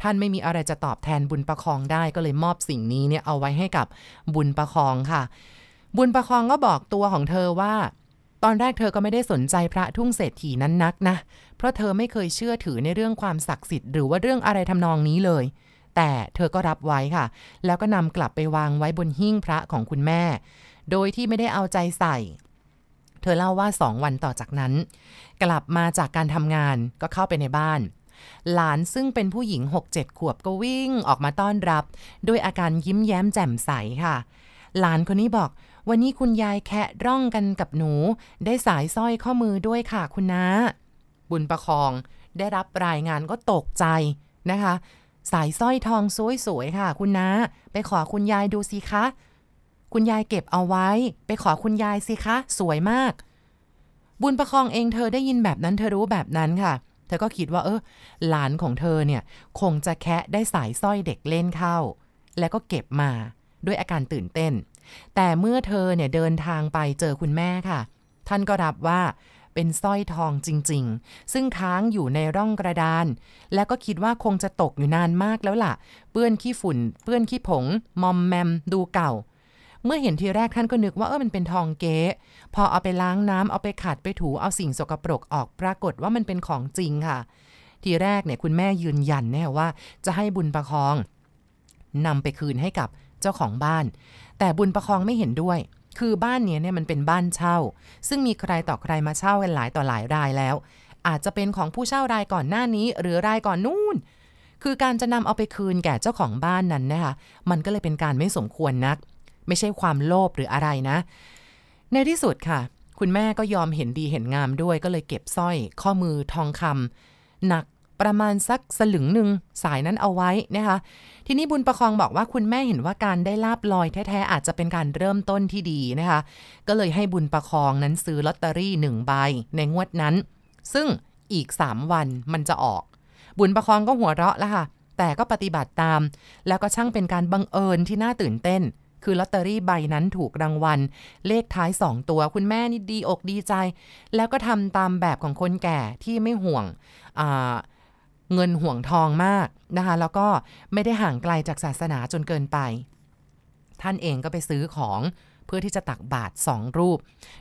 ท่านไม่มีอะไรจะตอบแทนบุญประคองได้ก็เลยมอบสิ่งนี้เนี่ยเอาไว้ให้กับบุญประคองค่ะ บุญประคองก็บอกตัวของเธอว่าตอนแรกเธอก็ไม่ได้สนใจพระทุ่งเศรษฐีนั้นนักนะ เพราะเธอไม่เคยเชื่อถือในเรื่องความศักดิ์สิทธิ์หรือว่าเรื่องอะไรทำนองนี้เลย แต่เธอก็รับไว้ค่ะ แล้วก็นำกลับไปวางไว้บนหิ้งพระของคุณแม่ โดยที่ไม่ได้เอาใจใส่ เธอเล่าว่าสองวันต่อจากนั้น กลับมาจากการทำงานก็เข้าไปในบ้าน หลานซึ่งเป็นผู้หญิง6-7ขวบก็วิ่ง ออกมาต้อนรับ ด้วยอาการยิ้มแย้มแจ่มใสค่ะ หลานคนนี้บอกวันนี้คุณยายแคะร่องกันกับหนู ได้สายสร้อยข้อมือด้วยค่ะคุณนะ้า บุญประคองได้รับรายงานก็ตกใจนะคะ สายสร้อยทองสวยๆค่ะคุณนะ้า ไปขอคุณยายดูสิคะ คุณยายเก็บเอาไว้ไปขอคุณยายสิคะสวยมาก บุญประคองเองเธอได้ยินแบบนั้นเธอรู้แบบนั้นค่ะ เธอก็คิดว่าเออหลานของเธอเนี่ยคงจะแคะได้สายสร้อยเด็กเล่นเข้า แล้วก็เก็บมาด้วยอาการตื่นเต้นแต่เมื่อเธอเนี่ยเดินทางไปเจอคุณแม่ค่ะ ท่านก็รับว่าเป็นสร้อยทองจริงๆ ซึ่งค้างอยู่ในร่องกระดาน แล้วก็คิดว่าคงจะตกอยู่นานมากแล้วล่ะ เปื้อนขี้ฝุ่น เปื้อนขี้ผง มอมแมม ดูเก่า เมื่อเห็นทีแรกท่านก็นึกว่าเออมันเป็นทองเก๊พอเอาไปล้างน้ำเอาไปขัด ไปถู เอาสิ่งสกปรกออกปรากฏว่ามันเป็นของจริงค่ะ ทีแรกเนี่ยคุณแม่ยืนยันแน่ว่า จะให้บุญประคองนำไปคืนให้กับเจ้าของบ้านแต่บุญประคองไม่เห็นด้วย คือบ้านนี้เนี่ยมันเป็นบ้านเช่า ซึ่งมีใครต่อใครมาเช่ากันหลายต่อหลายรายแล้ว อาจจะเป็นของผู้เช่ารายก่อนหน้านี้หรือรายก่อนนู่น คือการจะนำเอาไปคืนแก่เจ้าของบ้านนั้นนะคะมันก็เลยเป็นการไม่สมควรนัก ไม่ใช่ความโลภหรืออะไรนะ ในที่สุดค่ะ คุณแม่ก็ยอมเห็นดีเห็นงามด้วย ก็เลยเก็บสร้อย ข้อมือทองคำ หนักประมาณสักสลึงหนึ่งสายนั้นเอาไว้นะคะทีนี้บุญประคองบอกว่าคุณแม่เห็นว่าการได้ลาบลอยแท้ ๆ อาจจะเป็นการเริ่มต้นที่ดีนะคะก็เลยให้บุญประคองนั้นซื้อลอตเตอรี่หนึ่งใบในงวดนั้น ซึ่งอีก 3 วันมันจะออก บุญประคองก็หัวเราะแล้วค่ะ แต่ก็ปฏิบัติตาม แล้วก็ช่างเป็นการบังเอิญที่น่าตื่นเต้น คือลอตเตอรี่ใบนั้นถูกรางวัลเลขท้าย 2 ตัวคุณแม่นี่ดีอกดีใจ แล้วก็ทำตามแบบของคนแก่ที่ไม่ห่วงอ่าเงินห่วงทองมากนะคะแล้วก็ไม่ได้ห่างไกลจากศาสนาจนเกินไป ท่านเองก็ไปซื้อของเพื่อที่จะตักบาทสองรูป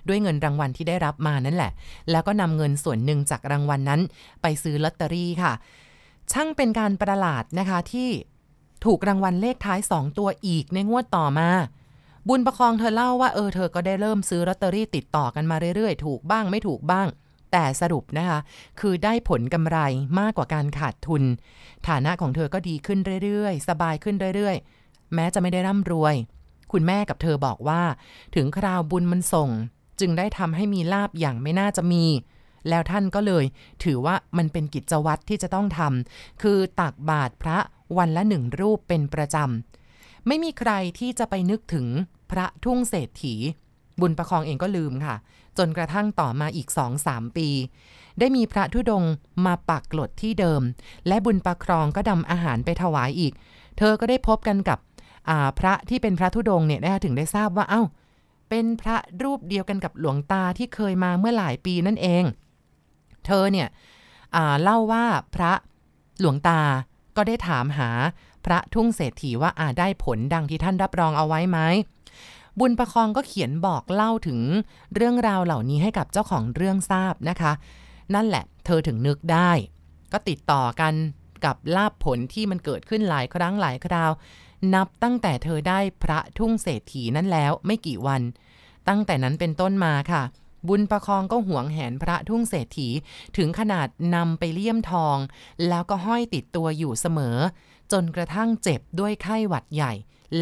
ด้วยเงินรางวัลที่ได้รับมานั่นแหละ แล้วก็นำเงินส่วนหนึ่งจากรางวัลนนั้นไปซื้อลอตเตอรี่ค่ะ ช่างเป็นการประหลาดนะคะที่ถูกรางวัลเลขท้าย 2 ตัวอีกในงวดต่อมา บุญประคองเธอเล่าว่าเออเธอก็ได้เริ่มซื้อลอตเตอรี่ติดต่อกันมาเรื่อย ๆ ถูกบ้างไม่ถูกบ้างแต่สรุปนะคะคือได้ผลกำไรมากกว่าการขาดทุน ฐานะของเธอก็ดีขึ้นเรื่อยๆ สบายขึ้นเรื่อยๆ แม้จะไม่ได้ร่ำรวย คุณแม่กับเธอบอกว่า ถึงคราวบุญมันส่ง จึงได้ทำให้มีลาบอย่างไม่น่าจะมี แล้วท่านก็เลย ถือว่ามันเป็นกิจวัตรที่จะต้องทำคือตักบาตรพระวันละหนึ่งรูปเป็นประจำไม่มีใครที่จะไปนึกถึงพระทุ่งเศรษฐี บุญประคองเองก็ลืมค่ะจนกระทั่งต่อมาอีกสสองามปี ได้มีพระธุดงมาปักกลดที่เดิม และบุญประครองก็ดำอาหารไปถวายอีก เธอก็ได้พบกันกับพระที่เป็นพระธุดงเนี่ยนะคะถึงได้ทราบว่าเอา้า เป็นพระรูปเดียวกันกับหลวงตาที่เคยมาเมื่อหลายปีนั่นเอง เธอเนี่ยเล่าว่าพระหลวงตาก็ได้ถามหาพระทุ่งเศรษฐีว่าอาได้ผลดังที่ท่านรับรองเอาไว้ไหมบุญประคองก็เขียนบอกเล่าถึงเรื่องราวเหล่านี้ให้กับเจ้าของเรื่องทราบนะคะ นั่นแหละเธอถึงนึกได้ ก็ติดต่อกันกับลาบผลที่มันเกิดขึ้นหลายครั้งหลายคราว นับตั้งแต่เธอได้พระทุ่งเศรษฐีนั้นแล้วไม่กี่วัน ตั้งแต่นั้นเป็นต้นมาค่ะ บุญประคองก็หวงแหนพระทุ่งเศรษฐีถึงขนาดนำไปเลี่ยมทอง แล้วก็ห้อยติดตัวอยู่เสมอ จนกระทั่งเจ็บด้วยไข้หวัดใหญ่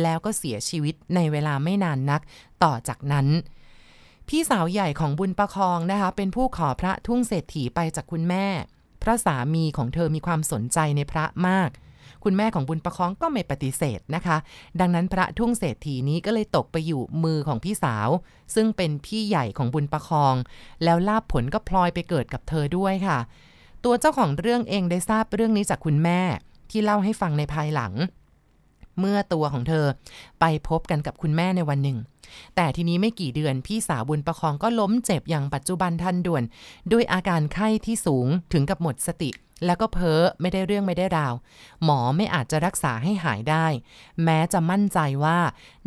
แล้วก็เสียชีวิตในเวลาไม่นานนักต่อจากนั้น พี่สาวใหญ่ของบุญประคองนะคะ เป็นผู้ขอพระทุ่งเศรษฐีไปจากคุณแม่ พระสามีของเธอมีความสนใจในพระมาก คุณแม่ของบุญประคองก็ไม่ปฏิเสธนะคะ ดังนั้นพระทุ่งเศรษฐีนี้ก็เลยตกไปอยู่มือของพี่สาว ซึ่งเป็นพี่ใหญ่ของบุญประคอง แล้วลาบผลก็พลอยไปเกิดกับเธอด้วยค่ะ ตัวเจ้าของเรื่องเองได้ทราบเรื่องนี้จากคุณแม่ ที่เล่าให้ฟังในภายหลังเมื่อตัวของเธอไปพบกันกับคุณแม่ในวันหนึ่ง แต่ทีนี้ไม่กี่เดือนพี่สาวบุญประคองก็ล้มเจ็บอย่างปัจจุบันทันด่วน ด้วยอาการไข้ที่สูงถึงกับหมดสติ แล้วก็เพ้อ ไม่ได้เรื่องไม่ได้ราว หมอไม่อาจจะรักษาให้หายได้ แม้จะมั่นใจว่า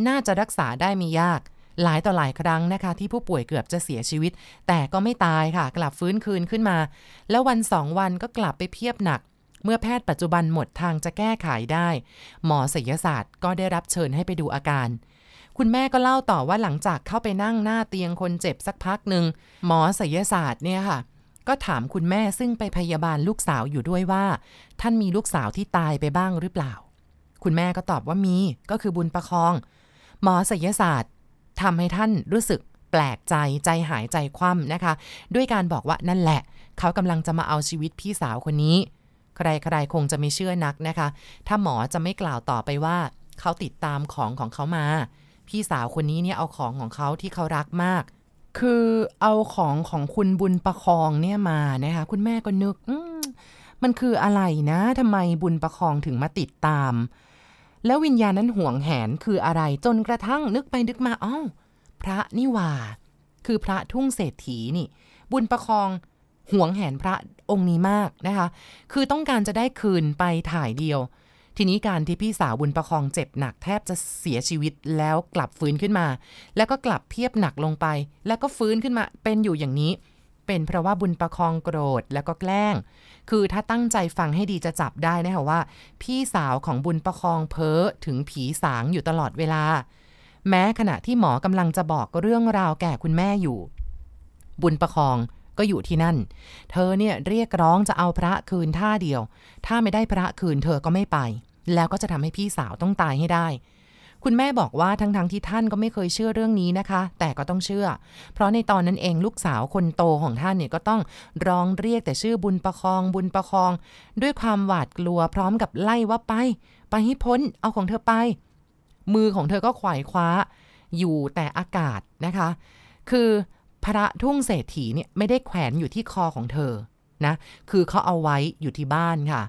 น่าจะรักษาได้ไม่ยาก หลายต่อหลายครั้งนะคะ ที่ผู้ป่วยเกือบจะเสียชีวิต แต่ก็ไม่ตายค่ะ กลับฟื้นคืนขึ้นมา แล้ววันสองวันก็กลับไปเพียบหนักเมื่อแพทย์ปัจจุบันหมดทางจะแก้ไขได้ หมอศัลยศาสตร์ก็ได้รับเชิญให้ไปดูอาการ คุณแม่ก็เล่าต่อว่าหลังจากเข้าไปนั่งหน้าเตียงคนเจ็บสักพักหนึ่ง หมอศัลยศาสตร์เนี่ยค่ะ ก็ถามคุณแม่ซึ่งไปพยาบาลลูกสาวอยู่ด้วยว่า ท่านมีลูกสาวที่ตายไปบ้างหรือเปล่า คุณแม่ก็ตอบว่ามี ก็คือบุญประคอง หมอศัลยศาสตร์ทำให้ท่านรู้สึกแปลกใจ ใจหายใจคว่ำนะคะ ด้วยการบอกว่านั่นแหละ เขากำลังจะมาเอาชีวิตพี่สาวคนนี้ใครๆคงจะไม่เชื่อนักนะคะ ถ้าหมอจะไม่กล่าวต่อไปว่าเขาติดตามของของเขามา พี่สาวคนนี้เนี่ยเอาของของเขาที่เขารักมาก คือเอาของของคุณบุญประคองเนี่ยมานะคะ คุณแม่ก็นึกมันคืออะไรนะทำไมบุญประคองถึงมาติดตาม แล้ววิญญาณนั้นห่วงแหนคืออะไร จนกระทั่งนึกไปนึกมาอ้าวพระนิว่า คือพระทุ่งเศรษฐีนี่ บุญประคองหวงแหนพระองค์นี้มากนะคะ คือต้องการจะได้คืนไปถ่ายเดียว ทีนี้การที่พี่สาวบุญประคองเจ็บหนักแทบจะเสียชีวิตแล้วกลับฟื้นขึ้นมา แล้วก็กลับเทียบหนักลงไป แล้วก็ฟื้นขึ้นมาเป็นอยู่อย่างนี้ เป็นเพราะว่าบุญประคองโกรธแล้วก็แกล้ง คือถ้าตั้งใจฟังให้ดีจะจับได้นะคะว่า พี่สาวของบุญประคองเพ้อถึงผีสางอยู่ตลอดเวลา แม้ขณะที่หมอกำลังจะบอกเรื่องราวแก่คุณแม่อยู่ บุญประคองก็อยู่ที่นั่น เธอเนี่ยเรียกร้องจะเอาพระคืนท่าเดียว ถ้าไม่ได้พระคืนเธอก็ไม่ไป แล้วก็จะทำให้พี่สาวต้องตายให้ได้ คุณแม่บอกว่าทั้งๆทที่ท่านก็ไม่เคยเชื่อเรื่องนี้นะคะ แต่ก็ต้องเชื่อ เพราะในตอนนั้นเองลูกสาวคนโตของท่านเนี่ยก็ต้องร้องเรียกแต่ชื่อบุญประคองบุญประคอง ด้วยความหวาดกลัวพร้อมกับไล่ว่าไปไปให้พ้นเอาของเธอไป มือของเธอก็ขวายคว้าอยู่แต่อากาศนะคะ คือพระทุ่งเศรษฐีเนี่ยไม่ได้แขวนอยู่ที่คอของเธอ นะ คือเขาเอาไว้อยู่ที่บ้านค่ะ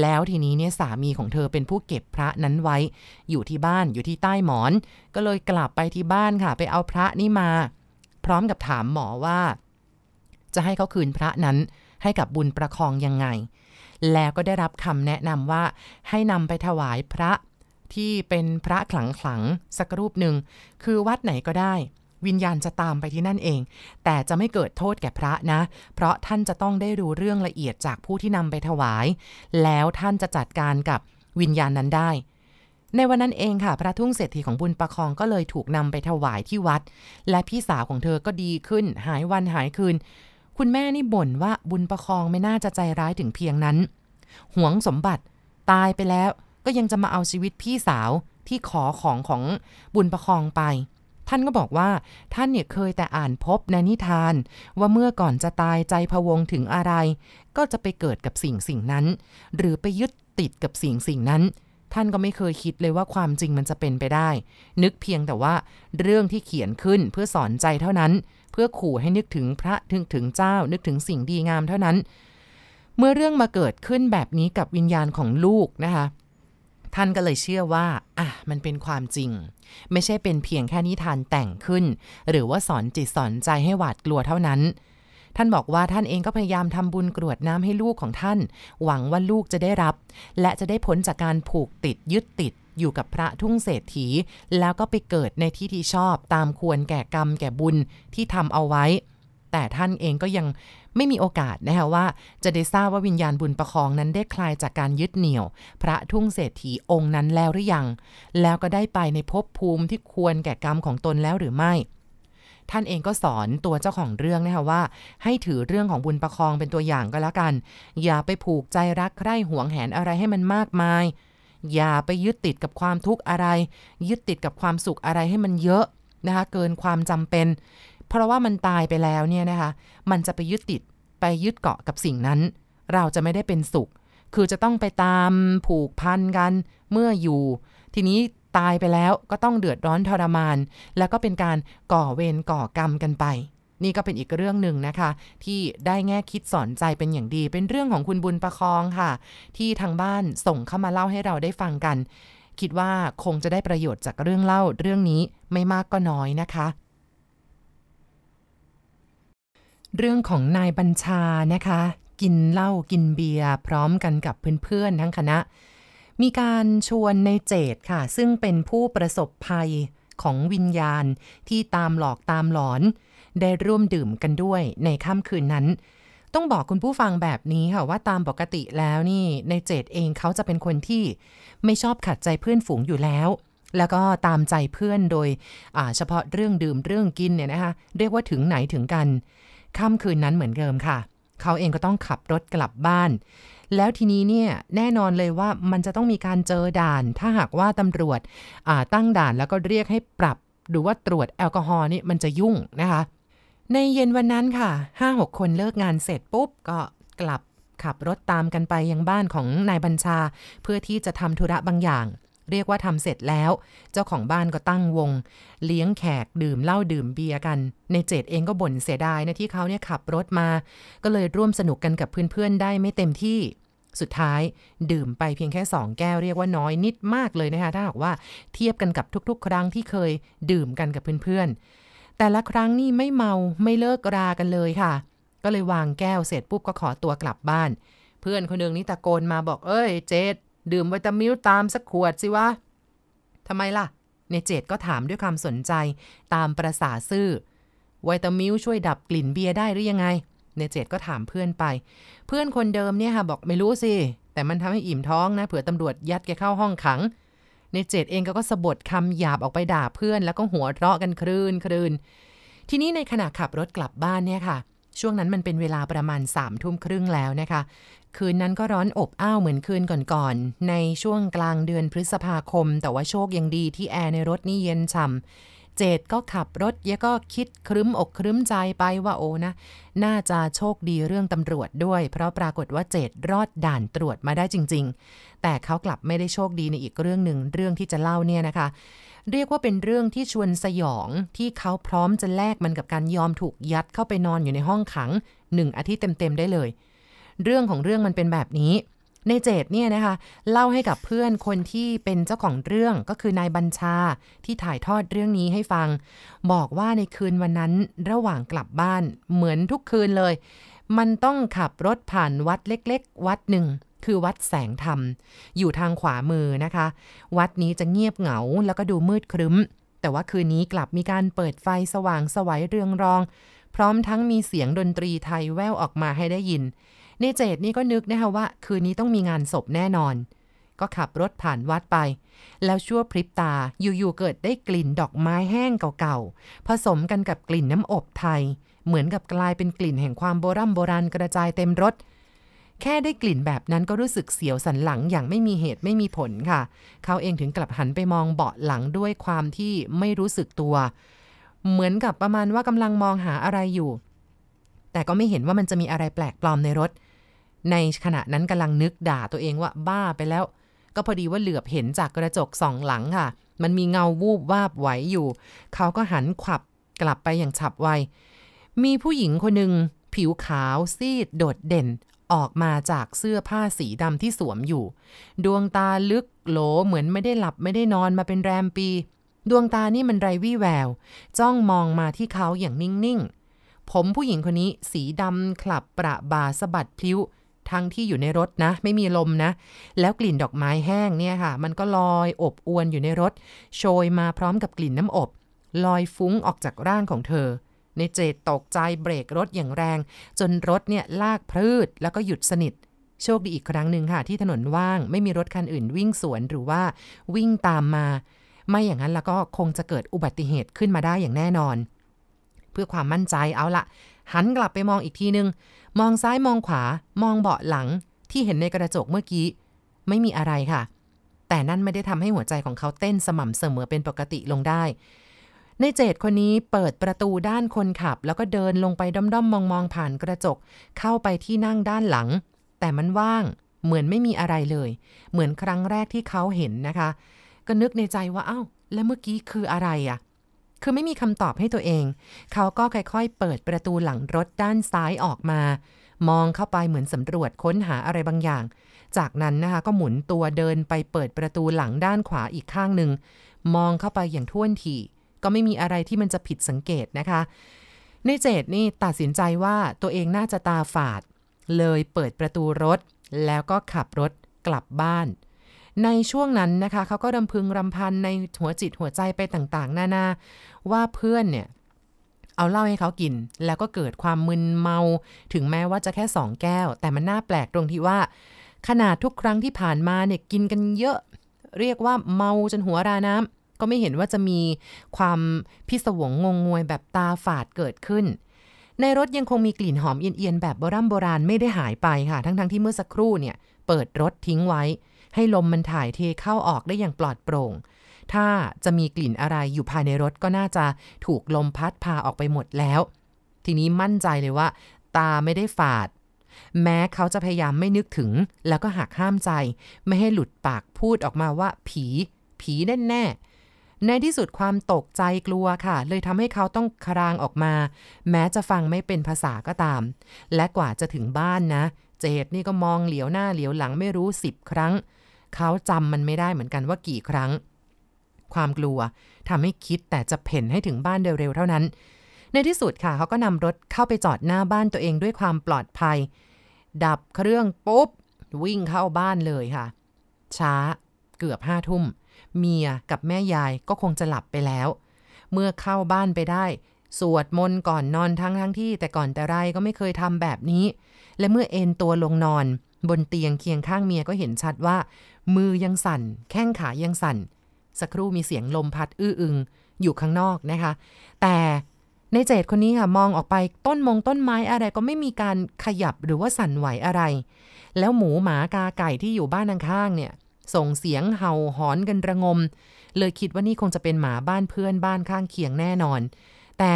แล้วทีนี้เนี่ยสามีของเธอเป็นผู้เก็บพระนั้นไว้อยู่ที่บ้านอยู่ที่ใต้หมอน ก็เลยกลับไปที่บ้านค่ะ ไปเอาพระนี่มา พร้อมกับถามหมอว่า จะให้เขาคืนพระนั้นให้กับบุญประคองยังไง แล้วก็ได้รับคำแนะนำว่า ให้นำไปถวายพระที่เป็นพระขลังขลังสักรูปหนึ่ง คือวัดไหนก็ได้วิญญาณจะตามไปที่นั่นเอง แต่จะไม่เกิดโทษแก่พระนะ เพราะท่านจะต้องได้รู้เรื่องละเอียดจากผู้ที่นำไปถวาย แล้วท่านจะจัดการกับวิญญาณนั้นได้ ในวันนั้นเองค่ะ พระทุ่งเศรษฐีของบุญประคองก็เลยถูกนำไปถวายที่วัด และพี่สาวของเธอก็ดีขึ้น หายวันหายคืน คุณแม่นี่บ่นว่าบุญประคองไม่น่าจะใจร้ายถึงเพียงนั้น หวงสมบัติตายไปแล้วก็ยังจะมาเอาชีวิตพี่สาวที่ขอของของบุญประคองไปท่านก็บอกว่าท่านเนี่ยเคยแต่อ่านพบในนิทาน ว่าเมื่อก่อนจะตายใจพวงถึงอะไร ก็จะไปเกิดกับสิ่งสิ่งนั้น หรือไปยึดติดกับสิ่งสิ่งนั้น ท่านก็ไม่เคยคิดเลยว่าความจริงมันจะเป็นไปได้ นึกเพียงแต่ว่าเรื่องที่เขียนขึ้นเพื่อสอนใจเท่านั้น เพื่อขู่ให้นึกถึงพระถึงถึงเจ้านึกถึงสิ่งดีงามเท่านั้น เมื่อเรื่องมาเกิดขึ้นแบบนี้กับวิญญาณของลูกนะคะท่านก็เลยเชื่อว่า อ่ะมันเป็นความจริง ไม่ใช่เป็นเพียงแค่นิทานแต่งขึ้น หรือว่าสอนจิตสอนใจให้หวาดกลัวเท่านั้น ท่านบอกว่าท่านเองก็พยายามทำบุญกรวดน้ำให้ลูกของท่าน หวังว่าลูกจะได้รับ และจะได้พ้นจากการผูกติดยึดติดอยู่กับพระทุ่งเศรษฐี แล้วก็ไปเกิดในที่ที่ชอบ ตามควรแก่กรรม แก่บุญที่ทำเอาไว้ แต่ท่านเองก็ยังไม่มีโอกาสนะคะว่า จะได้ทราบว่าวิญญาณบุญประคองนั้นได้คลายจากการยึดเหนี่ยว พระทุ่งเศรษฐีองค์นั้นแล้วหรือยังแล้วก็ได้ไปในภพภูมิที่ควรแก่กรรมของตนแล้วหรือไม่ ท่านเองก็สอนตัวเจ้าของเรื่องนะคะว่า ให้ถือเรื่องของบุญประคองเป็นตัวอย่างก็แล้วกัน อย่าไปผูกใจรักใคร่ห่วงแหนอะไรให้มันมากมาย อย่าไปยึดติดกับความทุกข์อะไร ยึดติดกับความสุขอะไรให้มันเยอะนะคะเกินความจำเป็นเพราะว่ามันตายไปแล้วเนี่ยนะคะ มันจะไปยึดติดไปยึดเกาะกับสิ่งนั้น เราจะไม่ได้เป็นสุข คือจะต้องไปตามผูกพันกันเมื่ออยู่ ทีนี้ตายไปแล้วก็ต้องเดือดร้อนทรมาน แล้วก็เป็นการก่อเวรก่อกรรมกันไป นี่ก็เป็นอีกเรื่องหนึ่งนะคะ ที่ได้แง่คิดสอนใจเป็นอย่างดี เป็นเรื่องของคุณบุญประคองค่ะ ที่ทางบ้านส่งเข้ามาเล่าให้เราได้ฟังกัน คิดว่าคงจะได้ประโยชน์จากเรื่องเล่าเรื่องนี้ไม่มากก็น้อยนะคะเรื่องของนายบัญชานะคะ กินเหล้ากินเบียร์ พร้อมกันกับเพื่อนๆทั้งคณะ มีการชวนในเจดค่ะ ซึ่งเป็นผู้ประสบภัยของวิญญาณที่ตามหลอกตามหลอน ได้ร่วมดื่มกันด้วยในค่ำคืนนั้น ต้องบอกคุณผู้ฟังแบบนี้ค่ะว่าตามปกติแล้วนี่ในเจดเองเขาจะเป็นคนที่ไม่ชอบขัดใจเพื่อนฝูงอยู่แล้ว แล้วก็ตามใจเพื่อนโดยเฉพาะเรื่องดื่มเรื่องกินเนี่ยนะคะเรียกว่าถึงไหนถึงกันค่ำคืนนั้นเหมือนเดิมค่ะ เขาเองก็ต้องขับรถกลับบ้าน แล้วทีนี้เนี่ยแน่นอนเลยว่ามันจะต้องมีการเจอด่าน ถ้าหากว่าตำรวจตั้งด่านแล้วก็เรียกให้ปรับหรือว่าตรวจแอลกอฮอล์นี่มันจะยุ่งนะคะในเย็นวันนั้นค่ะห้าหกคนเลิกงานเสร็จปุ๊บก็กลับขับรถตามกันไปยังบ้านของนายบัญชา เพื่อที่จะทำธุระบางอย่างเรียกว่าทำเสร็จแล้ว เจ้าของบ้านก็ตั้งวงเลี้ยงแขกดื่มเหล้าดื่มเบียร์กัน ในเจดเองก็บ่นเสียดายนะที่เขาเนี่ยขับรถมา ก็เลยร่วมสนุกกันกับเพื่อนๆได้ไม่เต็มที่ สุดท้าย ดื่มไปเพียงแค่ 2 แก้วเรียกว่าน้อยนิดมากเลยนะคะ ถ้าหากว่าเทียบกันกับทุกๆ ครั้งที่เคยดื่มกันกับเพื่อนๆ แต่ละครั้งนี่ไม่เมาไม่เลิกรา กันเลยค่ะ ก็เลยวางแก้วเสร็จปุ๊บก็ขอตัวกลับบ้าน เพื่อนคนหนึ่งนี่ตะโกนมาบอกเอ้ยเจดดื่มวิตามินตามสักขวดสิวะทำไมล่ะเนเจตก็ถามด้วยความสนใจ ตามประษาซื่อวิตามินช่วยดับกลิ่นเบียร์ได้หรือยังไงเนเจตก็ถามเพื่อนไป เพื่อนคนเดิมเนี่ยค่ะ บอกไม่รู้สิแต่มันทำให้อิ่มท้องนะ เผื่อตำรวจยัดแกเข้าห้องขังเนเจตเองก็ก็สะบัดคำหยาบออกไปด่าเพื่อน แล้วก็หัวเราะกันคลื่นคลื่นทีนี้ในขณะขับรถกลับบ้านเนี่ยค่ะช่วงนั้นมันเป็นเวลาประมาณ3ามทุ่มครึ่งแล้วนะคะ คืนนั้นก็ร้อนอบอ้าวเหมือนคืนก่อนๆในช่วงกลางเดือนพฤษภาคม แต่ว่าโชคยังดีที่แอร์ในรถนี่เย็นฉ่ำเจดก็ขับรถแล้วก็คิดครึ้มอกครึ้มใจไปว่าโอ้นะ น่าจะโชคดีเรื่องตำรวจด้วย เพราะปรากฏว่าเจดรอดด่านตรวจมาได้จริง ๆ แต่เขากลับไม่ได้โชคดีในอีกเรื่องหนึ่งเรื่องที่จะเล่าเนี่ยนะคะเรียกว่าเป็นเรื่องที่ชวนสยองที่เขาพร้อมจะแลกมันกับการยอมถูกยัดเข้าไปนอนอยู่ในห้องขังหนึ่งอาทิตย์เต็มๆ ได้เลย เรื่องของเรื่องมันเป็นแบบนี้ ในเจดเนี่ยนะคะ เล่าให้กับเพื่อนคนที่เป็นเจ้าของเรื่องก็คือนายบัญชาที่ถ่ายทอดเรื่องนี้ให้ฟัง บอกว่าในคืนวันนั้นระหว่างกลับบ้านเหมือนทุกคืนเลย มันต้องขับรถผ่านวัดเล็ก ๆ วัดหนึ่งคือวัดแสงธรรมอยู่ทางขวามือนะคะ วัดนี้จะเงียบเหงาแล้วก็ดูมืดครึ้ม แต่ว่าคืนนี้กลับมีการเปิดไฟสว่างสวัยเรืองรอง พร้อมทั้งมีเสียงดนตรีไทยแว่วออกมาให้ได้ยิน ในเจดนี่ก็นึกนะคะว่า คืนนี้ต้องมีงานศพแน่นอน ก็ขับรถผ่านวัดไป แล้วชั่วพริบตาอยู่ๆ เกิดได้กลิ่นดอกไม้แห้งเก่าๆผสมกันกับกลิ่นน้ำอบไทย เหมือนกับกลายเป็นกลิ่นแห่งความโบรโบราณกระจายเต็มรถแค่ได้กลิ่นแบบนั้นก็รู้สึกเสียวสันหลังอย่างไม่มีเหตุไม่มีผลค่ะ เขาเองถึงกลับหันไปมองเบาะหลังด้วยความที่ไม่รู้สึกตัว เหมือนกับประมาณว่ากำลังมองหาอะไรอยู่ แต่ก็ไม่เห็นว่ามันจะมีอะไรแปลกปลอมในรถ ในขณะนั้นกำลังนึกด่าตัวเองว่าบ้าไปแล้ว ก็พอดีว่าเหลือบเห็นจากกระจกสองหลังค่ะ มันมีเงาวูบวาบไหวอยู่ เขาก็หันขวับกลับไปอย่างฉับไว มีผู้หญิงคนหนึ่งผิวขาวซีด โดดเด่นออกมาจากเสื้อผ้าสีดำที่สวมอยู่ ดวงตาลึกโหลเหมือนไม่ได้หลับไม่ได้นอนมาเป็นแรมปี ดวงตานี่มันไรวี่แวว จ้องมองมาที่เขาอย่างนิ่งๆผมผู้หญิงคนนี้สีดำคลับประบาสะบัดพลิ้วทั้งที่อยู่ในรถนะ ไม่มีลมนะ แล้วกลิ่นดอกไม้แห้งเนี่ยค่ะ มันก็ลอยอบอวนอยู่ในรถ โชยมาพร้อมกับกลิ่นน้ำอบ ลอยฟุ้งออกจากร่างของเธอในเจตตกใจเบรกรถอย่างแรง จนรถเนี่ยลากพลืดแล้วก็หยุดสนิท โชคดีอีกครั้งหนึ่งค่ะ ที่ถนนว่างไม่มีรถคันอื่นวิ่งสวนหรือว่าวิ่งตามมา ไม่อย่างนั้นแล้วก็คงจะเกิดอุบัติเหตุขึ้นมาได้อย่างแน่นอน เพื่อความมั่นใจเอาละหันกลับไปมองอีกทีนึง มองซ้ายมองขวามองเบาะหลังที่เห็นในกระจกเมื่อกี้ ไม่มีอะไรค่ะ แต่นั่นไม่ได้ทำให้หัวใจของเขาเต้นสม่ำเสมอเป็นปกติลงได้ในเจดคนนี้เปิดประตูด้านคนขับ แล้วก็เดินลงไปด้อมๆมองๆผ่านกระจกเข้าไปที่นั่งด้านหลัง แต่มันว่างเหมือนไม่มีอะไรเลย เหมือนครั้งแรกที่เขาเห็นนะคะ ก็นึกในใจว่าอา้าวแล้วเมื่อกี้คืออะไรอะ่ะ คือไม่มีคำตอบให้ตัวเอง เขาก็ค่อยๆ เปิดประตูหลังรถด้านซ้ายออกมา มองเข้าไปเหมือนสำรวจค้นหาอะไรบางอย่าง จากนั้นนะคะก็หมุนตัวเดินไปเปิดประตูหลังด้านขวาอีกข้างหนึ่งมองเข้าไปอย่างท่วนทีก็ไม่มีอะไรที่มันจะผิดสังเกตนะคะ ในเจดนี่ตัดสินใจว่าตัวเองน่าจะตาฝาด เลยเปิดประตูรถ แล้วก็ขับรถกลับบ้าน ในช่วงนั้นนะคะเขาก็รำพึงรำพันในหัวจิตหัวใจไปต่างๆ นานาว่าเพื่อนเนี่ย เอาเหล้าให้เขากิน แล้วก็เกิดความมึนเมา ถึงแม้ว่าจะแค่สองแก้ว แต่มันน่าแปลกตรงที่ว่า ขนาดทุกครั้งที่ผ่านมาเนี่ยกินกันเยอะ เรียกว่าเมาจนหัวราน้ำก็ไม่เห็นว่าจะมีความพิศวงงงงวยแบบตาฝาดเกิดขึ้น ในรถยังคงมีกลิ่นหอมเอียนๆ แบบโบรโบราณไม่ได้หายไปค่ะ ทั้งๆทที่เมื่อสักครู่เนี่ยเปิดรถทิ้งไว้ ให้ลมมันถ่ายเทเข้าออกได้อย่างปลอดโปร่ง ถ้าจะมีกลิ่นอะไรอยู่ภายในรถก็น่าจะถูกลมพัดพาออกไปหมดแล้ว ทีนี้มั่นใจเลยว่า ตาไม่ได้ฝาด แม้เขาจะพยายามไม่นึกถึง แล้วก็หักห้ามใจ ไม่ให้หลุดปากพูดออกมาว่า ผีผีแน่แน่ในที่สุดความตกใจกลัวค่ะ เลยทำให้เขาต้องครางออกมา แม้จะฟังไม่เป็นภาษาก็ตาม และกว่าจะถึงบ้านนะ เจดนี่ก็มองเหลียวหน้าเหลียวหลังไม่รู้สิบครั้ง เขาจำมันไม่ได้เหมือนกันว่ากี่ครั้ง ความกลัวทำให้คิดแต่จะเห่นให้ถึงบ้านเร็วๆเท่านั้น ในที่สุดค่ะ เขาก็นำรถเข้าไปจอดหน้าบ้านตัวเองด้วยความปลอดภัย ดับเครื่องปุ๊บ วิ่งเข้าบ้านเลยค่ะ ช้าเกือบห้าทุ่มเมียกับแม่ยายก็คงจะหลับไปแล้ว เมื่อเข้าบ้านไปได้ สวดมนต์ก่อนนอนทั้งทั้งที่ แต่ก่อนแต่ไรก็ไม่เคยทำแบบนี้ และเมื่อเอนตัวลงนอนบนเตียงเคียงข้างเมียก็เห็นชัดว่า มือยังสั่น แข้งขายังสั่นสักครู่มีเสียงลมพัดอื้ออึงอยู่ข้างนอกนะคะ แต่ในเจดคนนี้ค่ะมองออกไปต้นมงต้นไม้อะไรก็ไม่มีการขยับหรือว่าสั่นไหวอะไร แล้วหมูหมากาไก่ที่อยู่บ้านข้างๆเนี่ยส่งเสียงเห่าหอนกันระงม เลยคิดว่านี่คงจะเป็นหมาบ้านเพื่อนบ้านข้างเคียงแน่นอน แต่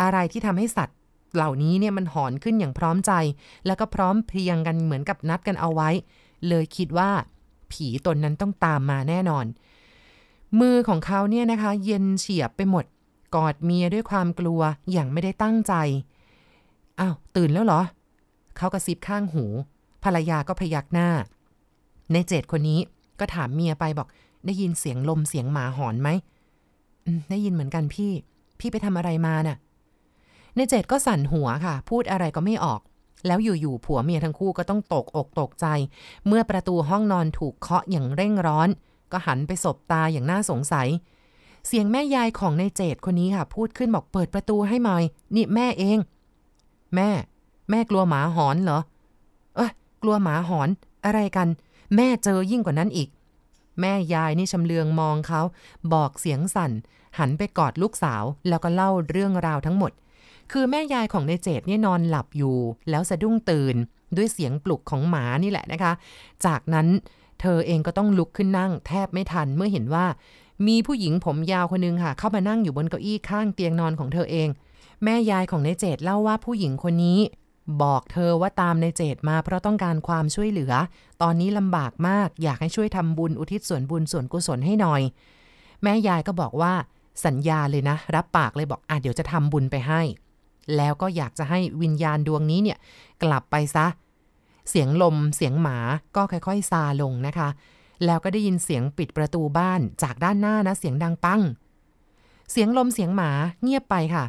อะไรที่ทำให้สัตว์เหล่านี้เนี่ยมันหอนขึ้นอย่างพร้อมใจ แล้วก็พร้อมเพียงกันเหมือนกับนัดกันเอาไว้ เลยคิดว่าผีตนนั้นต้องตามมาแน่นอน มือของเขาเนี่ยนะคะเย็นเฉียบไปหมด กอดเมียด้วยความกลัวอย่างไม่ได้ตั้งใจ อ้าว ตื่นแล้วเหรอ เขากระซิบข้างหู ภรรยาก็พยักหน้า ในเจดคนนี้ก็ถามเมียไปบอก ได้ยินเสียงลมเสียงหมาหอนไหมได้ยินเหมือนกันพี่ พี่ไปทำอะไรมานะ่ะในเจดก็สั่นหัวค่ะ พูดอะไรก็ไม่ออก แล้วอยู่ๆผัวเมียทั้งคู่ก็ต้องตกอกตกใจ เมื่อประตูห้องนอนถูกเคาะอย่างเร่งร้อน ก็หันไปสบตาอย่างน่าสงสัย เสียงแม่ยายของในเจดคนนี้ค่ะ พูดขึ้นบอกเปิดประตูให้หน่อย นี่แม่เอง แม่ แม่กลัวหมาหอนเหรอเอ้ยกลัวหมาหอน อะไรกันแม่เจอยิ่งกว่านั้นอีก แม่ยายนี่ชำเลืองมองเขาบอกเสียงสั่น หันไปกอดลูกสาวแล้วก็เล่าเรื่องราวทั้งหมด คือแม่ยายของในเจดเนี่ยนอนหลับอยู่ แล้วสะดุ้งตื่นด้วยเสียงปลุกของหมานี่แหละนะคะ จากนั้น เธอเองก็ต้องลุกขึ้นนั่ง แทบไม่ทันเมื่อเห็นว่า มีผู้หญิงผมยาวคนนึงค่ะเข้ามานั่งอยู่บนเก้าอี้ข้างเตียงนอนของเธอเอง แม่ยายของนายเจดเล่าว่าผู้หญิงคนนี้บอกเธอว่าตามในเจตมาเพราะต้องการความช่วยเหลือ ตอนนี้ลำบากมากอยากให้ช่วยทำบุญอุทิศส่วนบุญส่วนกุศลให้หน่อย แม่ยายก็บอกว่าสัญญาเลยนะรับปากเลยบอกอ่ะเดี๋ยวจะทำบุญไปให้ แล้วก็อยากจะให้วิญญาณดวงนี้เนี่ย กลับไปซะ เสียงลมเสียงหมาก็ค่อยๆ ซาลงนะคะ แล้วก็ได้ยินเสียงปิดประตูบ้านจากด้านหน้านะ เสียงดังปังเสียงลมเสียงหมา เงียบไปค่ะ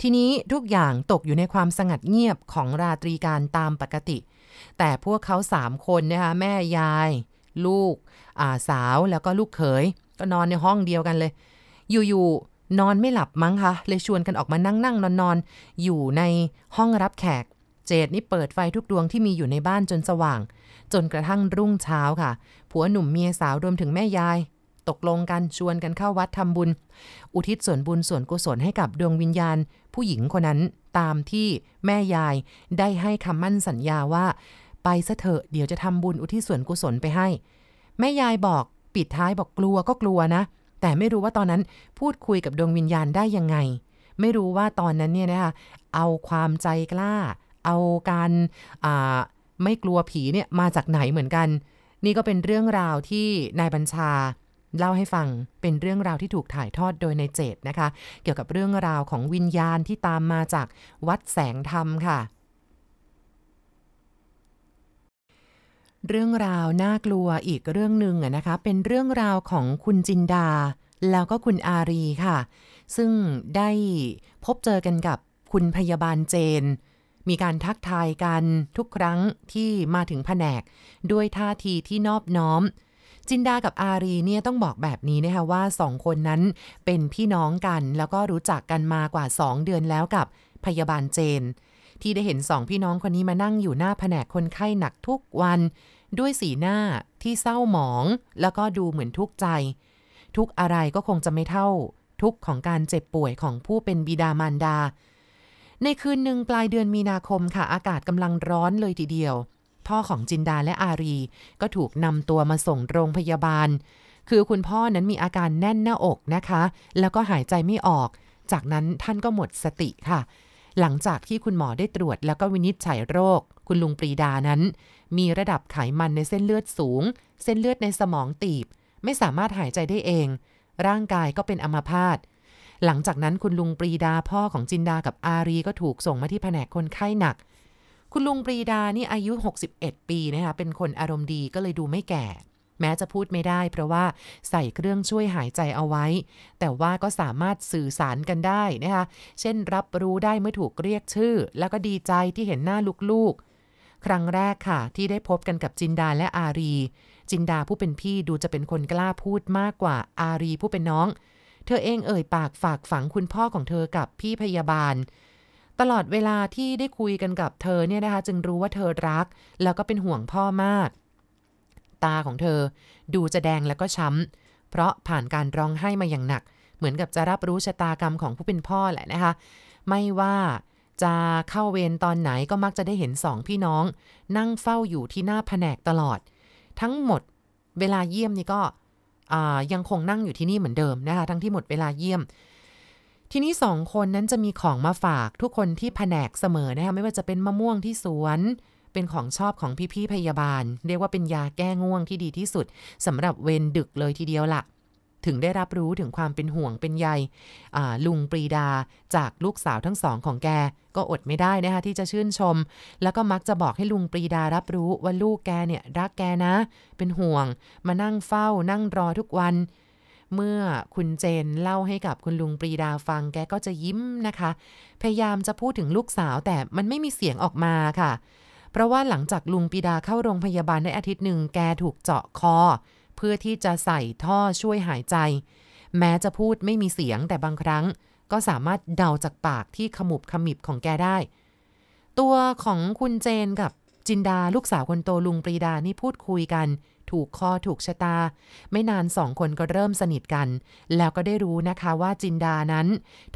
ทีนี้ทุกอย่างตกอยู่ในความสงัดเงียบของราตรีการตามปกติ แต่พวกเขาสามคนนะคะแม่ยาย ลูกาสาวแล้วก็ลูกเขยก็นอนในห้องเดียวกันเลย อยู่ๆนอนไม่หลับมั้งคะ เลยชวนกันออกมานั่งนั่งนอนนอนอยู่ในห้องรับแขก เจดนี่เปิดไฟทุกดวงที่มีอยู่ในบ้านจนสว่าง จนกระทั่งรุ่งเช้าค่ะ ผัวหนุ่มเมียสาวรวมถึงแม่ยายตกลงกันชวนกันเข้าวัดทำบุญ อุทิศส่วนบุญส่วนกุศลให้กับดวงวิญญาณ ผู้หญิงคนนั้นตามที่แม่ยายได้ให้คำมั่นสัญญาว่า ไปซะเถอะเดี๋ยวจะทำบุญอุทิศส่วนกุศลไปให้แม่ยายบอกปิดท้ายบอกกลัวก็กลัวนะ แต่ไม่รู้ว่าตอนนั้นพูดคุยกับดวงวิญญาณได้ยังไง ไม่รู้ว่าตอนนั้นเนี่ยนะคะเอาความใจกล้า เอาการไม่กลัวผีเนี่ยมาจากไหนเหมือนกัน นี่ก็เป็นเรื่องราวที่นายบัญชาเล่าให้ฟังเป็นเรื่องราวที่ถูกถ่ายทอดโดยในเจตนะคะ เกี่ยวกับเรื่องราวของวิญญาณที่ตามมาจากวัดแสงธรรมค่ะ เรื่องราวน่ากลัวอีกเรื่องหนึ่งนะคะเป็นเรื่องราวของคุณจินดา แล้วก็คุณอารีค่ะซึ่งได้พบเจอกันกับคุณพยาบาลเจน มีการทักทายกันทุกครั้งที่มาถึงแผนกด้วยท่าทีที่นอบน้อมจินดากับอารีเนี่ยต้องบอกแบบนี้นะคะ ว่าสองคนนั้นเป็นพี่น้องกันแล้วก็รู้จักกันมากว่า 2 เดือนแล้วกับพยาบาลเจน ที่ได้เห็นสองพี่น้องคนนี้มานั่งอยู่หน้าแผนกคนไข้หนักทุกวันด้วยสีหน้าที่เศร้าหมองแล้วก็ดูเหมือนทุกข์ใจ ทุกอะไรก็คงจะไม่เท่าทุกของการเจ็บป่วยของผู้เป็นบิดามารดา ในคืนหนึ่งปลายเดือนมีนาคมค่ะอากาศกำลังร้อนเลยทีเดียวพ่อของจินดาและอารีก็ถูกนำตัวมาส่งโรงพยาบาล คือคุณพ่อนั้นมีอาการแน่นหน้าอกนะคะ แล้วก็หายใจไม่ออก จากนั้นท่านก็หมดสติค่ะ หลังจากที่คุณหมอได้ตรวจแล้วก็วินิจฉัยโรค คุณลุงปรีดานั้น มีระดับไขมันในเส้นเลือดสูง เส้นเลือดในสมองตีบ ไม่สามารถหายใจได้เอง ร่างกายก็เป็นอัมาพาตหลังจากนั้นคุณลุงปรีดาพ่อของจินดากับอารีก็ถูกส่งมาที่แผนกคนไข้หนักคุณลุงปรีดานี่อายุ 61 ปีนะคะ เป็นคนอารมณ์ดี ก็เลยดูไม่แก่ แม้จะพูดไม่ได้เพราะว่าใส่เครื่องช่วยหายใจเอาไว้ แต่ว่าก็สามารถสื่อสารกันได้นะคะ เช่นรับรู้ได้เมื่อถูกเรียกชื่อ แล้วก็ดีใจที่เห็นหน้าลูกๆ ครั้งแรกค่ะที่ได้พบกันกับจินดาและอารี จินดาผู้เป็นพี่ดูจะเป็นคนกล้าพูดมากกว่าอารี ผู้เป็นน้อง เธอเองเอ่ยปากฝากฝังคุณพ่อของเธอกับพี่พยาบาลตลอดเวลาที่ได้คุยกันกับเธอเนี่ยนะคะจึงรู้ว่าเธอรักแล้วก็เป็นห่วงพ่อมาก ตาของเธอดูจะแดงแล้วก็ช้ำเพราะผ่านการร้องไห้มาอย่างหนัก เหมือนกับจะรับรู้ชะตากรรมของผู้เป็นพ่อแหละนะคะไม่ว่าจะเข้าเวรตอนไหนก็มักจะได้เห็นสองพี่น้อง นั่งเฝ้าอยู่ที่หน้าแผนกตลอด ทั้งหมดเวลาเยี่ยมนี่ก็ยังคงนั่งอยู่ที่นี่เหมือนเดิมนะคะทั้งที่หมดเวลาเยี่ยมทีนี้สองคนนั้นจะมีของมาฝากทุกคนที่แผนกเสมอนะคะไม่ว่าจะเป็นมะม่วงที่สวน เป็นของชอบของพี่ๆพยาบาล เรียกว่าเป็นยาแก้ง่วงที่ดีที่สุดสำหรับเวรดึกเลยทีเดียวละ่ะ ถึงได้รับรู้ถึงความเป็นห่วงเป็นใยลุงปรีดาจากลูกสาวทั้งสองของแก ก็อดไม่ได้นะคะที่จะชื่นชม แล้วก็มักจะบอกให้ลุงปรีดารับรู้ว่าลูกแกเนี่ยรักแกนะ เป็นห่วง มานั่งเฝ้านั่งรอทุกวันเมื่อคุณเจนเล่าให้กับคุณลุงปรีดาฟัง แกก็จะยิ้มนะคะ พยายามจะพูดถึงลูกสาวแต่มันไม่มีเสียงออกมาค่ะ เพราะว่าหลังจากลุงปรีดาเข้าโรงพยาบาลได้อาทิตย์หนึ่งแกถูกเจาะคอ เพื่อที่จะใส่ท่อช่วยหายใจ แม้จะพูดไม่มีเสียงแต่บางครั้ง ก็สามารถเดาจากปากที่ขมุบขมิบของแกได้ ตัวของคุณเจนกับจินดาลูกสาวคนโตลุงปรีดานี่พูดคุยกันถูกข้อถูกชะตา ไม่นานสองคนก็เริ่มสนิทกัน แล้วก็ได้รู้นะคะว่าจินดานั้น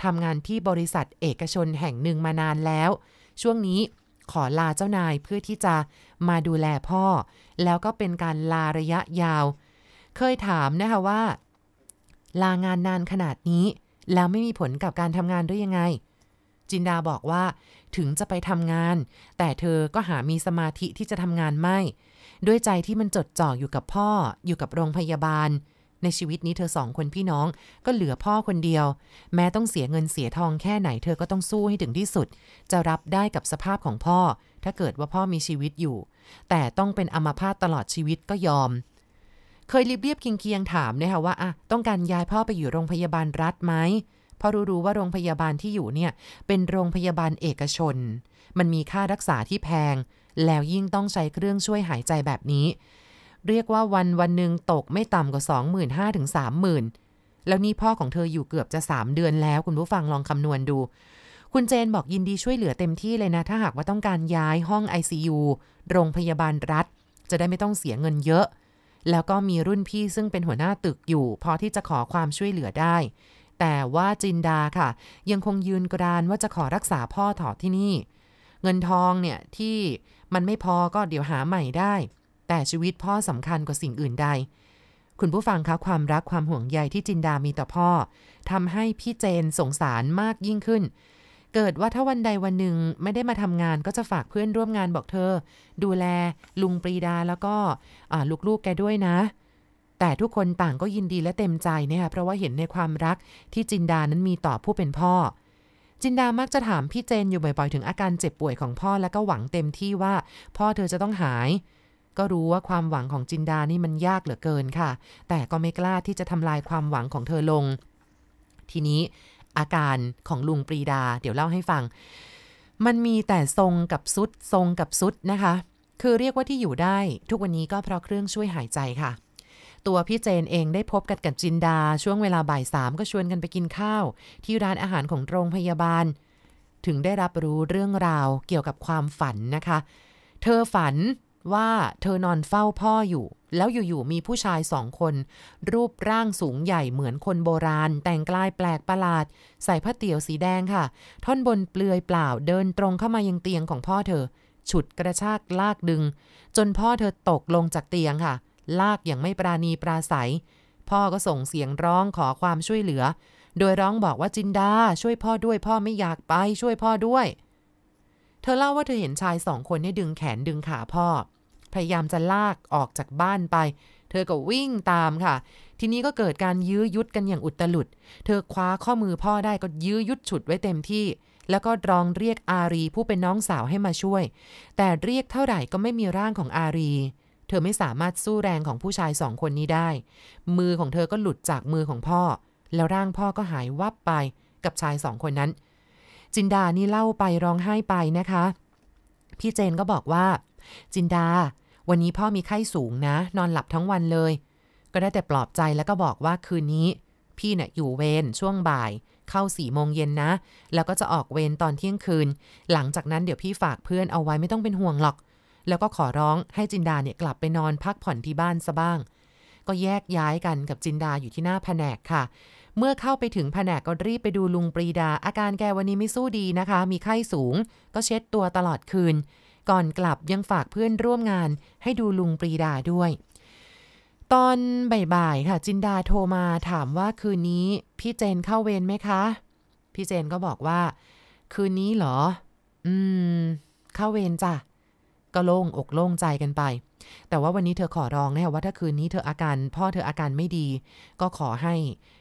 ทำงานที่บริษัทเอกชนแห่งหนึ่งมานานแล้ว ช่วงนี้ขอลาเจ้านายเพื่อที่จะมาดูแลพ่อ แล้วก็เป็นการลาระยะยาว เคยถามนะคะว่า ลางานนานขนาดนี้ แล้วไม่มีผลกับการทำงานด้วยยังไง จินดาบอกว่าถึงจะไปทำงาน แต่เธอก็หามีสมาธิที่จะทำงานไม่ด้วยใจที่มันจดจ่ออยู่กับพ่ออยู่กับโรงพยาบาล ในชีวิตนี้เธอสองคนพี่น้องก็เหลือพ่อคนเดียว แม้ต้องเสียเงินเสียทองแค่ไหนเธอก็ต้องสู้ให้ถึงที่สุด จะรับได้กับสภาพของพ่อ ถ้าเกิดว่าพ่อมีชีวิตอยู่ แต่ต้องเป็นอัมาพาตตลอดชีวิตก็ยอม เคยรีบเรียบเคียงๆ ถามนะคะว่าอะต้องการย้ายพ่อไปอยู่โรงพยาบาลรัฐไหมเพราะรู้ๆว่าโรงพยาบาลที่อยู่เนี่ย เป็นโรงพยาบาลเอกชน มันมีค่ารักษาที่แพง แล้วยิ่งต้องใช้เครื่องช่วยหายใจแบบนี้ เรียกว่าวันวันหนึ่งตกไม่ต่ำกว่า 25,000ถึง30,000 แล้วนี่พ่อของเธออยู่เกือบจะ 3 เดือนแล้ว คุณผู้ฟังลองคำนวณดู คุณเจนบอกยินดีช่วยเหลือเต็มที่เลยนะ ถ้าหากว่าต้องการย้ายห้อง ICU โรงพยาบาลรัฐ จะได้ไม่ต้องเสียเงินเยอะ แล้วก็มีรุ่นพี่ซึ่งเป็นหัวหน้าตึกอยู่ พอที่จะขอความช่วยเหลือได้แต่ว่าจินดาค่ะ ยังคงยืนกรานว่าจะขอรักษาพ่อถอที่นี่ เงินทองเนี่ยที่มันไม่พอก็เดี๋ยวหาใหม่ได้ แต่ชีวิตพ่อสำคัญกว่าสิ่งอื่นใด คุณผู้ฟังคะความรักความห่วงใยที่จินดามีต่อพ่อทำให้พี่เจนสงสารมากยิ่งขึ้น เกิดว่าถ้าวันใดวันหนึ่งไม่ได้มาทำงานก็จะฝากเพื่อนร่วมงานบอกเธอดูแล ลุงปรีดาแล้วก็ลูกๆแกด้วยนะแต่ทุกคนต่างก็ยินดีและเต็มใจนะคะเพราะว่าเห็นในความรักที่จินดานั้นมีต่อผู้เป็นพ่อ จินดามักจะถามพี่เจนอยู่บ่อยๆ ถึงอาการเจ็บป่วยของพ่อและก็หวังเต็มที่ว่า พ่อเธอจะต้องหาย ก็รู้ว่าความหวังของจินดานี่มันยากเหลือเกินค่ะ แต่ก็ไม่กล้าที่จะทำลายความหวังของเธอลง ทีนี้อาการของลุงปรีดา เดี๋ยวเล่าให้ฟัง มันมีแต่ทรงกับซุด ทรงกับซุดนะคะ คือเรียกว่าที่อยู่ได้ ทุกวันนี้ก็เพราะเครื่องช่วยหายใจค่ะตัวพี่เจนเองได้พบกันกับจินดาช่วงเวลาบ่ายสามก็ชวนกันไปกินข้าว ที่ร้านอาหารของโรงพยาบาล ถึงได้รับรู้เรื่องราวเกี่ยวกับความฝันนะคะ เธอฝันว่าเธอนอนเฝ้าพ่ออยู่ แล้วอยู่ ๆ มีผู้ชายสองคน รูปร่างสูงใหญ่เหมือนคนโบราณ แต่งกายแปลกประหลาด ใส่ผ้าเตี่ยวสีแดงค่ะ ท่อนบนเปลือยเปล่าเดินตรงเข้ามายังเตียงของพ่อเธอ ฉุดกระชากลากดึง จนพ่อเธอตกลงจากเตียงค่ะลากอย่างไม่ปราณีปราศัย พ่อก็ส่งเสียงร้องขอความช่วยเหลือ โดยร้องบอกว่าจินดาช่วยพ่อด้วยพ่อไม่อยากไปช่วยพ่อด้วย เธอเล่าว่าเธอเห็นชายสองคนเนี่ยดึงแขนดึงขาพ่อ พยายามจะลากออกจากบ้านไป เธอก็วิ่งตามค่ะ ทีนี้ก็เกิดการยื้อยุดกันอย่างอุตลุด เธอคว้าข้อมือพ่อได้ก็ยื้อยุดฉุดไว้เต็มที่ แล้วก็ร้องเรียกอารีผู้เป็นน้องสาวให้มาช่วย แต่เรียกเท่าไหร่ก็ไม่มีร่างของอารีเธอไม่สามารถสู้แรงของผู้ชายสองคนนี้ได้ มือของเธอก็หลุดจากมือของพ่อ แล้วร่างพ่อก็หายวับไปกับชายสองคนนั้น จินดา นี่เล่าไปร้องไห้ไปนะคะ พี่เจนก็บอกว่า จินดา วันนี้พ่อมีไข้สูงนะ นอนหลับทั้งวันเลย ก็ได้แต่ปลอบใจแล้วก็บอกว่าคืนนี้ พี่เนะี่ยอยู่เวรช่วงบ่าย เข้าสี่โมงเย็นนะ แล้วก็จะออกเวรตอนเที่ยงคืน หลังจากนั้นเดี๋ยวพี่ฝากเพื่อนเอาไว้ไม่ต้องเป็นห่วงหรอกแล้วก็ขอร้องให้จินดาเนี่ยกลับไปนอนพักผ่อนที่บ้านซะบ้าง ก็แยกย้ายกันกับจินดาอยู่ที่หน้าแผนกค่ะ เมื่อเข้าไปถึงแผนกก็รีบไปดูลุงปรีดา อาการแกวันนี้ไม่สู้ดีนะคะ มีไข้สูง ก็เช็ดตัวตลอดคืน ก่อนกลับยังฝากเพื่อนร่วมงาน ให้ดูลุงปรีดาด้วย ตอนบ่ายๆค่ะ จินดาโทรมาถามว่าคืนนี้ พี่เจนเข้าเวรไหมคะพี่เจนก็บอกว่า คืนนี้เหรอ อืม เข้าเวรจ้ะก็โล่งอกโล่งใจกันไป แต่ว่าวันนี้เธอขอร้องนะคะว่าถ้าคืนนี้เธออาการพ่อเธออาการไม่ดี ก็ขอให้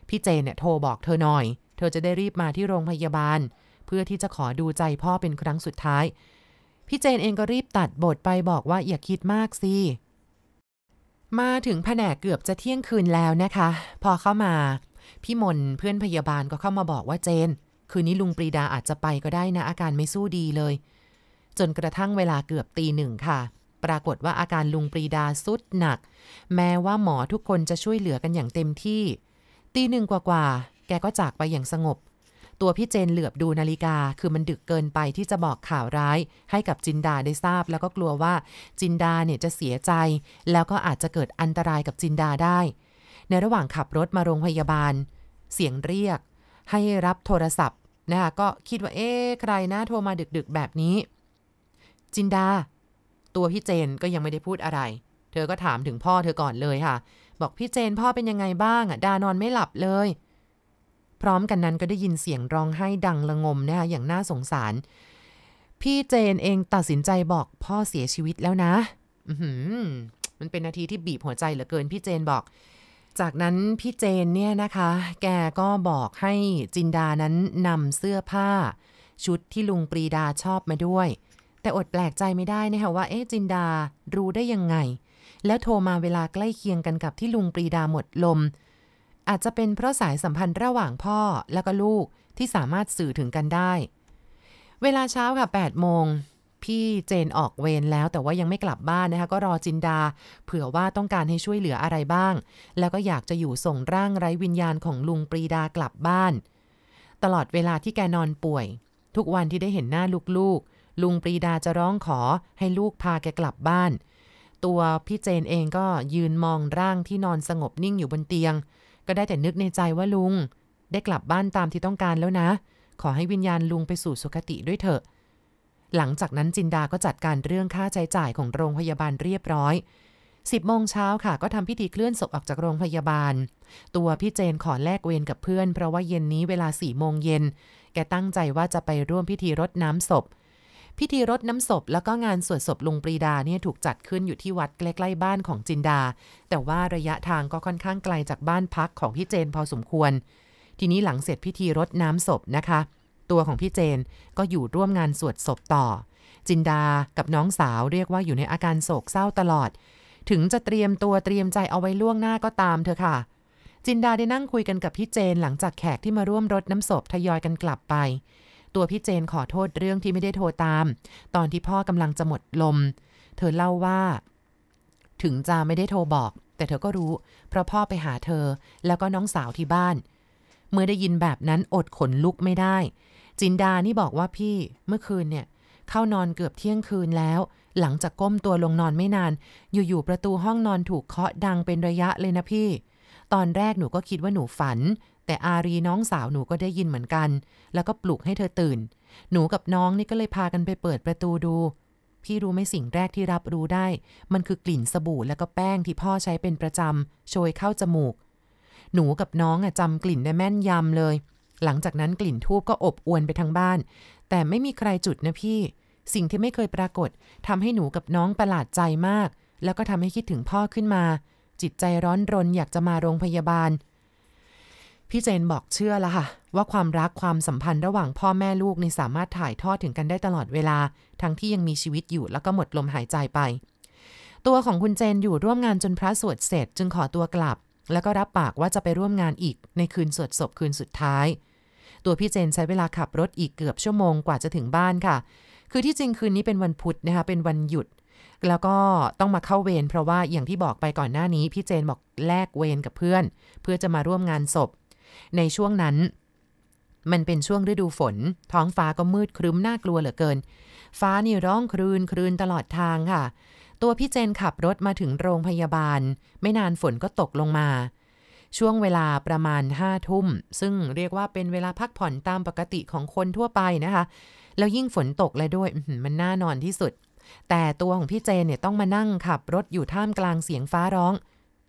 พี่เจนเนี่ยโทรบอกเธอหน่อย เธอจะได้รีบมาที่โรงพยาบาล เพื่อที่จะขอดูใจพ่อเป็นครั้งสุดท้าย พี่เจนเองก็รีบตัดบทไปบอกว่าอย่าคิดมากสิมาถึงแผนกเกือบจะเที่ยงคืนแล้วนะคะ พอเข้ามาพี่มนเพื่อนพยาบาลก็เข้ามาบอกว่าเจน คืนนี้ลุงปรีดาอาจจะไปก็ได้นะอาการไม่สู้ดีเลยจนกระทั่งเวลาเกือบตีหนึ่งค่ะ ปรากฏว่าอาการลุงปรีดาสุดหนัก แม้ว่าหมอทุกคนจะช่วยเหลือกันอย่างเต็มที่ ตีหนึ่งกว่าๆ แกก็จากไปอย่างสงบ ตัวพี่เจนเหลือบดูนาฬิกา คือมันดึกเกินไปที่จะบอกข่าวร้ายให้กับจินดาได้ทราบ แล้วก็กลัวว่าจินดาเนี่ยจะเสียใจ แล้วก็อาจจะเกิดอันตรายกับจินดาได้ ในระหว่างขับรถมาโรงพยาบาล เสียงเรียก ให้รับโทรศัพท์นะคะก็คิดว่าเอ๊ะ ใครนะโทรมาดึกๆแบบนี้จินดา ตัวพี่เจนก็ยังไม่ได้พูดอะไร เธอก็ถามถึงพ่อเธอก่อนเลยค่ะ บอกพี่เจนพ่อเป็นยังไงบ้าง อ่ะ ดานอนไม่หลับเลย พร้อมกันนั้นก็ได้ยินเสียงร้องไห้ดังระงมนะคะอย่างน่าสงสาร พี่เจนเองตัดสินใจบอกพ่อเสียชีวิตแล้วนะ อืมันเป็นนาทีที่บีบหัวใจเหลือเกินพี่เจนบอก จากนั้นพี่เจนเนี่ยนะคะ แกก็บอกให้จินดานั้นนำเสื้อผ้า ชุดที่ลุงปรีดาชอบมาด้วยแต่อดแปลกใจไม่ได้นะคะว่าเอ๊จินดารู้ได้ยังไง แล้วโทรมาเวลาใกล้เคียงกันกับที่ลุงปรีดาหมดลม อาจจะเป็นเพราะสายสัมพันธ์ระหว่างพ่อและก็ลูกที่สามารถสื่อถึงกันได้ เวลาเช้าค่ะ8โมงพี่เจนออกเวรแล้วแต่ว่ายังไม่กลับบ้านนะคะก็รอจินดา เผื่อว่าต้องการให้ช่วยเหลืออะไรบ้าง แล้วก็อยากจะอยู่ส่งร่างไร้วิญญาณของลุงปรีดากลับบ้าน ตลอดเวลาที่แกนอนป่วย ทุกวันที่ได้เห็นหน้าลูกๆลุงปรีดาจะร้องขอให้ลูกพาแกกลับบ้าน ตัวพี่เจนเองก็ยืนมองร่างที่นอนสงบนิ่งอยู่บนเตียง ก็ได้แต่นึกในใจว่าลุง ได้กลับบ้านตามที่ต้องการแล้วนะ ขอให้วิญญาณลุงไปสู่สุคติด้วยเถอะ หลังจากนั้นจินดาก็จัดการเรื่องค่าใช้จ่ายของโรงพยาบาลเรียบร้อยสิบโมงเช้าค่ะ ก็ทำพิธีเคลื่อนศพออกจากโรงพยาบาล ตัวพี่เจนขอแลกเวรกับเพื่อน เพราะว่าเย็นนี้เวลาสี่โมงเย็น แกตั้งใจว่าจะไปร่วมพิธีรดน้ำศพพิธีรดน้ำศพแล้วก็งานสวดศพลุงปรีดาเนี่ยถูกจัดขึ้นอยู่ที่วัดใกล้ๆบ้านของจินดา แต่ว่าระยะทางก็ค่อนข้างไกลจากบ้านพักของพี่เจนพอสมควร ทีนี้หลังเสร็จพิธีรดน้ำศพนะคะ ตัวของพี่เจนก็อยู่ร่วมงานสวดศพต่อ จินดากับน้องสาวเรียกว่าอยู่ในอาการโศกเศร้าตลอด ถึงจะเตรียมตัวเตรียมใจเอาไว้ล่วงหน้าก็ตาม เธอค่ะ จินดาได้นั่งคุยกันกับพี่เจนหลังจากแขกที่มาร่วมรดน้ำศพทยอยกันกลับไปตัวพี่เจนขอโทษเรื่องที่ไม่ได้โทรตาม ตอนที่พ่อกำลังจะหมดลม เธอเล่าว่า ถึงจะไม่ได้โทรบอก แต่เธอก็รู้ เพราะพ่อไปหาเธอ แล้วก็น้องสาวที่บ้าน เมื่อได้ยินแบบนั้นอดขนลุกไม่ได้ จินดานี่บอกว่าพี่เมื่อคืนเนี่ย เข้านอนเกือบเที่ยงคืนแล้ว หลังจากก้มตัวลงนอนไม่นาน อยู่ๆประตูห้องนอนถูกเคาะดังเป็นระยะเลยนะพี่ ตอนแรกหนูก็คิดว่าหนูฝันแต่อารีน้องสาวหนูก็ได้ยินเหมือนกัน แล้วก็ปลุกให้เธอตื่น หนูกับน้องนี่ก็เลยพากันไปเปิดประตูดู พี่รู้ไม่สิ่งแรกที่รับรู้ได้ มันคือกลิ่นสบู่แล้วก็แป้งที่พ่อใช้เป็นประจำโชยเข้าจมูก หนูกับน้องอะจำกลิ่นได้แม่นยำเลย หลังจากนั้นกลิ่นทูบก็อบอวนไปทั้งบ้าน แต่ไม่มีใครจุดนะพี่ สิ่งที่ไม่เคยปรากฏทำให้หนูกับน้องประหลาดใจมาก แล้วก็ทำให้คิดถึงพ่อขึ้นมา จิตใจร้อนรนอยากจะมาโรงพยาบาลพี่เจนบอกเชื่อแล้วค่ะว่าความรักความสัมพันธ์ระหว่างพ่อแม่ลูกนี่สามารถถ่ายทอดถึงกันได้ตลอดเวลา ทั้งที่ยังมีชีวิตอยู่แล้วก็หมดลมหายใจไป ตัวของคุณเจนอยู่ร่วมงานจนพระสวดเสร็จ จึงขอตัวกลับ แล้วก็รับปากว่าจะไปร่วมงานอีกในคืนสวดศพคืนสุดท้าย ตัวพี่เจนใช้เวลาขับรถอีกเกือบชั่วโมงกว่าจะถึงบ้านค่ะ คือที่จริงคืนนี้เป็นวันพุธนะคะเป็นวันหยุด แล้วก็ต้องมาเข้าเวรเพราะว่าอย่างที่บอกไปก่อนหน้านี้พี่เจนบอกแลกเวรกับเพื่อน เพื่อจะมาร่วมงานศพในช่วงนั้นมันเป็นช่วงฤดูฝน ท้องฟ้าก็มืดครึ้มน่ากลัวเหลือเกิน ฟ้านี่ร้องครืน ครืนตลอดทางค่ะ ตัวพี่เจนขับรถมาถึงโรงพยาบาล ไม่นานฝนก็ตกลงมา ช่วงเวลาประมาณห้าทุ่ม ซึ่งเรียกว่าเป็นเวลาพักผ่อนตามปกติของคนทั่วไปนะคะแล้วยิ่งฝนตกเลยด้วยมันน่านอนที่สุด แต่ตัวของพี่เจนเนี่ยต้องมานั่งขับรถอยู่ท่ามกลางเสียงฟ้าร้อง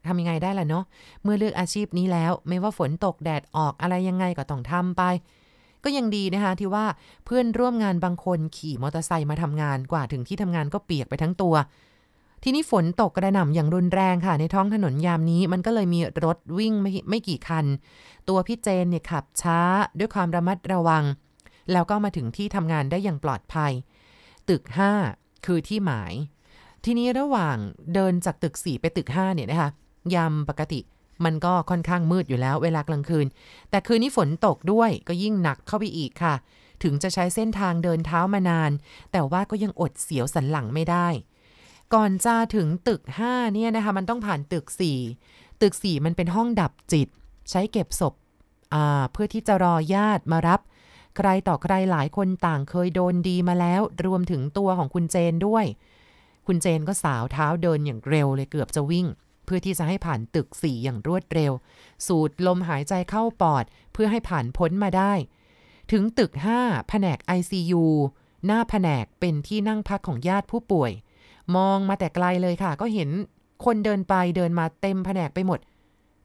ทำยังไงได้ล่ะเนาะ เมื่อเลือกอาชีพนี้แล้ว ไม่ว่าฝนตกแดดออกอะไรยังไงก็ต้องทำไป ก็ยังดีนะคะที่ว่าเพื่อนร่วมงานบางคนขี่มอเตอร์ไซค์มาทำงานกว่าถึงที่ทำงานก็เปียกไปทั้งตัว ทีนี้ฝนตกกระหน่ำอย่างรุนแรงค่ะ ในท้องถนนยามนี้ มันก็เลยมีรถวิ่งไม่ไม่กี่คัน ตัวพี่เจนเนี่ยขับช้าด้วยความระมัดระวัง แล้วก็มาถึงที่ทำงานได้อย่างปลอดภัย ตึก 5 คือที่หมาย ทีนี้ระหว่างเดินจากตึก 4 ไปตึก 5เนี่ยนะคะยามปกติมันก็ค่อนข้างมืดอยู่แล้วเวลากลางคืน แต่คืนนี้ฝนตกด้วยก็ยิ่งหนักเข้าไปอีกค่ะ ถึงจะใช้เส้นทางเดินเท้ามานาน แต่ว่าก็ยังอดเสียวสันหลังไม่ได้ ก่อนจะถึงตึก 5 เนี่ยนะคะมันต้องผ่านตึก 4 ตึก 4 มันเป็นห้องดับจิต ใช้เก็บศพเพื่อที่จะรอญาติมารับ ใครต่อใครหลายคนต่างเคยโดนดีมาแล้ว รวมถึงตัวของคุณเจนด้วย คุณเจนก็สาวเท้าเดินอย่างเร็ว เลยเกือบจะวิ่งเพื่อที่จะให้ผ่านตึกสี่อย่างรวดเร็ว สูดลมหายใจเข้าปอด เพื่อให้ผ่านพ้นมาได้ ถึงตึก5แผนก ICU หน้าแผนก เป็นที่นั่งพักของญาติผู้ป่วย มองมาแต่ไกลเลยค่ะ ก็เห็นคนเดินไปเดินมาเต็มแผนกไปหมด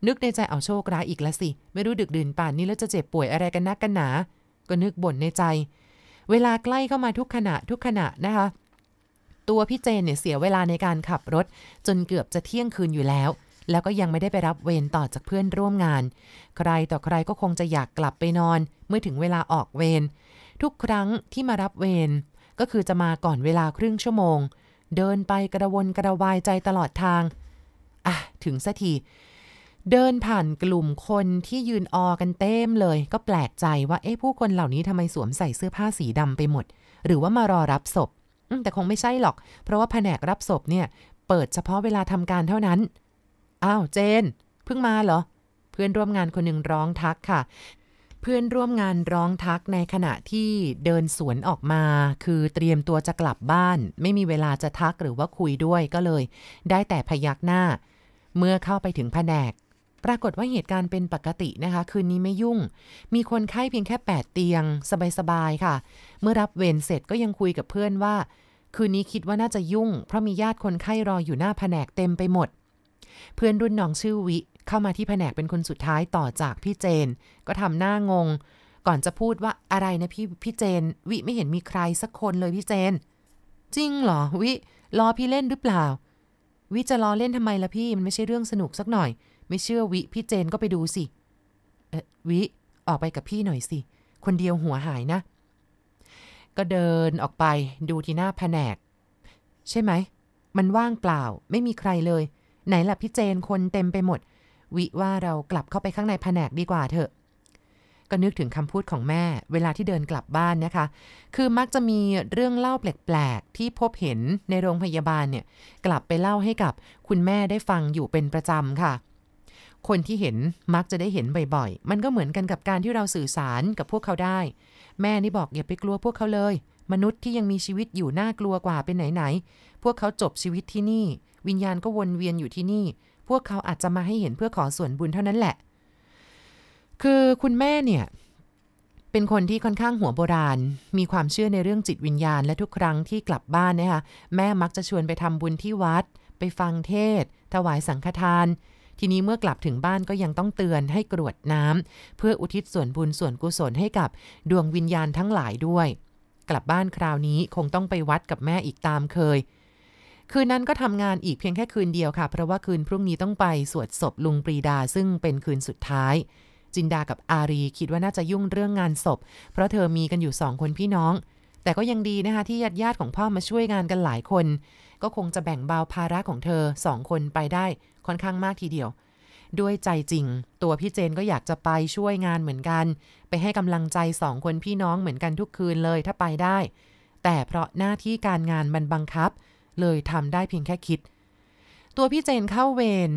นึกในใจเอาโชคร้ายอีกละสิ ไม่รู้ดึกดื่นป่านนี้แล้วจะเจ็บป่วยอะไรกันนักกันหนา ก็นึกบ่นในใจ เวลาใกล้เข้ามาทุกขณะ ทุกขณะนะคะตัวพี่เจนเนี่ยเสียเวลาในการขับรถ จนเกือบจะเที่ยงคืนอยู่แล้ว แล้วก็ยังไม่ได้ไปรับเวรต่อจากเพื่อนร่วมงาน ใครต่อใครก็คงจะอยากกลับไปนอน เมื่อถึงเวลาออกเวรทุกครั้งที่มารับเวรก็คือจะมาก่อนเวลาครึ่งชั่วโมง เดินไปกระวนกระวายใจตลอดทาง อ่ะถึงสักทีเดินผ่านกลุ่มคนที่ยืนออกันเต็มเลย ก็แปลกใจว่าเอ๊ะผู้คนเหล่านี้ทำไมสวมใส่เสื้อผ้าสีดำไปหมด หรือว่ามารอรับศพแต่คงไม่ใช่หรอก เพราะว่าแผนกรับศพเนี่ย เปิดเฉพาะเวลาทำการเท่านั้น อ้าว เจน เพิ่งมาเหรอ เพื่อนร่วมงานคนหนึ่งร้องทักค่ะ เพื่อนร่วมงานร้องทักในขณะที่เดินสวนออกมา คือเตรียมตัวจะกลับบ้าน ไม่มีเวลาจะทักหรือว่าคุยด้วยก็เลย ได้แต่พยักหน้า เมื่อเข้าไปถึงแผนกปรากฏว่าเหตุการณ์เป็นปกตินะคะ คืนนี้ไม่ยุ่ง มีคนไข้เพียงแค่8เตียง สบายๆค่ะ เมื่อรับเวรเสร็จก็ยังคุยกับเพื่อนว่า คืนนี้คิดว่าน่าจะยุ่ง เพราะมีญาติคนไข้รออยู่หน้าแผนกเต็มไปหมดเพื่อนรุ่นน้องชื่อวิ เข้ามาที่แผนกเป็นคนสุดท้ายต่อจากพี่เจน ก็ทำหน้างงก่อนจะพูดว่าอะไรนะพี่พี่เจน วิไม่เห็นมีใครสักคนเลยพี่เจน จริงเหรอวิล้อพี่เล่นหรือเปล่า วิจะล้อเล่นทำไมล่ะพี่มันไม่ใช่เรื่องสนุกสักหน่อยไม่เชื่อวิพี่เจนก็ไปดูสิเอวิออกไปกับพี่หน่อยสิ คนเดียวหัวหายนะ ก็เดินออกไปดูที่หน้าแผนก ใช่ไหมมันว่างเปล่าไม่มีใครเลย ไหนล่ะพี่เจนคนเต็มไปหมด วิว่าเรากลับเข้าไปข้างในแผนกดีกว่าเถอะ ก็นึกถึงคำพูดของแม่ เวลาที่เดินกลับบ้านนะคะ คือมักจะมีเรื่องเล่าแปลกๆ ที่พบเห็นในโรงพยาบาลเนี่ย กลับไปเล่าให้กับคุณแม่ได้ฟังอยู่เป็นประจำค่ะคนที่เห็นมักจะได้เห็นบ่อยๆ มันก็เหมือนกันกับการที่เราสื่อสารกับพวกเขาได้ แม่นี่บอกอย่าไปกลัวพวกเขาเลย มนุษย์ที่ยังมีชีวิตอยู่น่ากลัวกว่าเป็นไหนๆพวกเขาจบชีวิตที่นี่ วิญญาณก็วนเวียนอยู่ที่นี่ พวกเขาอาจจะมาให้เห็นเพื่อขอส่วนบุญเท่านั้นแหละ คือคุณแม่เนี่ย เป็นคนที่ค่อนข้างหัวโบราณ มีความเชื่อในเรื่องจิตวิญญาณและทุกครั้งที่กลับบ้านนะคะแม่มักจะชวนไปทำบุญที่วัด ไปฟังเทศถวายสังฆทานทีนี้เมื่อกลับถึงบ้านก็ยังต้องเตือนให้กรวดน้ำเพื่ออุทิศส่วนบุญส่วนกุศลให้กับดวงวิญญาณทั้งหลายด้วย กลับบ้านคราวนี้คงต้องไปวัดกับแม่อีกตามเคย คืนนั้นก็ทำงานอีกเพียงแค่คืนเดียวค่ะ เพราะว่าคืนพรุ่งนี้ต้องไปสวดศพลุงปรีดาซึ่งเป็นคืนสุดท้าย จินดากับอารีคิดว่าน่าจะยุ่งเรื่องงานศพเพราะเธอมีกันอยู่สองคนพี่น้อง แต่ก็ยังดีนะคะที่ญาติญาติของพ่อมาช่วยงานกันหลายคนก็คงจะแบ่งเบาภาระของเธอสองคนไปได้ค่อนข้างมากทีเดียว ด้วยใจจริงตัวพี่เจนก็อยากจะไปช่วยงานเหมือนกัน ไปให้กำลังใจสองคนพี่น้องเหมือนกันทุกคืนเลยถ้าไปได้ แต่เพราะหน้าที่การงานมันบังคับ เลยทำได้เพียงแค่คิด ตัวพี่เจนเข้าเวร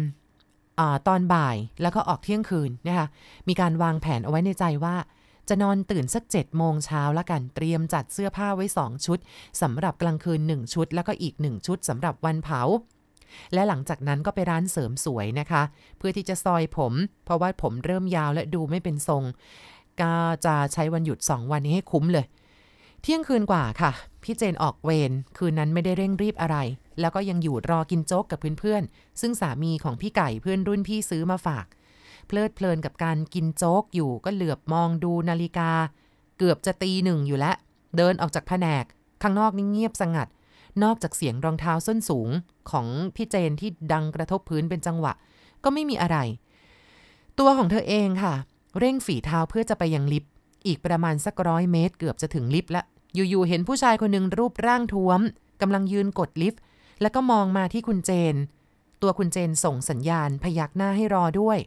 อตอนบ่ายแล้วก็ออกเที่ยงคืนนะคะมีการวางแผนเอาไว้ในใจว่าจะนอนตื่นสักเจ็ดโมงเช้าละกันเตรียมจัดเสื้อผ้าไว้สองชุดสำหรับกลางคืนหนึ่งชุด แล้วก็อีกหนึ่งชุดสำหรับวันเผา และหลังจากนั้นก็ไปร้านเสริมสวยนะคะ เพื่อที่จะซอยผม เพราะว่าผมเริ่มยาวและดูไม่เป็นทรงก็จะใช้วันหยุดสองวันนี้ให้คุ้มเลย เที่ยงคืนกว่าค่ะ พี่เจนออกเวรคืนนั้นไม่ได้เร่งรีบอะไร แล้วก็ยังอยู่รอกินโจ๊กกับเพื่อนๆซึ่งสามีของพี่ไก่เพื่อนรุ่นพี่ซื้อมาฝากเพลิดเพลินกับการกินโจ๊กอยู่ก็เหลือบมองดูนาฬิกา เกือบจะตีหนึ่งอยู่แล้ว เดินออกจากแผนกข้างนอกนี่เงียบสงัด นอกจากเสียงรองเท้าส้นสูงของพี่เจนที่ดังกระทบพื้นเป็นจังหวะ ก็ไม่มีอะไร ตัวของเธอเองค่ะ เร่งฝีเท้าเพื่อจะไปยังลิฟต์อีกประมาณสักร้อยเมตรเกือบจะถึงลิฟต์ละอยู่ๆเห็นผู้ชายคนหนึ่งรูปร่างท้วมกำลังยืนกดลิฟต์แล้วก็มองมาที่คุณเจน ตัวคุณเจนส่งสัญญาณพยักหน้าให้รอด้วย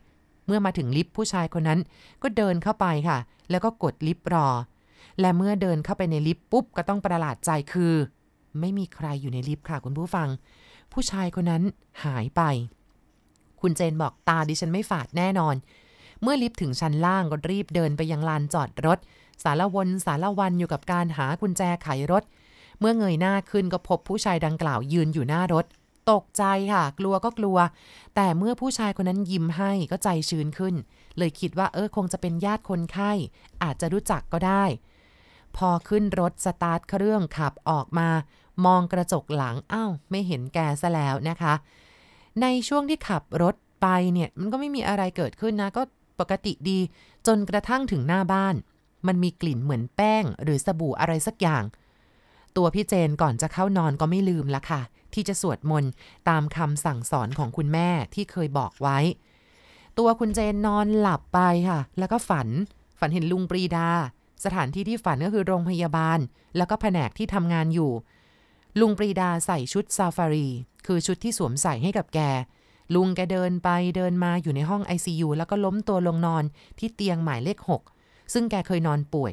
เมื่อมาถึงลิฟต์ผู้ชายคนนั้นก็เดินเข้าไปค่ะ แล้วก็กดลิฟต์รอ และเมื่อเดินเข้าไปในลิฟต์ปุ๊บก็ต้องประหลาดใจคือ ไม่มีใครอยู่ในลิฟต์ค่ะคุณผู้ฟัง ผู้ชายคนนั้นหายไป คุณเจนบอกตาดิฉันไม่ฝาดแน่นอน เมื่อลิฟต์ถึงชั้นล่างก็รีบเดินไปยังลานจอดรถ สารวนสารวันอยู่กับการหากุญแจไขรถ เมื่อเงยหน้าขึ้นก็พบผู้ชายดังกล่าวยืนอยู่หน้ารถตกใจค่ะ กลัวก็กลัว แต่เมื่อผู้ชายคนนั้นยิ้มให้ก็ใจชื้นขึ้น เลยคิดว่าเออคงจะเป็นญาติคนไข้ อาจจะรู้จักก็ได้ พอขึ้นรถสตาร์ทเครื่องขับออกมา มองกระจกหลังอ้าวไม่เห็นแกซะแล้วนะคะ ในช่วงที่ขับรถไปเนี่ย มันก็ไม่มีอะไรเกิดขึ้นนะก็ปกติดี จนกระทั่งถึงหน้าบ้าน มันมีกลิ่นเหมือนแป้ง หรือสบู่อะไรสักอย่างตัวพี่เจนก่อนจะเข้านอนก็ไม่ลืมละค่ะ ที่จะสวดมนต์ตามคำสั่งสอนของคุณแม่ที่เคยบอกไว้ ตัวคุณเจนนอนหลับไปค่ะ แล้วก็ฝัน ฝันเห็นลุงปรีดา สถานที่ที่ฝันก็คือโรงพยาบาล แล้วก็แผนกที่ทำงานอยู่ ลุงปรีดาใส่ชุดซาฟารี คือชุดที่สวมใส่ให้กับแก ลุงแกเดินไปเดินมาอยู่ในห้อง ICU แล้วก็ล้มตัวลงนอนที่เตียงหมายเลข6ซึ่งแกเคยนอนป่วย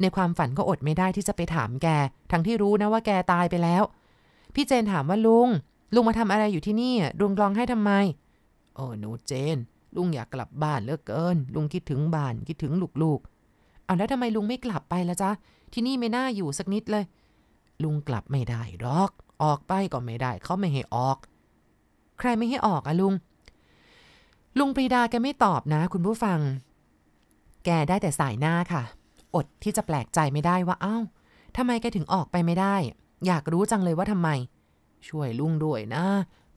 ในความฝันก็อดไม่ได้ที่จะไปถามแก ทั้งที่รู้นะว่าแกตายไปแล้ว พี่เจนถามว่าลุง ลุงมาทำอะไรอยู่ที่นี่ ลุงร้องให้ทำไม โอ้หนูเจน ลุงอยากกลับบ้านเลือเกิน ลุงคิดถึงบ้าน คิดถึงลูกๆ เอาแล้วทำไมลุงไม่กลับไปละจ๊ะ ที่นี่ไม่น่าอยู่สักนิดเลย ลุงกลับไม่ได้หรอก ออกไปก็ไม่ได้เขาไม่ให้ออก ใครไม่ให้ออกอะลุง ลุงปรีดาแกไม่ตอบนะ คุณผู้ฟัง แกได้แต่สายหน้าค่ะอดที่จะแปลกใจไม่ได้ว่าอ้าวทำไมแกถึงออกไปไม่ได้ อยากรู้จังเลยว่าทำไม ช่วยลุงด้วยนะ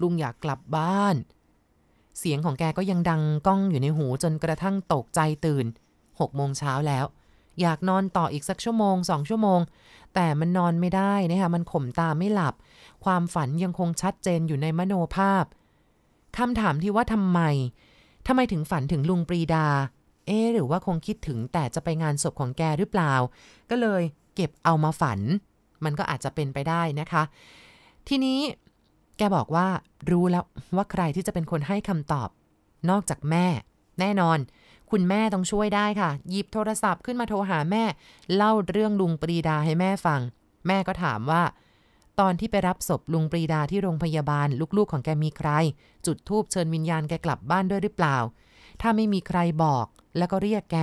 ลุงอยากกลับบ้าน เสียงของแกก็ยังดังก้องอยู่ในหูจนกระทั่งตกใจตื่นหกโมงเช้าแล้ว อยากนอนต่ออีกสักชั่วโมงสองชั่วโมง แต่มันนอนไม่ได้นะคะมันข่มตาไม่หลับ ความฝันยังคงชัดเจนอยู่ในมโนภาพคำถามที่ว่าทำไมทำไมถึงฝันถึงลุงปรีดาเอ๊หรือว่าคงคิดถึงแต่จะไปงานศพของแกหรือเปล่า ก็เลยเก็บเอามาฝัน มันก็อาจจะเป็นไปได้นะคะ ทีนี้แกบอกว่า รู้แล้วว่าใครที่จะเป็นคนให้คำตอบ นอกจากแม่แน่นอน คุณแม่ต้องช่วยได้ค่ะ หยิบโทรศัพท์ขึ้นมาโทรหาแม่ เล่าเรื่องลุงปรีดาให้แม่ฟัง แม่ก็ถามว่า ตอนที่ไปรับศพลุงปรีดาที่โรงพยาบาล ลูก ๆ ของแกมีใคร จุดทูบเชิญวิญญาณแกกลับบ้านด้วยหรือเปล่าถ้าไม่มีใครบอกแล้วก็เรียกแก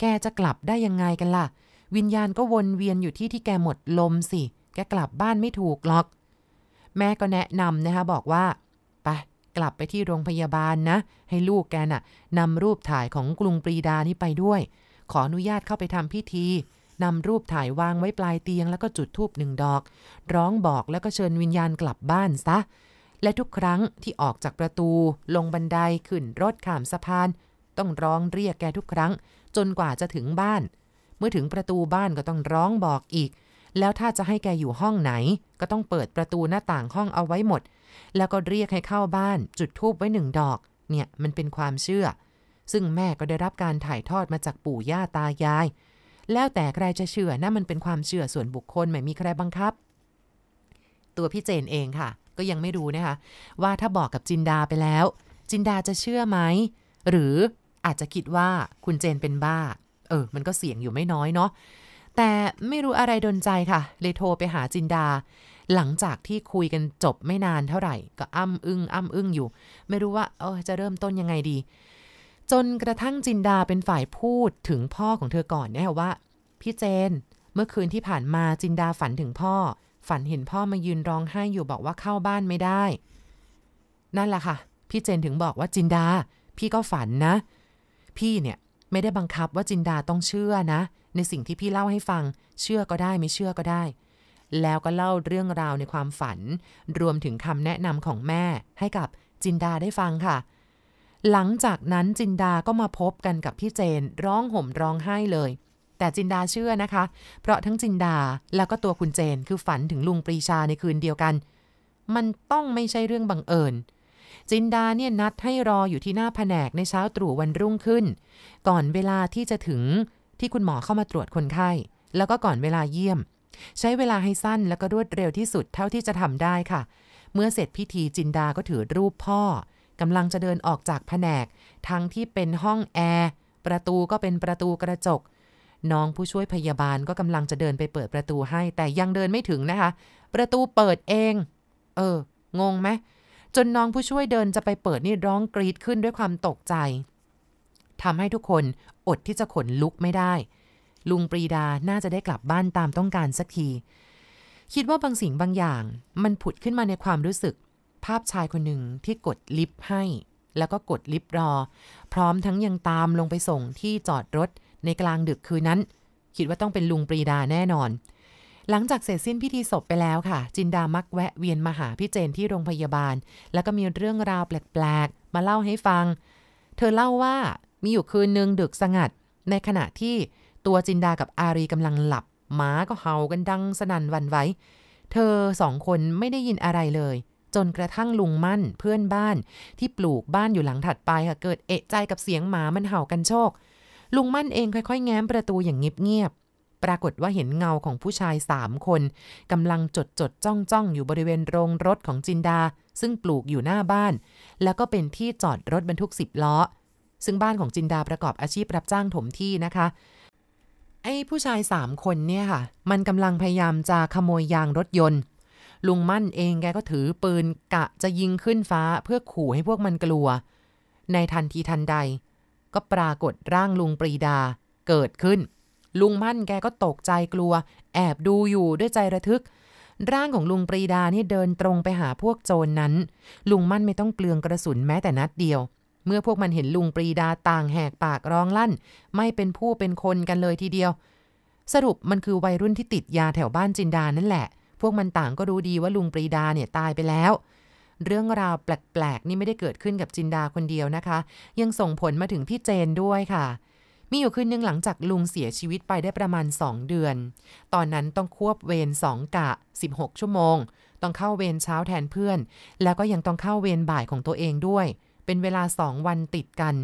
แกจะกลับได้ยังไงกันล่ะ วิญญาณก็วนเวียนอยู่ที่ที่แกหมดลมสิแกกลับบ้านไม่ถูกหรอก แม่ก็แนะนำนะคะบอกว่าไปกลับไปที่โรงพยาบาลนะ ให้ลูกแกนะ่ะนำรูปถ่ายของกรุงปรีดานี้ไปด้วย ขออนุญาตเข้าไปทำพิธีนำรูปถ่ายวางไว้ปลายเตียงแล้วก็จุดธูปหนึ่งดอก ร้องบอกแล้วก็เชิญวิญญาณกลับบ้านซะและทุกครั้งที่ออกจากประตู ลงบันไดขึ้นรถข้ามสะพาน ต้องร้องเรียกแกทุกครั้ง จนกว่าจะถึงบ้าน เมื่อถึงประตูบ้านก็ต้องร้องบอกอีก แล้วถ้าจะให้แกอยู่ห้องไหน ก็ต้องเปิดประตูหน้าต่างห้องเอาไว้หมด แล้วก็เรียกให้เข้าบ้าน จุดธูปไว้หนึ่งดอก เนี่ยมันเป็นความเชื่อ ซึ่งแม่ก็ได้รับการถ่ายทอดมาจากปู่ย่าตายาย แล้วแต่ใครจะเชื่อนะมันเป็นความเชื่อส่วนบุคคลไม่มีใครบังคับ ตัวพี่เจนเองค่ะก็ยังไม่รู้นะคะว่าถ้าบอกกับจินดาไปแล้ว จินดาจะเชื่อไหมหรืออาจจะคิดว่าคุณเจนเป็นบ้า เออมันก็เสี่ยงอยู่ไม่น้อยเนาะแต่ไม่รู้อะไรดนใจค่ะเลยโทรไปหาจินดา หลังจากที่คุยกันจบไม่นานเท่าไหร่ ก็อ้ำอึ้ง อ้ำอึ้งอยู่ ไม่รู้ว่าเออจะเริ่มต้นยังไงดี จนกระทั่งจินดาเป็นฝ่ายพูดถึงพ่อของเธอก่อนเนี่ยว่าพี่เจนเมื่อคืนที่ผ่านมาจินดาฝันถึงพ่อฝันเห็นพ่อมายืนร้องไห้อยู่บอกว่าเข้าบ้านไม่ได้ นั่นแหละค่ะ พี่เจนถึงบอกว่าจินดาพี่ก็ฝันนะ พี่เนี่ยไม่ได้บังคับว่าจินดาต้องเชื่อนะ ในสิ่งที่พี่เล่าให้ฟังเชื่อก็ได้ไม่เชื่อก็ได้ แล้วก็เล่าเรื่องราวในความฝัน รวมถึงคำแนะนำของแม่ให้กับจินดาได้ฟังค่ะ หลังจากนั้นจินดาก็มาพบกันกับพี่เจนร้องห่มร้องไห้เลยแต่จินดาเชื่อนะคะ เพราะทั้งจินดาแล้วก็ตัวคุณเจนคือฝันถึงลุงปรีชาในคืนเดียวกัน มันต้องไม่ใช่เรื่องบังเอิญ จินดาเนี่ยนัดให้รออยู่ที่หน้าแผนก ในเช้าตรู่วันรุ่งขึ้น ก่อนเวลาที่จะถึงที่คุณหมอเข้ามาตรวจคนไข้ แล้วก็ก่อนเวลาเยี่ยม ใช้เวลาให้สั้นแล้วก็รวดเร็วที่สุดเท่าที่จะทำได้ค่ะ เมื่อเสร็จพิธีจินดาก็ถือรูปพ่อกำลังจะเดินออกจากแผนก ทั้งที่เป็นห้องแอร์ ประตูก็เป็นประตูกระจกน้องผู้ช่วยพยาบาลก็กำลังจะเดินไปเปิดประตูให้ แต่ยังเดินไม่ถึงนะคะประตูเปิดเอง เออ งงไหมจนน้องผู้ช่วยเดินจะไปเปิดนี่ร้องกรีดขึ้นด้วยความตกใจทำให้ทุกคนอดที่จะขนลุกไม่ได้ ลุงปรีดาน่าจะได้กลับบ้านตามต้องการสักทีคิดว่าบางสิ่งบางอย่าง มันผุดขึ้นมาในความรู้สึก ภาพชายคนหนึ่งที่กดลิฟต์ให้ แล้วก็กดลิฟต์รอ พร้อมทั้งยังตามลงไปส่งที่จอดรถในกลางดึกคืนนั้น คิดว่าต้องเป็นลุงปรีดาแน่นอน หลังจากเสร็จสิ้นพิธีศพไปแล้วค่ะ จินดามักแวะเวียนมาหาพี่เจนที่โรงพยาบาล แล้วก็มีเรื่องราวแปลกๆ มาเล่าให้ฟัง เธอเล่าว่ามีอยู่คืนหนึ่งดึกสงัด ในขณะที่ตัวจินดากับอารีกำลังหลับหมาก็เห่ากันดังสนั่นวันไหวเธอสองคนไม่ได้ยินอะไรเลย จนกระทั่งลุงมั่นเพื่อนบ้าน ที่ปลูกบ้านอยู่หลังถัดไปค่ะเกิดเอะใจกับเสียงหมามันเห่ากันโชคลุงมั่นเองค่อย ๆ แง้มประตูอย่างเงียบๆ ปรากฏว่าเห็นเงาของผู้ชายสามคนกำลังจดจดจ้องจ้องอยู่บริเวณโรงรถของจินดาซึ่งปลูกอยู่หน้าบ้าน แล้วก็เป็นที่จอดรถบรรทุกสิบล้อ ซึ่งบ้านของจินดาประกอบอาชีพรับจ้างถมที่นะคะไอ้ผู้ชายสามคนเนี่ยค่ะมันกำลังพยายามจะขโมยยางรถยนต์ ลุงมั่นเองแกก็ถือปืนกะจะยิงขึ้นฟ้าเพื่อขู่ให้พวกมันกลัว ในทันทีทันใดก็ปรากฏร่างลุงปรีดาเกิดขึ้น ลุงมั่นแกก็ตกใจกลัว แอบดูอยู่ด้วยใจระทึก ร่างของลุงปรีดานี่เดินตรงไปหาพวกโจรนนั้น ลุงมั่นไม่ต้องเกลืองกระสุนแม้แต่นัดเดียว เมื่อพวกมันเห็นลุงปรีดาต่างแหกปากร้องลั่น ไม่เป็นผู้เป็นคนกันเลยทีเดียว สรุปมันคือวัยรุ่นที่ติดยาแถวบ้านจินดานั่นแหละ พวกมันต่างก็รู้ดีว่าลุงปรีดาเนี่ยตายไปแล้วเรื่องราวแปลก ๆ นี่ไม่ได้เกิดขึ้นกับจินดาคนเดียวนะคะ ยังส่งผลมาถึงพี่เจนด้วยค่ะ มีอยู่คืนนึงหลังจากลุงเสียชีวิตไปได้ประมาณ 2 เดือน ตอนนั้นต้องควบเวร2กะ 16 ชั่วโมง ต้องเข้าเวรเช้าแทนเพื่อน แล้วก็ยังต้องเข้าเวรบ่ายของตัวเองด้วย เป็นเวลาสองวันติดกัน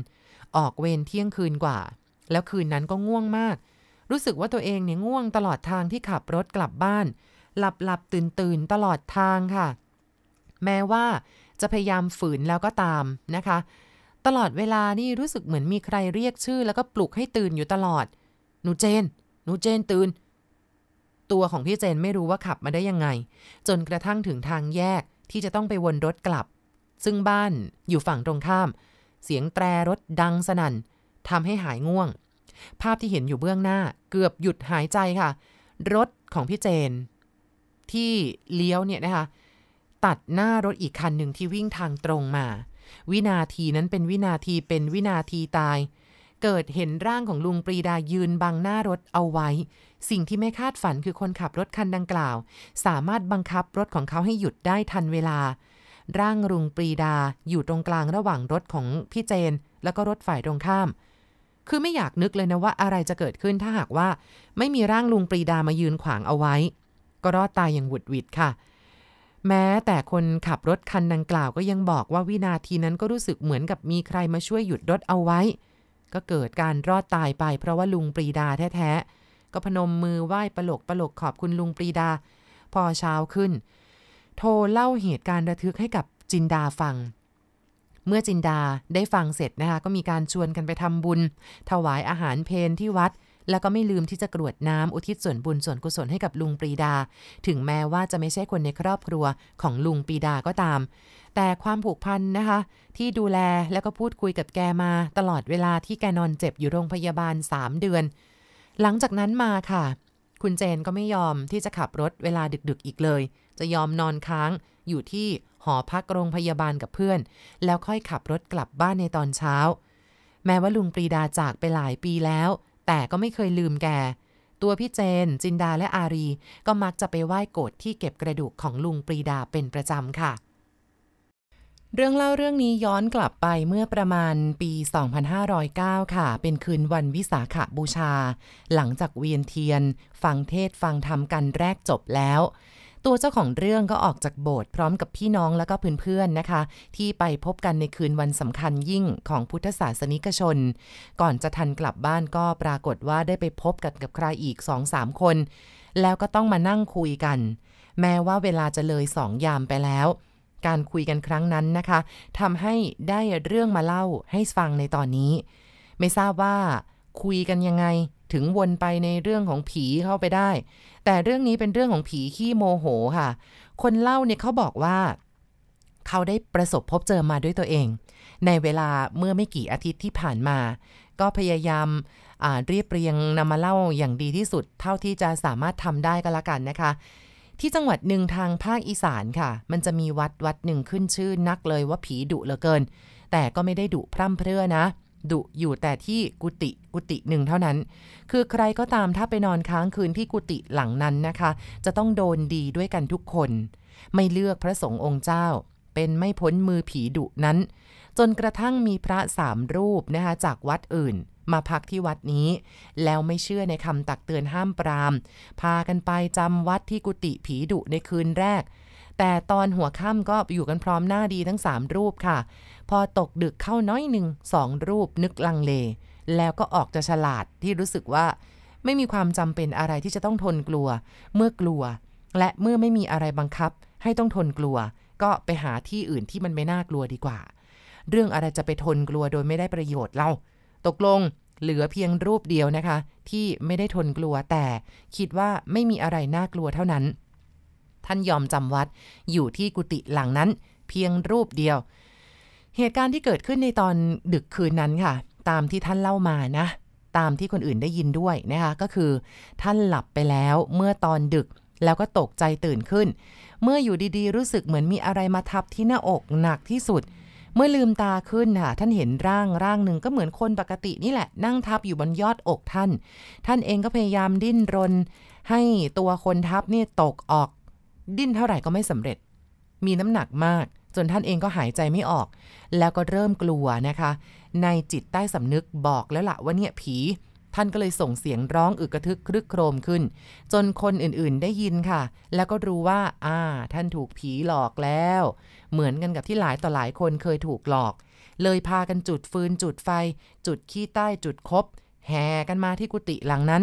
ออกเวรเที่ยงคืนกว่า แล้วคืนนั้นก็ง่วงมาก รู้สึกว่าตัวเองเนี่ยง่วงตลอดทางที่ขับรถกลับบ้าน หลับหลับตื่นตื่นตลอดทางค่ะแม้ว่าจะพยายามฝืนแล้วก็ตามนะคะ ตลอดเวลานี่รู้สึกเหมือนมีใครเรียกชื่อ แล้วก็ปลุกให้ตื่นอยู่ตลอด หนูเจนหนูเจนตื่น ตัวของพี่เจนไม่รู้ว่าขับมาได้ยังไง จนกระทั่งถึงทางแยกที่จะต้องไปวนรถกลับ ซึ่งบ้านอยู่ฝั่งตรงข้าม เสียงแตรรถดังสนัน่นทำให้หายง่วง ภาพที่เห็นอยู่เบื้องหน้า เกือบหยุดหายใจค่ะ รถของพี่เจน ที่เลี้ยวเนี่ยนะคะตัดหน้ารถอีกคันหนึ่งที่วิ่งทางตรงมา วินาทีนั้นเป็นวินาทีเป็นวินาทีตาย เกิดเห็นร่างของลุงปรีดายืนบังหน้ารถเอาไว้ สิ่งที่ไม่คาดฝันคือคนขับรถคันดังกล่าว สามารถบังคับรถของเขาให้หยุดได้ทันเวลา ร่างลุงปรีดาอยู่ตรงกลางระหว่างรถของพี่เจน แล้วก็รถฝ่ายตรงข้าม คือไม่อยากนึกเลยนะว่าอะไรจะเกิดขึ้นถ้าหากว่าไม่มีร่างลุงปรีดามายืนขวางเอาไว้ ก็รอดตายอย่างหวุดหวิดค่ะแม้แต่คนขับรถคันดังกล่าวก็ยังบอกว่าวินาทีนั้นก็รู้สึกเหมือนกับมีใครมาช่วยหยุดรถเอาไว้ ก็เกิดการรอดตายไปเพราะว่าลุงปรีดาแท้ ๆ ก็พนมมือไหว้ปลกปลกขอบคุณลุงปรีดาพอเช้าขึ้น โทรเล่าเหตุการณ์ระทึกให้กับจินดาฟัง เมื่อจินดาได้ฟังเสร็จนะคะก็มีการชวนกันไปทำบุญ ถวายอาหารเพนที่วัดแล้วก็ไม่ลืมที่จะกรวดน้ำอุทิศส่วนบุญ ส่วนกุศลให้กับลุงปรีดา ถึงแม้ว่าจะไม่ใช่คนในครอบครัวของลุงปรีดาก็ตาม แต่ความผูกพันนะคะ ที่ดูแลแล้วก็พูดคุยกับแกมา ตลอดเวลาที่แกนอนเจ็บอยู่โรงพยาบาล 3 เดือน หลังจากนั้นมาค่ะ คุณเจนก็ไม่ยอมที่จะขับรถเวลาดึกๆอีกเลย จะยอมนอนค้าง อยู่ที่หอพักโรงพยาบาลกับเพื่อน แล้วค่อยขับรถกลับบ้านในตอนเช้า แม้ว่าลุงปรีดาจากไปหลายปีแล้วแต่ก็ไม่เคยลืมแก ตัวพี่เจน จินดา และอารี ก็มักจะไปไหว้โกดที่เก็บกระดูกของลุงปรีดาเป็นประจำค่ะ เรื่องเล่าเรื่องนี้ย้อนกลับไปเมื่อประมาณปี 2509 ค่ะ เป็นคืนวันวิสาขบูชา หลังจากเวียนเทียน ฟังเทศฟังธรรมกันแรกจบแล้วตัวเจ้าของเรื่องก็ออกจากโบสถ์พร้อมกับพี่น้องและก็เพื่อนๆนะคะ ที่ไปพบกันในคืนวันสำคัญยิ่งของพุทธศาสนิกชน ก่อนจะทันกลับบ้านก็ปรากฏว่าได้ไปพบกันกับใครอีกสองสามคน แล้วก็ต้องมานั่งคุยกัน แม้ว่าเวลาจะเลยสองยามไปแล้ว การคุยกันครั้งนั้นนะคะทำให้ได้เรื่องมาเล่าให้ฟังในตอนนี้ ไม่ทราบว่า คุยกันยังไงถึงวนไปในเรื่องของผีเข้าไปได้ แต่เรื่องนี้เป็นเรื่องของผีขี้โมโหค่ะ คนเล่าเนี่ยเขาบอกว่า เขาได้ประสบพบเจอมาด้วยตัวเอง ในเวลาเมื่อไม่กี่อาทิตย์ที่ผ่านมา ก็พยายามเรียบเรียงนำมาเล่าอย่างดีที่สุด เท่าที่จะสามารถทำได้ก็แล้วกันนะคะ ที่จังหวัดหนึ่งทางภาคอีสานค่ะ มันจะมีวัดวัดหนึ่งขึ้นชื่อนักเลยว่าผีดุเหลือเกิน แต่ก็ไม่ได้ดุพร่ำเพรื่อนะดุอยู่แต่ที่กุฏิกุฏิหนึ่งเท่านั้น คือใครก็ตามถ้าไปนอนค้างคืนที่กุฏิหลังนั้นนะคะ จะต้องโดนดีด้วยกันทุกคน ไม่เลือกพระสงฆ์องค์เจ้า เป็นไม่พ้นมือผีดุนั้น จนกระทั่งมีพระสามรูปนะคะจากวัดอื่นมาพักที่วัดนี้ แล้วไม่เชื่อในคำตักเตือนห้ามปราม พากันไปจำวัดที่กุฏิผีดุในคืนแรกแต่ตอนหัวค่ำก็อยู่กันพร้อมหน้าดีทั้ง 3 รูปค่ะ พอตกดึกเข้าน้อยหนึ่งสองรูปนึกลังเล แล้วก็ออกจะฉลาดที่รู้สึกว่า ไม่มีความจำเป็นอะไรที่จะต้องทนกลัว เมื่อกลัว และเมื่อไม่มีอะไรบังคับ ให้ต้องทนกลัว ก็ไปหาที่อื่นที่มันไม่น่ากลัวดีกว่า เรื่องอะไรจะไปทนกลัวโดยไม่ได้ประโยชน์เรา ตกลงเหลือเพียงรูปเดียวนะคะ ที่ไม่ได้ทนกลัวแต่คิดว่าไม่มีอะไรน่ากลัวเท่านั้นท่านยอมจำวัดอยู่ที่กุฏิหลังนั้น เพียงรูปเดียว เหตุการณ์ที่เกิดขึ้นในตอนดึกคืนนั้นค่ะ ตามที่ท่านเล่ามานะ ตามที่คนอื่นได้ยินด้วยนะคะก็คือ ท่านหลับไปแล้วเมื่อตอนดึกแล้วก็ตกใจตื่นขึ้น เมื่ออยู่ดีๆรู้สึกเหมือนมีอะไรมาทับที่หน้าอกหนักที่สุด เมื่อลืมตาขึ้นค่ะ ท่านเห็นร่างร่างหนึ่งก็เหมือนคนปกตินี่แหละนั่งทับอยู่บนยอดอกท่าน ท่านเองก็พยายามดิ้นรน ให้ตัวคนทับนี่ตกออกดิ้นเท่าไหร่ก็ไม่สำเร็จ มีน้ำหนักมาก จนท่านเองก็หายใจไม่ออก แล้วก็เริ่มกลัวนะคะ ในจิตใต้สำนึกบอกแล้วละว่าเนี่ยผี ท่านก็เลยส่งเสียงร้องอึกกระทึกครึกโครมขึ้น จนคนอื่นๆได้ยินค่ะ แล้วก็รู้ว่า อ่า ท่านถูกผีหลอกแล้ว เหมือนกันกับที่หลายต่อหลายคนเคยถูกหลอก เลยพากันจุดฟืนจุดไฟ จุดขี้ใต้ จุดคบแห่กันมาที่กุฏิหลังนั้น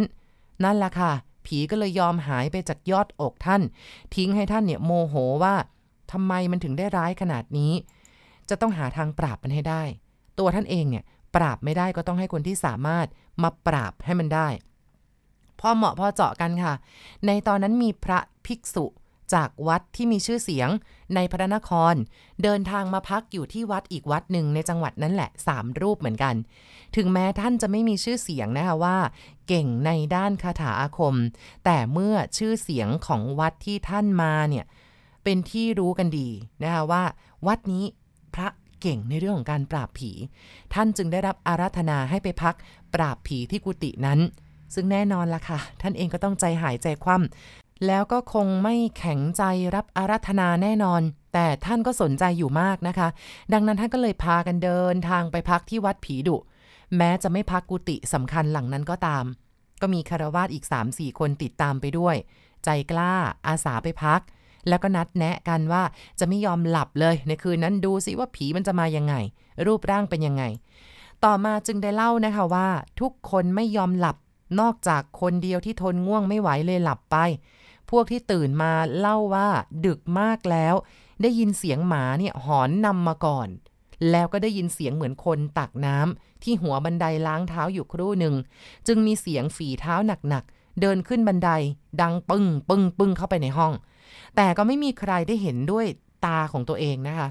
นั่นละค่ะผีก็เลยยอมหายไปจากยอดอกท่าน ทิ้งให้ท่านเนี่ยโมโหว่าทำไมมันถึงได้ร้ายขนาดนี้ จะต้องหาทางปราบมันให้ได้ ตัวท่านเองเนี่ยปราบไม่ได้ก็ต้องให้คนที่สามารถมาปราบให้มันได้พอเหมาะพอเจาะกันค่ะ ในตอนนั้นมีพระภิกษุจากวัดที่มีชื่อเสียงในพระนคร เดินทางมาพักอยู่ที่วัดอีกวัดหนึ่งในจังหวัดนั่นแหละ3รูปเหมือนกันถึงแม้ท่านจะไม่มีชื่อเสียงนะคะว่า เก่งในด้านคาถาอาคม แต่เมื่อชื่อเสียงของวัดที่ท่านมาเนี่ยเป็นที่รู้กันดีนะคะว่าวัดนี้พระเก่งในเรื่องของการปราบผี ท่านจึงได้รับอาราธนาให้ไปพักปราบผีที่กุฏินั้น ซึ่งแน่นอนล่ะค่ะท่านเองก็ต้องใจหายใจคว่ำแล้วก็คงไม่แข็งใจรับอารัธนาแน่นอน แต่ท่านก็สนใจอยู่มากนะคะ ดังนั้น ท่านก็เลยพากันเดินทางไปพักที่วัดผีดุ แม้จะไม่พักกุฏิสำคัญหลังนั้นก็ตาม ก็มีคารวาสอีก 3-4 คนติดตามไปด้วย ใจกล้าอาสาไปพัก แล้วก็นัดแนะกันว่าจะไม่ยอมหลับเลย ในคืนนั้นดูสิ ว่าผีมันจะมายังไง รูปร่างเป็นยังไง ต่อมาจึงได้เล่านะคะว่า ทุกคนไม่ยอมหลับ นอกจากคนเดียวที่ทนง่วงไม่ไหวเลยหลับไปพวกที่ตื่นมาเล่าว่าดึกมากแล้ว ได้ยินเสียงหมาเนี่ยหอนนำมาก่อน แล้วก็ได้ยินเสียงเหมือนคนตักน้ำที่หัวบันไดล้างเท้าอยู่ครู่หนึ่งจึงมีเสียงฝีเท้าหนักๆ เดินขึ้นบันไดดังปึ้งปึ้งปึ้งเข้าไปในห้อง แต่ก็ไม่มีใครได้เห็นด้วยตาของตัวเองนะคะ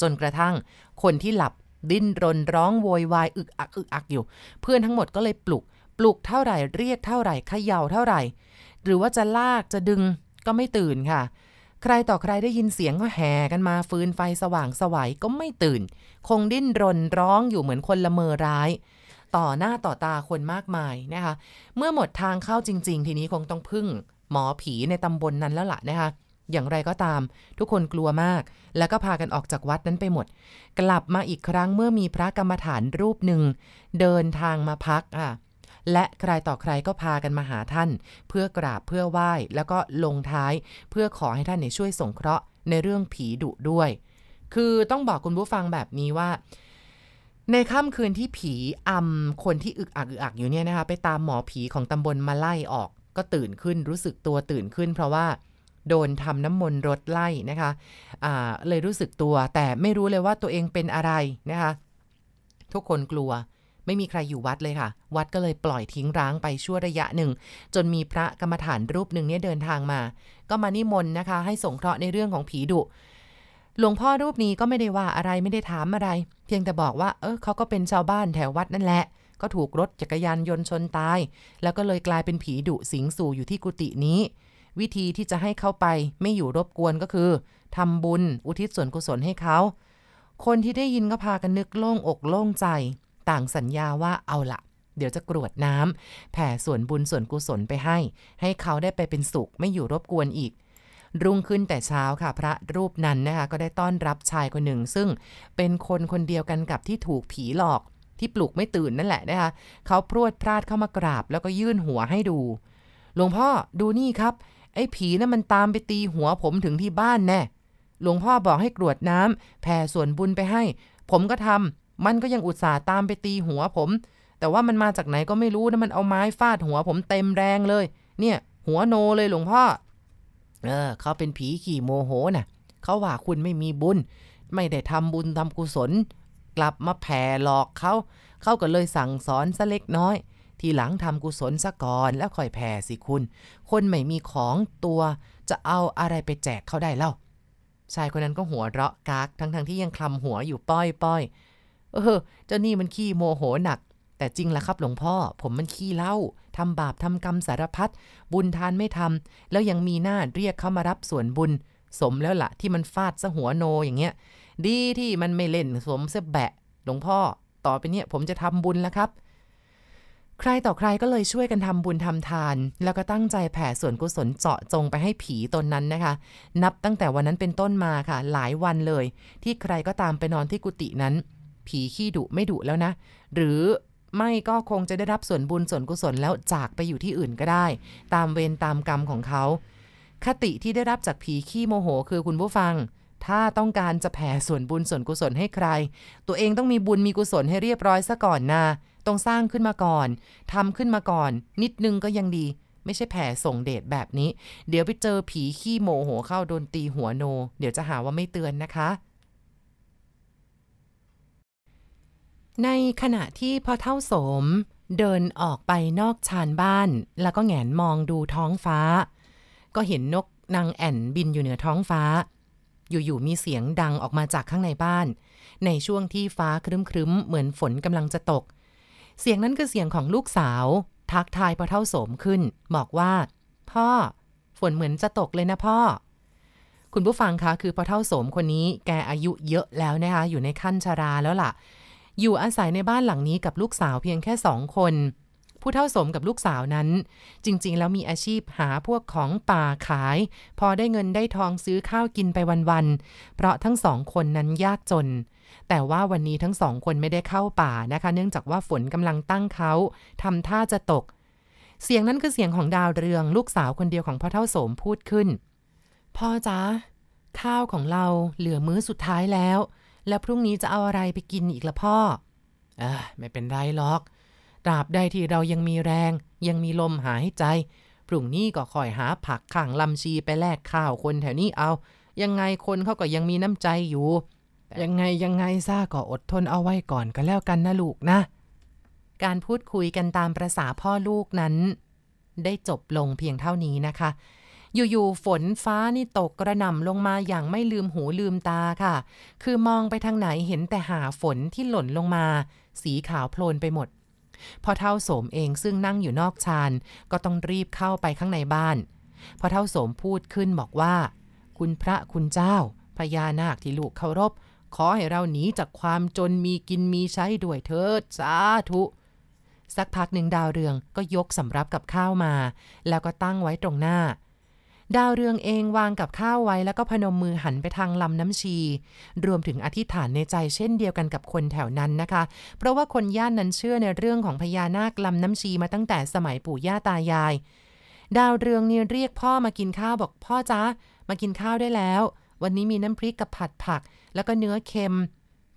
จนกระทั่ง คนที่หลับดิ้นรนร้องโวยวาย อึกอักอึกอักอยู่ เพื่อนทั้งหมดก็เลยปลุกปลุกเท่าไหร่เรียกเท่าไหร่เขย่าเท่าไหร่หรือว่าจะลากจะดึงก็ไม่ตื่นค่ะ ใครต่อใครได้ยินเสียงก็แห่กันมาฟืนไฟสว่างสวัยก็ไม่ตื่น คงดิ้นรนร้องอยู่เหมือนคนละเมอร้าย ต่อหน้าต่อตาคนมากมายนะคะเมื่อหมดทางเข้าจริง ๆ ทีนี้คงต้องพึ่งหมอผีในตำบลนนั้นแล้วล่ะนะคะอย่างไรก็ตามทุกคนกลัวมาก แล้วก็พากันออกจากวัดนั้นไปหมด กลับมาอีกครั้งเมื่อมีพระกรรมฐานรูปหนึ่ง เดินทางมาพักอ่ะและใครต่อใครก็พากันมาหาท่าน เพื่อกราบเพื่อไหว้ แล้วก็ลงท้ายเพื่อขอให้ท่านในช่วยสงเคราะห์ในเรื่องผีดุด้วย คือต้องบอกคุณผู้ฟังแบบนี้ว่า ในค่ำคืนที่ผีอำคนที่อึกอักอึกอักอยู่เนี่ยนะคะไปตามหมอผีของตำบลมาไล่ออกก็ตื่นขึ้นรู้สึกตัวตื่นขึ้น เพราะว่าโดนทำน้ำมนต์รถไล่นะคะอ่าเลยรู้สึกตัวแต่ไม่รู้เลยว่าตัวเองเป็นอะไรนะคะทุกคนกลัวไม่มีใครอยู่วัดเลยค่ะ วัดก็เลยปล่อยทิ้งร้างไปชั่วระยะหนึ่ง จนมีพระกรรมฐานรูปหนึ่งเนี่ยเดินทางมา ก็มานิมนต์นะคะ ให้สงเคราะห์ในเรื่องของผีดุ หลวงพ่อรูปนี้ก็ไม่ได้ว่าอะไร ไม่ได้ถามอะไร เพียงแต่บอกว่า เออเขาก็เป็นชาวบ้านแถววัดนั่นแหละ ก็ถูกรถจักรยานยนต์ชนตาย แล้วก็เลยกลายเป็นผีดุสิงสู่อยู่ที่กุฏินี้ วิธีที่จะให้เข้าไป ไม่อยู่รบกวนก็คือทำบุญ อุทิศส่วนกุศลให้เขา คนที่ได้ยินก็พากันนึกโล่งอกโล่งใจต่างสัญญาว่าเอาละเดี๋ยวจะกรวดน้ำแผ่ส่วนบุญส่วนกุศลไปให้ ให้เขาได้ไปเป็นสุขไม่อยู่รบกวนอีก รุ่งขึ้นแต่เช้าค่ะพระรูปนั้นนะคะก็ได้ต้อนรับชายคนหนึ่ง ซึ่งเป็นคนคนเดียวกันกับที่ถูกผีหลอก ที่ปลุกไม่ตื่นนั่นแหละนะคะเขาพรวดพลาดเข้ามากราบ แล้วก็ยื่นหัวให้ดู หลวงพ่อดูนี่ครับ ไอ้ผีนะ่ะมันตามไปตีหัวผมถึงที่บ้านแน่หลวงพ่อบอกให้กรวดน้ำแผ่ส่วนบุญไปให้ ผมก็ทำมันก็ยังอุตส่าห์ตามไปตีหัวผม แต่ว่ามันมาจากไหนก็ไม่รู้นะมันเอาไม้ฟาดหัวผมเต็มแรงเลย เนี่ย หัวโนเลยหลวงพ่อ เออเขาเป็นผีขี่โมโหนะ่ะเขาว่าคุณไม่มีบุญ ไม่ได้ทำบุญทำกุศล กลับมาแผ่หลอกเขา เขาก็เลยสั่งสอนซะเล็กน้อย ทีหลังทำกุศลซะก่อนแล้วค่อยแผ่สิคุณ คนไม่มีของตัว จะเอาอะไรไปแจกเขาได้เล่า ชายคนนั้นก็หัวเราะกากทั้งๆทที่ยังคลำหัวอยู่ป้อยป้อยเออเจ้านี่มันขี้โมโหหนัก แต่จริงล่ะครับ หลวงพ่อ ผมมันขี้เล่า ทำบาปทำกรรมสารพัด บุญทานไม่ทำ แล้วยังมีหน้าเรียกเขามารับส่วนบุญ สมแล้วละ่ะ ที่มันฟาดซะหัวโนอย่างเงี้ย ดีที่มันไม่เล่นสมเสแบะ หลวงพ่อ ต่อไปเนี่ย ผมจะทำบุญแล้วครับ ใครต่อใครก็เลยช่วยกัน ทำบุญทำทาน แล้วก็ตั้งใจแผ่ส่วนกุศลเจาะจงไปให้ผีตนนั้นนะคะ นับตั้งแต่วันนั้นเป็นต้นมาค่ะ หลายวันเลย ที่ใครก็ตามไปนอนที่กุฏินั้นผีขี้ดุไม่ดุแล้วนะ หรือไม่ก็คงจะได้รับส่วนบุญส่วนกุศลแล้วจากไปอยู่ที่อื่นก็ได้ ตามเวรตามกรรมของเขาคติที่ได้รับจากผีขี้โมโหคือคุณผู้ฟัง ถ้าต้องการจะแผ่ส่วนบุญส่วนกุศลให้ใคร ตัวเองต้องมีบุญมีกุศลให้เรียบร้อยซะก่อนนะ ต้องสร้างขึ้นมาก่อน ทำขึ้นมาก่อน นิดนึงก็ยังดี ไม่ใช่แผ่ส่งเดชแบบนี้ เดี๋ยวไปเจอผีขี้โมโหเข้าโดนตีหัวโน เดี๋ยวจะหาว่าไม่เตือนนะคะในขณะที่พอเท่าสม เดินออกไปนอกชานบ้าน แล้วก็แงนมองดูท้องฟ้า ก็เห็นนกนางแอ่นบินอยู่เหนือท้องฟ้า อยู่ๆมีเสียงดังออกมาจากข้างในบ้าน ในช่วงที่ฟ้าครึ้มๆเหมือนฝนกำลังจะตก เสียงนั้นคือเสียงของลูกสาว ทักทายพอเท่าสมขึ้น บอกว่า พ่อฝนเหมือนจะตกเลยนะพ่อคุณผู้ฟังคะคือพอเท่าโสมคนนี้แกอายุเยอะแล้วนะคะ อยู่ในขั้นชาราแล้วล่ะอยู่อาศัยในบ้านหลังนี้กับลูกสาวเพียงแค่สองคน ผู้เท่าสมกับลูกสาวนั้น จริงๆ แล้วมีอาชีพหาพวกของป่าขาย พอได้เงินได้ทองซื้อข้าวกินไปวันๆ เพราะทั้งสองคนนั้นยากจน แต่ว่าวันนี้ทั้งสองคนไม่ได้เข้าป่านะคะเนื่องจากว่าฝนกำลังตั้งเขาทำท่าจะตก เสียงนั้นคือเสียงของดาวเรืองลูกสาวคนเดียวของพ่อเท่าสมพูดขึ้นพ่อจ๊ะข้าวของเราเหลือมื้อสุดท้ายแล้วแล้วพรุ่งนี้จะเอาอะไรไปกินอีกละพ่อ เออ ไม่เป็นไรหรอกตราบใดที่เรายังมีแรง ยังมีลมหายใจพรุ่งนี้ก็คอยหาผักข่างลำชีไปแลกข้าวคนแถวนี้เอา ยังไงคนเขาก็ยังมีน้ำใจอยู่ ยังไงยังไงซ่าก็อดทนเอาไว้ก่อนก็แล้วกันนะลูกนะ การพูดคุยกันตามประษาพ่อลูกนั้น ได้จบลงเพียงเท่านี้นะคะอยู่ๆ ฝนฟ้านี่ตกกระหน่ำลงมาอย่างไม่ลืมหูลืมตาค่ะ คือมองไปทางไหนเห็นแต่หาฝนที่หล่นลงมา สีขาวโพลนไปหมด พอเท่าโสมเองซึ่งนั่งอยู่นอกชานก็ต้องรีบเข้าไปข้างในบ้าน พอเท่าโสมพูดขึ้นบอกว่า คุณพระคุณเจ้า พญานาคที่ลูกเคารพ ขอให้เราหนีจากความจนมีกินมีใช้ด้วยเถิดสาธุสักพักหนึ่งดาวเรืองก็ยกสำรับกับข้าวมา แล้วก็ตั้งไว้ตรงหน้าดาวเรืองเองวางกับข้าวไว้แล้วก็พนมมือหันไปทางลำน้ำชี รวมถึงอธิษฐานในใจเช่นเดียวกันกับคนแถวนั้นนะคะ เพราะว่าคนย่านนั้นเชื่อในเรื่องของพญานาคลำน้ำชีมาตั้งแต่สมัยปู่ย่าตายาย ดาวเรืองเนี่ยเรียกพ่อมากินข้าวบอกพ่อจ้ามากินข้าวได้แล้ว วันนี้มีน้ำพริกกับผัดผักแล้วก็เนื้อเค็ม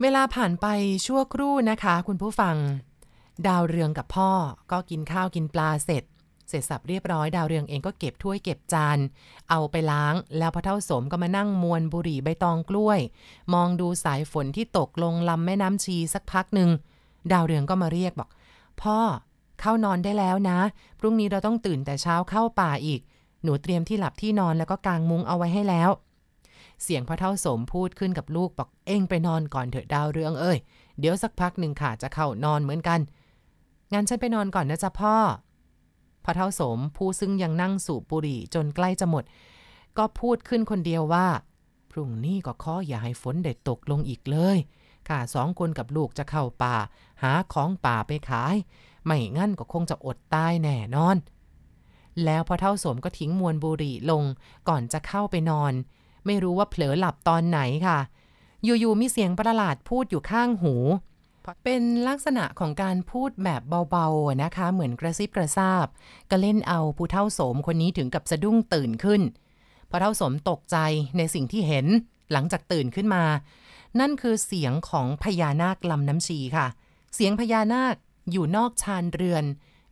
เวลาผ่านไปชั่วครู่นะคะ คุณผู้ฟัง ดาวเรืองกับพ่อก็กินข้าวกินปลาเสร็จเสร็จสับเรียบร้อยดาวเรืองเองก็เก็บถ้วยเก็บจาน เอาไปล้าง แล้วพระเท่าสมก็มานั่งมวนบุหรี่ใบตองกล้วย มองดูสายฝนที่ตกลงลำแม่น้ำชีสักพักหนึ่งดาวเรืองก็มาเรียกบอก พ่อเข้านอนได้แล้วนะพรุ่งนี้เราต้องตื่นแต่เช้าเข้าป่าอีก หนูเตรียมที่หลับที่นอนแล้วก็กางมุ้งเอาไว้ให้แล้ว เสียงพระเท่าสมพูดขึ้นกับลูกบอกเอ็งไปนอนก่อนเถอะดาวเรืองเอ้ยเดี๋ยวสักพักหนึ่งค่ะจะเข้านอนเหมือนกันงั้นฉันไปนอนก่อนนะจ๊ะพ่อพระเท่าสมผู้ซึ่งยังนั่งสูบบุหรี่จนใกล้จะหมด ก็พูดขึ้นคนเดียวว่า พรุ่งนี้ก็ขออย่าให้ฝนเด็ดตกลงอีกเลยข้าสองคนกับลูกจะเข้าป่า หาของป่าไปขายไม่งั้นก็คงจะอดตายแน่นอน แล้วพอเท่าสมก็ทิ้งมวลบุหรี่ลงก่อนจะเข้าไปนอน ไม่รู้ว่าเผลอหลับตอนไหนค่ะ อยู่ๆมีเสียงประหลาดพูดอยู่ข้างหูเป็นลักษณะของการพูดแบบเบาๆนะคะเหมือนกระซิบกระซาบ ก็เล่นเอาผู้เท่าโสมคนนี้ถึงกับสะดุ้งตื่นขึ้นพอเท่าสมตกใจในสิ่งที่เห็นหลังจากตื่นขึ้นมา นั่นคือเสียงของพญานาคลำน้ำชีค่ะ เสียงพญานาคอยู่นอกชานเรือน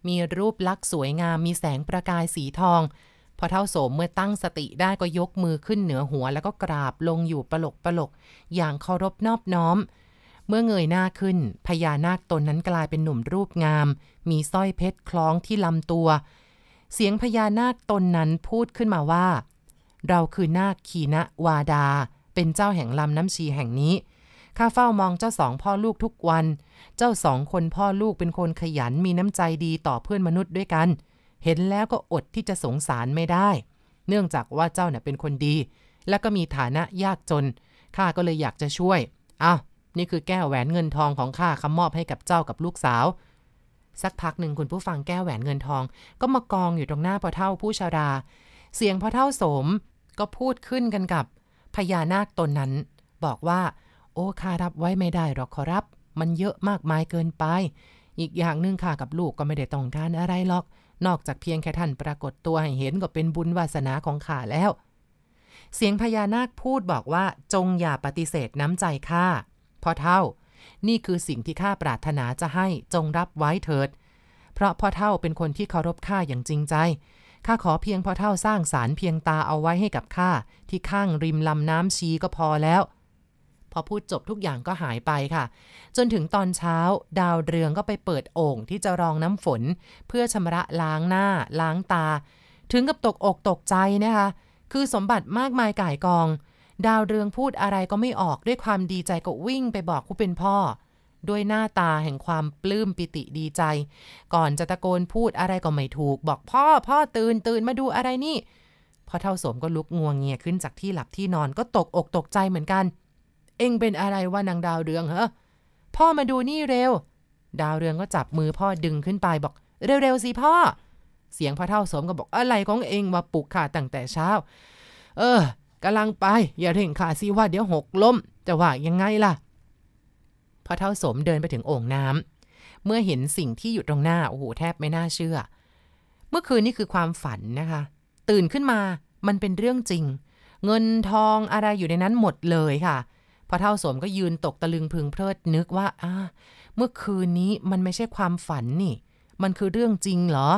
มีรูปลักษณ์สวยงามมีแสงประกายสีทอง พอเท่าโสมเมื่อตั้งสติได้ก็ยกมือขึ้นเหนือหัว แล้วก็กราบลงอยู่ปลกปลก อย่างเคารพนอบน้อมเมื่อเงยหน้าขึ้น พญานาคตนนั้นกลายเป็นหนุ่มรูปงาม มีสร้อยเพชรคล้องที่ลำตัว เสียงพญานาคตนนั้นพูดขึ้นมาว่า เราคือนาคขีณะวาดา เป็นเจ้าแห่งลำน้ำชีแห่งนี้ข้าเฝ้ามองเจ้าสองพ่อลูกทุกวัน เจ้าสองคนพ่อลูกเป็นคนขยันมีน้ำใจดีต่อเพื่อนมนุษย์ด้วยกัน เห็นแล้วก็อดที่จะสงสารไม่ได้ เนื่องจากว่าเจ้าเน่ยเป็นคนดี และก็มีฐานะยากจนข้าก็เลยอยากจะช่วยอ้าวนี่คือแก้วแหวนเงินทองของข้าคำมอบให้กับเจ้ากับลูกสาว สักพักหนึ่งคุณผู้ฟังแก้วแหวนเงินทอง ก็มากองอยู่ตรงหน้าพ่อเท่าผู้ชาดาเสียงพ่อเท่าสมก็พูดขึ้นกันกับ พญานาคตนนั้น บอกว่า โอ้ข้ารับไว้ไม่ได้หรอกขอรับ มันเยอะมากมายเกินไป อีกอย่างหนึ่งข้ากับลูกก็ไม่ได้ต้องการอะไรหรอก นอกจากเพียงแค่ท่านปรากฏตัวให้เห็นก็เป็นบุญวาสนาของข้าแล้ว เสียงพญานาคพูดบอกว่า จงอย่าปฏิเสธน้ำใจข้าพ่อเท่า นี่คือสิ่งที่ข้าปรารถนาจะให้จงรับไว้เถิด เพราะพ่อเท่าเป็นคนที่เคารพข้าอย่างจริงใจ ข้าขอเพียงพ่อเท่าสร้างสารเพียงตาเอาไว้ให้กับข้าที่ข้างริมลำน้ำชีก็พอแล้ว พอพูดจบทุกอย่างก็หายไปค่ะ จนถึงตอนเช้าดาวเรืองก็ไปเปิดโอ่งที่จะรองน้ำฝน เพื่อชำระล้างหน้าล้างตา ถึงกับตกอกตกใจนะคะ คือสมบัติมากมายก่ายกองดาวเรืองพูดอะไรก็ไม่ออกด้วยความดีใจก็วิ่งไปบอกผู้เป็นพ่อด้วยหน้าตาแห่งความปลื้มปิติดีใจ ก่อนจะตะโกนพูดอะไรก็ไม่ถูก บอกพ่อพ่อตื่นตื่นมาดูอะไรนี่พ่อเท่าสมก็ลุกงวงเงีย ขึ้นจากที่หลับที่นอนก็ตกอกตกใจเหมือนกัน เอ็งเป็นอะไรว่านางดาวเรืองเหรอพ่อมาดูนี่เร็ว ดาวเรืองก็จับมือพ่อดึงขึ้นไปบอกเร็วๆสิพ่อเสียงพ่อเท่าสมก็บอกอะไรของเอ็งมาปลุกข่าตั้งแต่เช้า เออกำลังไปอย่าเร่งขาสิว่าเดี๋ยวหกล้ม จะว่ายังไงล่ะพอเท่าสมเดินไปถึงโอ่งน้ำ เมื่อเห็นสิ่งที่อยู่ตรงหน้าโอ้โหแทบไม่น่าเชื่อ เมื่อคืนนี่คือความฝันนะคะ ตื่นขึ้นมามันเป็นเรื่องจริง เงินทองอะไรอยู่ในนั้นหมดเลยค่ะพอเท่าสมก็ยืนตกตะลึงพึงเพลิดนึกว่าอ่าเมื่อคืนนี้มันไม่ใช่ความฝันนี่ มันคือเรื่องจริงเหรอ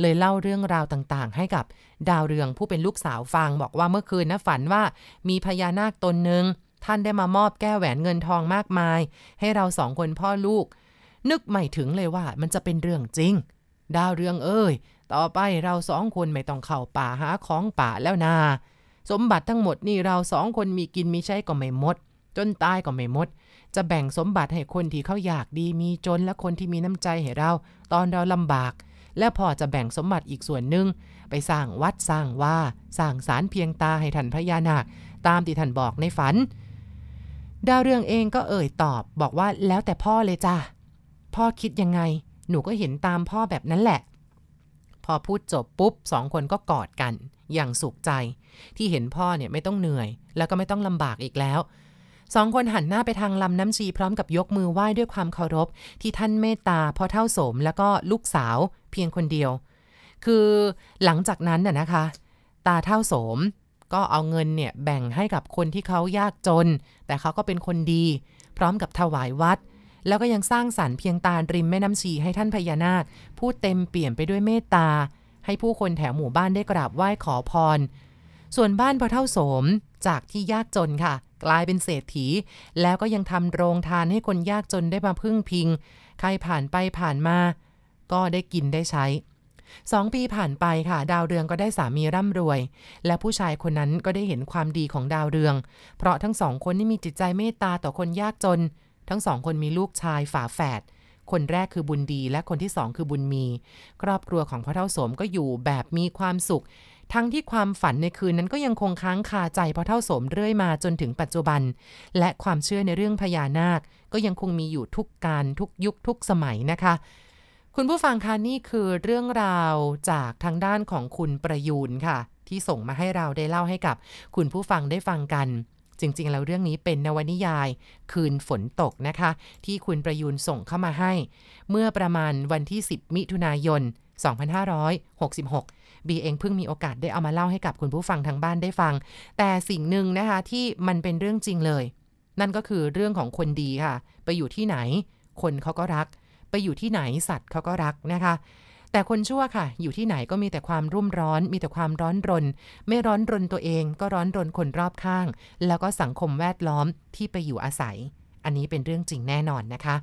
เลยเล่าเรื่องราวต่างๆให้กับ ดาวเรืองผู้เป็นลูกสาวฟังบอกว่าเมื่อคืนนะฝันว่า มีพญานาคตนหนึ่งท่านได้มามอบแก้วแหวนเงินทองมากมาย ให้เราสองคนพ่อลูก นึกไม่ถึงเลยว่ามันจะเป็นเรื่องจริง ดาวเรืองเอ้ย ต่อไปเราสองคนไม่ต้องเข้าป่าหาของป่าแล้วนาสมบัติทั้งหมดนี่เราสองคนมีกินมีใช้ก็ไม่หมด จนตายก็ไม่หมด จะแบ่งสมบัติให้คนที่เขาอยากดีมีจนและคนที่มีน้ำใจให้เรา ตอนเราลำบากและพ่อจะแบ่งสมบัติอีกส่วนหนึ่ง ไปสร้างวัดสร้างว่าสร้างสารเพียงตาให้ท่านพระยานาคตามที่ท่านบอกในฝันดาวเรืองเองก็เอ่ยตอบบอกว่าแล้วแต่พ่อเลยจ้ะ พ่อคิดยังไง หนูก็เห็นตามพ่อแบบนั้นแหละ พอพูดจบปุ๊บสองคนก็กอดกัน อย่างสุขใจ ที่เห็นพ่อเนี่ยไม่ต้องเหนื่อย แล้วก็ไม่ต้องลำบากอีกแล้วสองคนหันหน้าไปทางลำน้ำชีพร้อมกับยกมือไหว้ด้วยความเคารพ ที่ท่านเมตตาพ่อเท่าสมแล้วก็ลูกสาวเพียงคนเดียว คือหลังจากนั้นน่ะนะคะ ตาเท่าโสมก็เอาเงินเนี่ยแบ่งให้กับคนที่เขายากจน แต่เขาก็เป็นคนดี พร้อมกับถวายวัด แล้วก็ยังสร้างสรรค์เพียงตาริมแม่น้ำชีให้ท่านพญานาคพูดเต็มเปี่ยมไปด้วยเมตตา ให้ผู้คนแถวหมู่บ้านได้กราบไหว้ขอพร ส่วนบ้านพอเท่าโสมจากที่ยากจนค่ะ กลายเป็นเศรษฐี แล้วก็ยังทำโรงทานให้คนยากจนได้มาพึ่งพิง ใครผ่านไปผ่านมาก็ได้กินได้ใช้สองปีผ่านไปค่ะดาวเรืองก็ได้สามีร่ำรวย และผู้ชายคนนั้นก็ได้เห็นความดีของดาวเรือง เพราะทั้งสองคนนี่มีจิตใจเมตตาต่อคนยากจน ทั้งสองคนมีลูกชายฝาแฝด คนแรกคือบุญดี และคนที่สองคือบุญมี ครอบครัวของพ่อเท่าสมก็อยู่แบบมีความสุข ทั้งที่ความฝันในคืนนั้นก็ยังคงค้างคาใจพ่อเท่าสมเรื่อยมาจนถึงปัจจุบัน และความเชื่อในเรื่องพญานาคก็ยังคงมีอยู่ทุกการทุกยุคทุกสมัยนะคะคุณผู้ฟังคะนี่คือเรื่องราวจากทางด้านของคุณประยูนค่ะ ที่ส่งมาให้เราได้เล่าให้กับ คุณผู้ฟังได้ฟังกัน จริงๆแล้วเรื่องนี้เป็นนวนิยาย คืนฝนตกนะคะ ที่คุณประยูนส่งเข้ามาให้ เมื่อประมาณวันที่10มิถุนายน2566บีเองเพิ่งมีโอกาสได้เอามาเล่าให้กับคุณผู้ฟังทางบ้านได้ฟัง แต่สิ่งหนึ่งนะคะที่มันเป็นเรื่องจริงเลย นั่นก็คือเรื่องของคนดีค่ะ ไปอยู่ที่ไหน คนเขาก็รักไปอยู่ที่ไหนสัตว์เขาก็รักนะคะ แต่คนชั่วค่ะ อยู่ที่ไหนก็มีแต่ความรุ่มร้อน มีแต่ความร้อนรน ไม่ร้อนรนตัวเองก็ร้อนรนคนรอบข้าง แล้วก็สังคมแวดล้อมที่ไปอยู่อาศัย อันนี้เป็นเรื่องจริงแน่นอนนะคะ